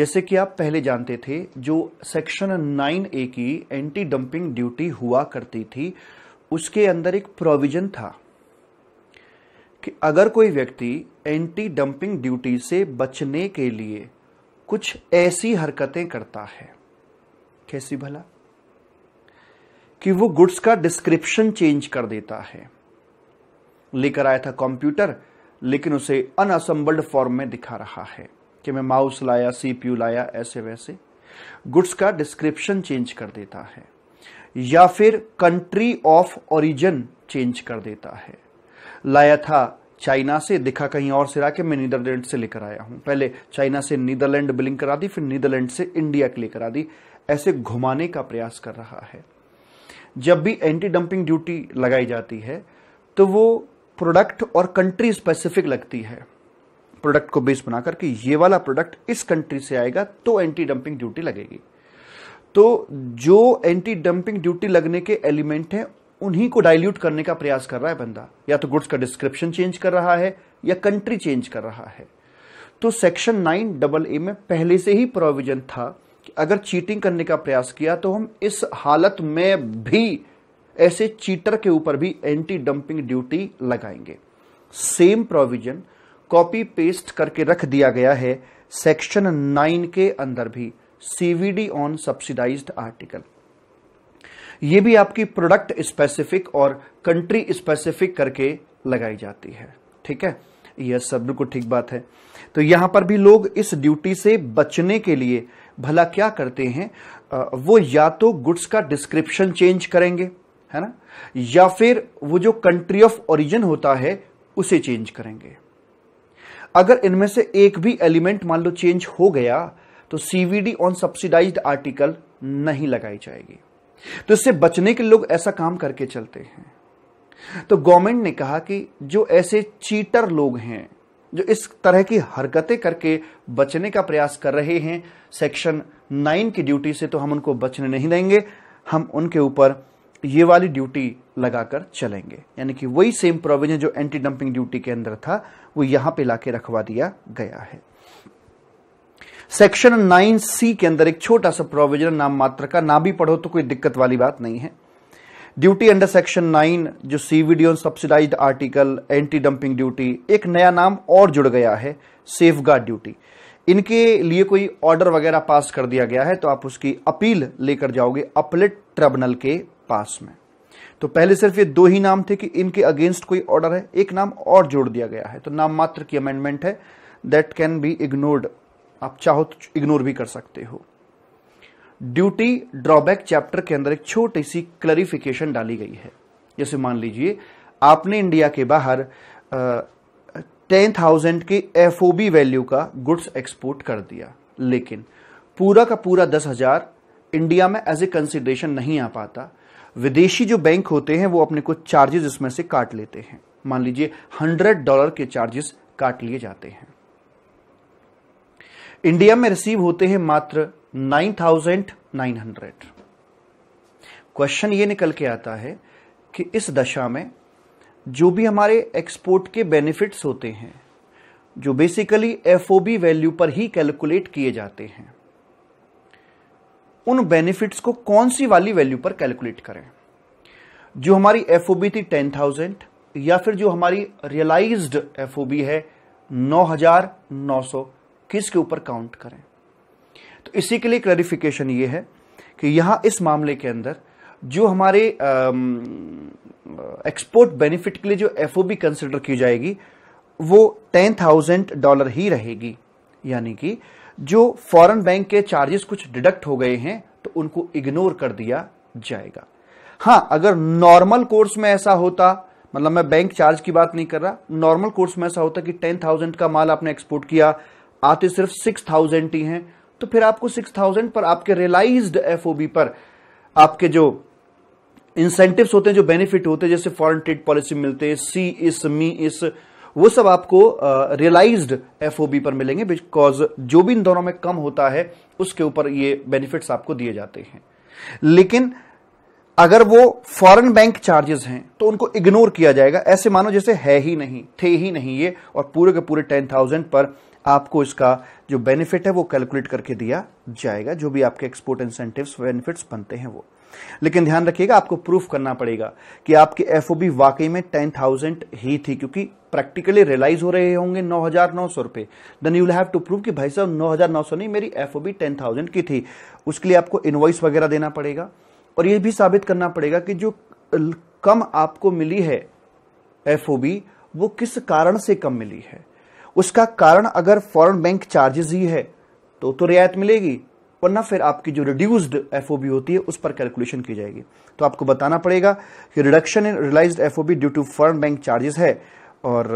S1: जैसे कि आप पहले जानते थे जो सेक्शन नाइन ए की एंटी डंपिंग ड्यूटी हुआ करती थी उसके अंदर एक प्रोविजन था कि अगर कोई व्यक्ति एंटी डंपिंग ड्यूटी से बचने के लिए कुछ ऐसी हरकतें करता है कैसी भला कि वो गुड्स का डिस्क्रिप्शन चेंज कर देता है लेकर आया था कंप्यूटर लेकिन उसे अनअसम्बल्ड फॉर्म में दिखा रहा है कि मैं माउस लाया सीपीयू लाया ऐसे वैसे गुड्स का डिस्क्रिप्शन चेंज कर देता है या फिर कंट्री ऑफ ओरिजिन चेंज कर देता है लाया था चाइना से दिखा कहीं और सिरा के मैं नीदरलैंड से लेकर आया हूं पहले चाइना से नीदरलैंड बिलिंग करा दी फिर नीदरलैंड से इंडिया के लिए करा दी ऐसे घुमाने का प्रयास कर रहा है जब भी एंटी डंपिंग ड्यूटी लगाई जाती है तो वो प्रोडक्ट और कंट्री स्पेसिफिक लगती है प्रोडक्ट को बेस बनाकर के ये वाला प्रोडक्ट इस कंट्री से आएगा तो एंटी डंपिंग ड्यूटी लगेगी तो जो एंटी डंपिंग ड्यूटी लगने के एलिमेंट हैं उन्हीं को डाइल्यूट करने का प्रयास कर रहा है बंदा या तो गुड्स का डिस्क्रिप्शन चेंज कर रहा है या कंट्री चेंज कर रहा है तो सेक्शन नाइन डबल ए में पहले से ही प्रोविजन था कि अगर चीटिंग करने का प्रयास किया तो हम इस हालत में भी ऐसे चीटर के ऊपर भी एंटी डंपिंग ड्यूटी लगाएंगे सेम प्रोविजन कॉपी पेस्ट करके रख दिया गया है सेक्शन नाइन के अंदर भी सीवीडी ऑन सब्सिडाइज्ड आर्टिकल ये भी आपकी प्रोडक्ट स्पेसिफिक और कंट्री स्पेसिफिक करके लगाई जाती है ठीक है यह सब बिल्कुल ठीक बात है तो यहां पर भी लोग इस ड्यूटी से बचने के लिए भला क्या करते हैं वो या तो गुड्स का डिस्क्रिप्शन चेंज करेंगे है ना या फिर वो जो कंट्री ऑफ ओरिजिन होता है उसे चेंज करेंगे अगर इनमें से एक भी एलिमेंट मान लो चेंज हो गया तो सीवीडी ऑन सब्सिडाइज्ड आर्टिकल नहीं लगाई जाएगी तो इससे बचने के लोग ऐसा काम करके चलते हैं तो गवर्नमेंट ने कहा कि जो ऐसे चीटर लोग हैं जो इस तरह की हरकतें करके बचने का प्रयास कर रहे हैं सेक्शन नाइन की ड्यूटी से तो हम उनको बचने नहीं देंगे हम उनके ऊपर ये वाली ड्यूटी लगाकर चलेंगे यानी कि वही सेम प्रोविजन जो एंटी डंपिंग ड्यूटी के अंदर था वो यहां पे लाके रखवा दिया गया है सेक्शन नाइन सी के अंदर एक छोटा सा प्रोविजन नाम मात्र का ना भी पढ़ो तो कोई दिक्कत वाली बात नहीं है ड्यूटी अंडर सेक्शन नाइन जो CVD on subsidize article anti dumping duty एक नया नाम और जुड़ गया है सेफ ड्यूटी इनके लिए कोई ऑर्डर वगैरह पास कर दिया गया है तो आप उसकी अपील लेकर जाओगे अपलेट ट्रिब्यूनल के पास में तो पहले सिर्फ ये दो ही नाम थे कि इनके अगेंस्ट कोई ऑर्डर है एक नाम और जोड़ दिया गया है तो नाम मात्र की अमेंडमेंट है दैट कैन बी इग्नोर्ड आप चाहो तो इग्नोर भी कर सकते हो ड्यूटी ड्रॉबैक चैप्टर के अंदर एक छोटी सी क्लरिफिकेशन डाली गई है जैसे मान लीजिए आपने इंडिया के बाहर टेन थाउजेंड के एफ वैल्यू का गुड्स एक्सपोर्ट कर दिया लेकिन पूरा का पूरा दस हजार इंडिया में एज ए कंसिडरेशन नहीं आ पाता विदेशी जो बैंक होते हैं वो अपने कुछ चार्जेस इसमें से काट लेते हैं मान लीजिए हंड्रेड डॉलर के चार्जेस काट लिए जाते हैं इंडिया में रिसीव होते हैं मात्र 9,900 क्वेश्चन ये निकल के आता है कि इस दशा में जो भी हमारे एक्सपोर्ट के बेनिफिट्स होते हैं जो बेसिकली एफओबी वैल्यू पर ही कैलकुलेट किए जाते हैं उन बेनिफिट्स को कौन सी वाली वैल्यू पर कैलकुलेट करें जो हमारी एफओबी थी टेन थाउजेंड या फिर जो हमारी रियलाइज्ड एफओबी है नौ हजार नौ सौ किसके ऊपर काउंट करें तो इसी के लिए क्लैरिफिकेशन ये है कि यहां इस मामले के अंदर जो हमारे एक्सपोर्ट बेनिफिट के लिए जो एफ कंसिडर की जाएगी वो टेन थाउजेंड डॉलर ही रहेगी यानी कि जो फॉरेन बैंक के चार्जेस कुछ डिडक्ट हो गए हैं तो उनको इग्नोर कर दिया जाएगा हाँ अगर नॉर्मल कोर्स में ऐसा होता मतलब मैं बैंक चार्ज की बात नहीं कर रहा नॉर्मल कोर्स में ऐसा होता कि टेन थाउजेंड का माल आपने एक्सपोर्ट किया आते सिर्फ सिक्स थाउजेंड ही हैं तो फिर आपको सिक्स थाउजेंड पर आपके रियलाइज एफ पर आपके जो इंसेंटिव्स होते हैं जो बेनिफिट होते हैं जैसे फॉरेन ट्रेड पॉलिसी मिलते हैं सी इस मी इस वो सब आपको रियलाइज्ड uh, एफ पर मिलेंगे बिकॉज जो भी इन दोनों में कम होता है उसके ऊपर ये बेनिफिट्स आपको दिए जाते हैं लेकिन अगर वो फॉरेन बैंक चार्जेस हैं तो उनको इग्नोर किया जाएगा ऐसे मानो जैसे है ही नहीं थे ही नहीं ये और पूरे के पूरे टेन थाउजेंड पर आपको इसका जो बेनिफिट है वो कैलकुलेट करके दिया जाएगा जो भी आपके एक्सपोर्ट इंसेंटिव्स बेनिफिट्स बनते हैं वो लेकिन ध्यान रखिएगा आपको प्रूफ करना पड़ेगा कि आपके एफ वाकई में टेन थाउजेंड ही थी क्योंकि प्रैक्टिकली रियलाइज हो रहे होंगे नौ हजार नौ सौ रुपए then you have to prove कि भाई साहब नौ हजार नौ सौ नहीं मेरी एफ टेन थाउजेंड की थी उसके लिए आपको इन्वॉइस वगैरह देना पड़ेगा और यह भी साबित करना पड़ेगा कि जो कम आपको मिली है एफ वो किस कारण से कम मिली है उसका कारण अगर फॉरेन बैंक चार्जेस ही है तो तो रियायत मिलेगी वरना फिर आपकी जो रिड्यूस्ड एफ होती है उस पर कैलकुलेशन की जाएगी तो आपको बताना पड़ेगा कि reduction in realise F due to foreign bank charges है और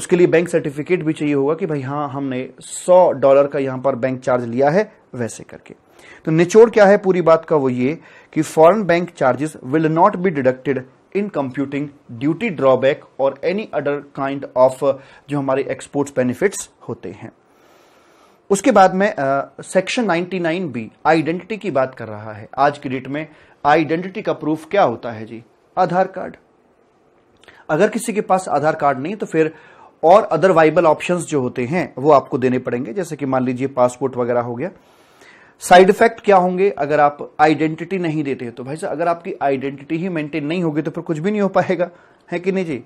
S1: उसके लिए बैंक सर्टिफिकेट भी चाहिए होगा कि भाई हाँ हमने सौ डॉलर का यहां पर बैंक चार्ज लिया है वैसे करके तो निचोड़ क्या है पूरी बात का वो ये कि foreign bank charges will not be deducted in computing duty drawback और एनी अदर काइंड ऑफ जो हमारे एक्सपोर्ट बेनिफिट्स होते हैं उसके बाद में section ninety nine B identity की बात कर रहा है आज की डेट में आइडेंटिटी का प्रूफ क्या होता है जी आधार कार्ड अगर किसी के पास आधार कार्ड नहीं तो फिर और अदर वाइबल ऑप्शंस जो होते हैं वो आपको देने पड़ेंगे जैसे कि मान लीजिए पासपोर्ट वगैरह हो गया साइड इफेक्ट क्या होंगे अगर आप आइडेंटिटी नहीं देते तो भाई साहब अगर आपकी आइडेंटिटी ही मेंटेन नहीं होगी तो फिर कुछ भी नहीं हो पाएगा है कि नहीं जी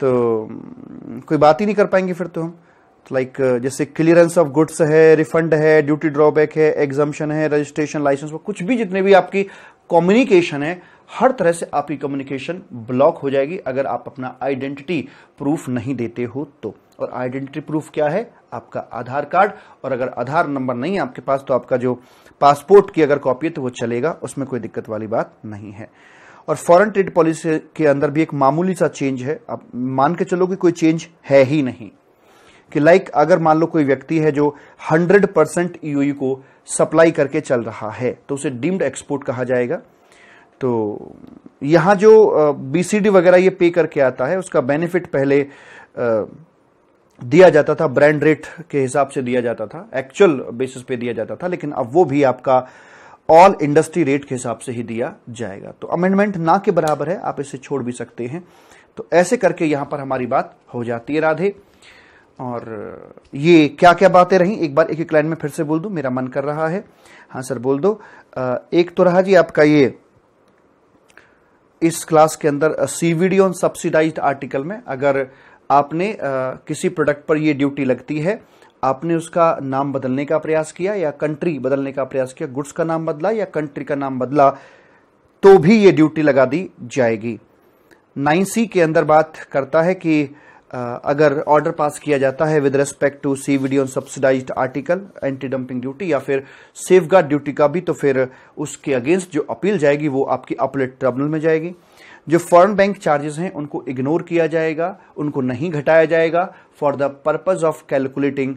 S1: तो हम्म, कोई बात ही नहीं कर पाएंगे फिर तो हम लाइक तो जैसे क्लियरेंस ऑफ गुड्स है रिफंड है ड्यूटी ड्रॉबैक है एग्जामेशन है रजिस्ट्रेशन लाइसेंस कुछ भी जितने भी आपकी कम्युनिकेशन है हर तरह से आपकी कम्युनिकेशन ब्लॉक हो जाएगी अगर आप अपना आइडेंटिटी प्रूफ नहीं देते हो तो और आइडेंटिटी प्रूफ क्या है आपका आधार कार्ड और अगर आधार नंबर नहीं है आपके पास तो आपका जो पासपोर्ट की अगर कॉपी है तो वो चलेगा उसमें कोई दिक्कत वाली बात नहीं है और फॉरेन ट्रेड पॉलिसी के अंदर भी एक मामूली सा चेंज है आप मान के चलो कि कोई चेंज है ही नहीं कि लाइक अगर मान लो कोई व्यक्ति है जो 100 परसेंट ईओयू को सप्लाई करके चल रहा है तो उसे डीम्ड एक्सपोर्ट कहा जाएगा तो यहाँ जो बीसीडी वगैरह ये पे करके आता है उसका बेनिफिट पहले दिया जाता था ब्रांड रेट के हिसाब से दिया जाता था एक्चुअल बेसिस पे दिया जाता था लेकिन अब वो भी आपका ऑल इंडस्ट्री रेट के हिसाब से ही दिया जाएगा तो अमेंडमेंट ना के बराबर है आप इसे छोड़ भी सकते हैं तो ऐसे करके यहां पर हमारी बात हो जाती है राधे और ये क्या क्या बातें रही एक बार एक एक लाइन में फिर से बोल दू मेरा मन कर रहा है हाँ सर बोल दो एक तो रहा जी आपका ये इस क्लास के अंदर सीवीडी ऑन सब्सिडाइज्ड आर्टिकल में अगर आपने आ, किसी प्रोडक्ट पर ये ड्यूटी लगती है आपने उसका नाम बदलने का प्रयास किया या कंट्री बदलने का प्रयास किया गुड्स का नाम बदला या कंट्री का नाम बदला तो भी ये ड्यूटी लगा दी जाएगी नाइन सी के अंदर बात करता है कि अगर ऑर्डर पास किया जाता है with respect to C VD subsidise article anti dumping duty या फिर सेफ गार्ड ड्यूटी का भी तो फिर उसके अगेंस्ट जो अपील जाएगी वो आपकी अपलेट ट्रिब्यूनल में जाएगी जो फॉरेन बैंक चार्जेस हैं उनको इग्नोर किया जाएगा उनको नहीं घटाया जाएगा for the purpose of calculating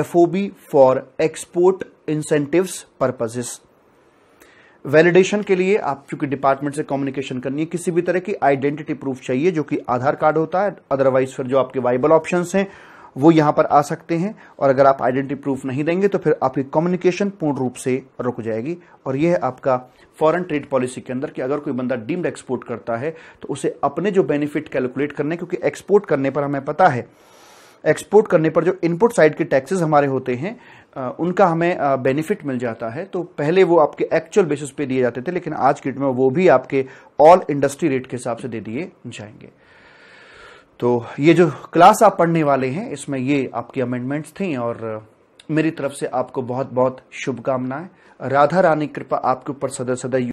S1: FOB for export incentive purposes validation के लिए आप चूंकि डिपार्टमेंट से कम्युनिकेशन करनी है किसी भी तरह की आइडेंटिटी प्रूफ चाहिए जो कि आधार कार्ड होता है अदरवाइज फिर जो आपके वाइबल ऑप्शन हैं वो यहां पर आ सकते हैं और अगर आप आइडेंटिटी प्रूफ नहीं देंगे तो फिर आपकी कम्युनिकेशन पूर्ण रूप से रुक जाएगी और यह है आपका फॉरेन ट्रेड पॉलिसी के अंदर कि अगर कोई बंदा डीम्ड एक्सपोर्ट करता है तो उसे अपने जो बेनिफिट कैलकुलेट करने क्योंकि एक्सपोर्ट करने पर हमें पता है एक्सपोर्ट करने पर जो इनपुट साइड के टैक्सेस हमारे होते हैं उनका हमें बेनिफिट मिल जाता है तो पहले वो आपके एक्चुअल बेसिस पे दिए जाते थे लेकिन आज की डेट में वो भी आपके ऑल इंडस्ट्री रेट के हिसाब से दे दिए जाएंगे तो ये जो क्लास आप पढ़ने वाले हैं इसमें ये आपकी अमेंडमेंट्स थी और मेरी तरफ से आपको बहुत बहुत शुभकामनाएं राधा रानी कृपा आपके ऊपर सदा सदा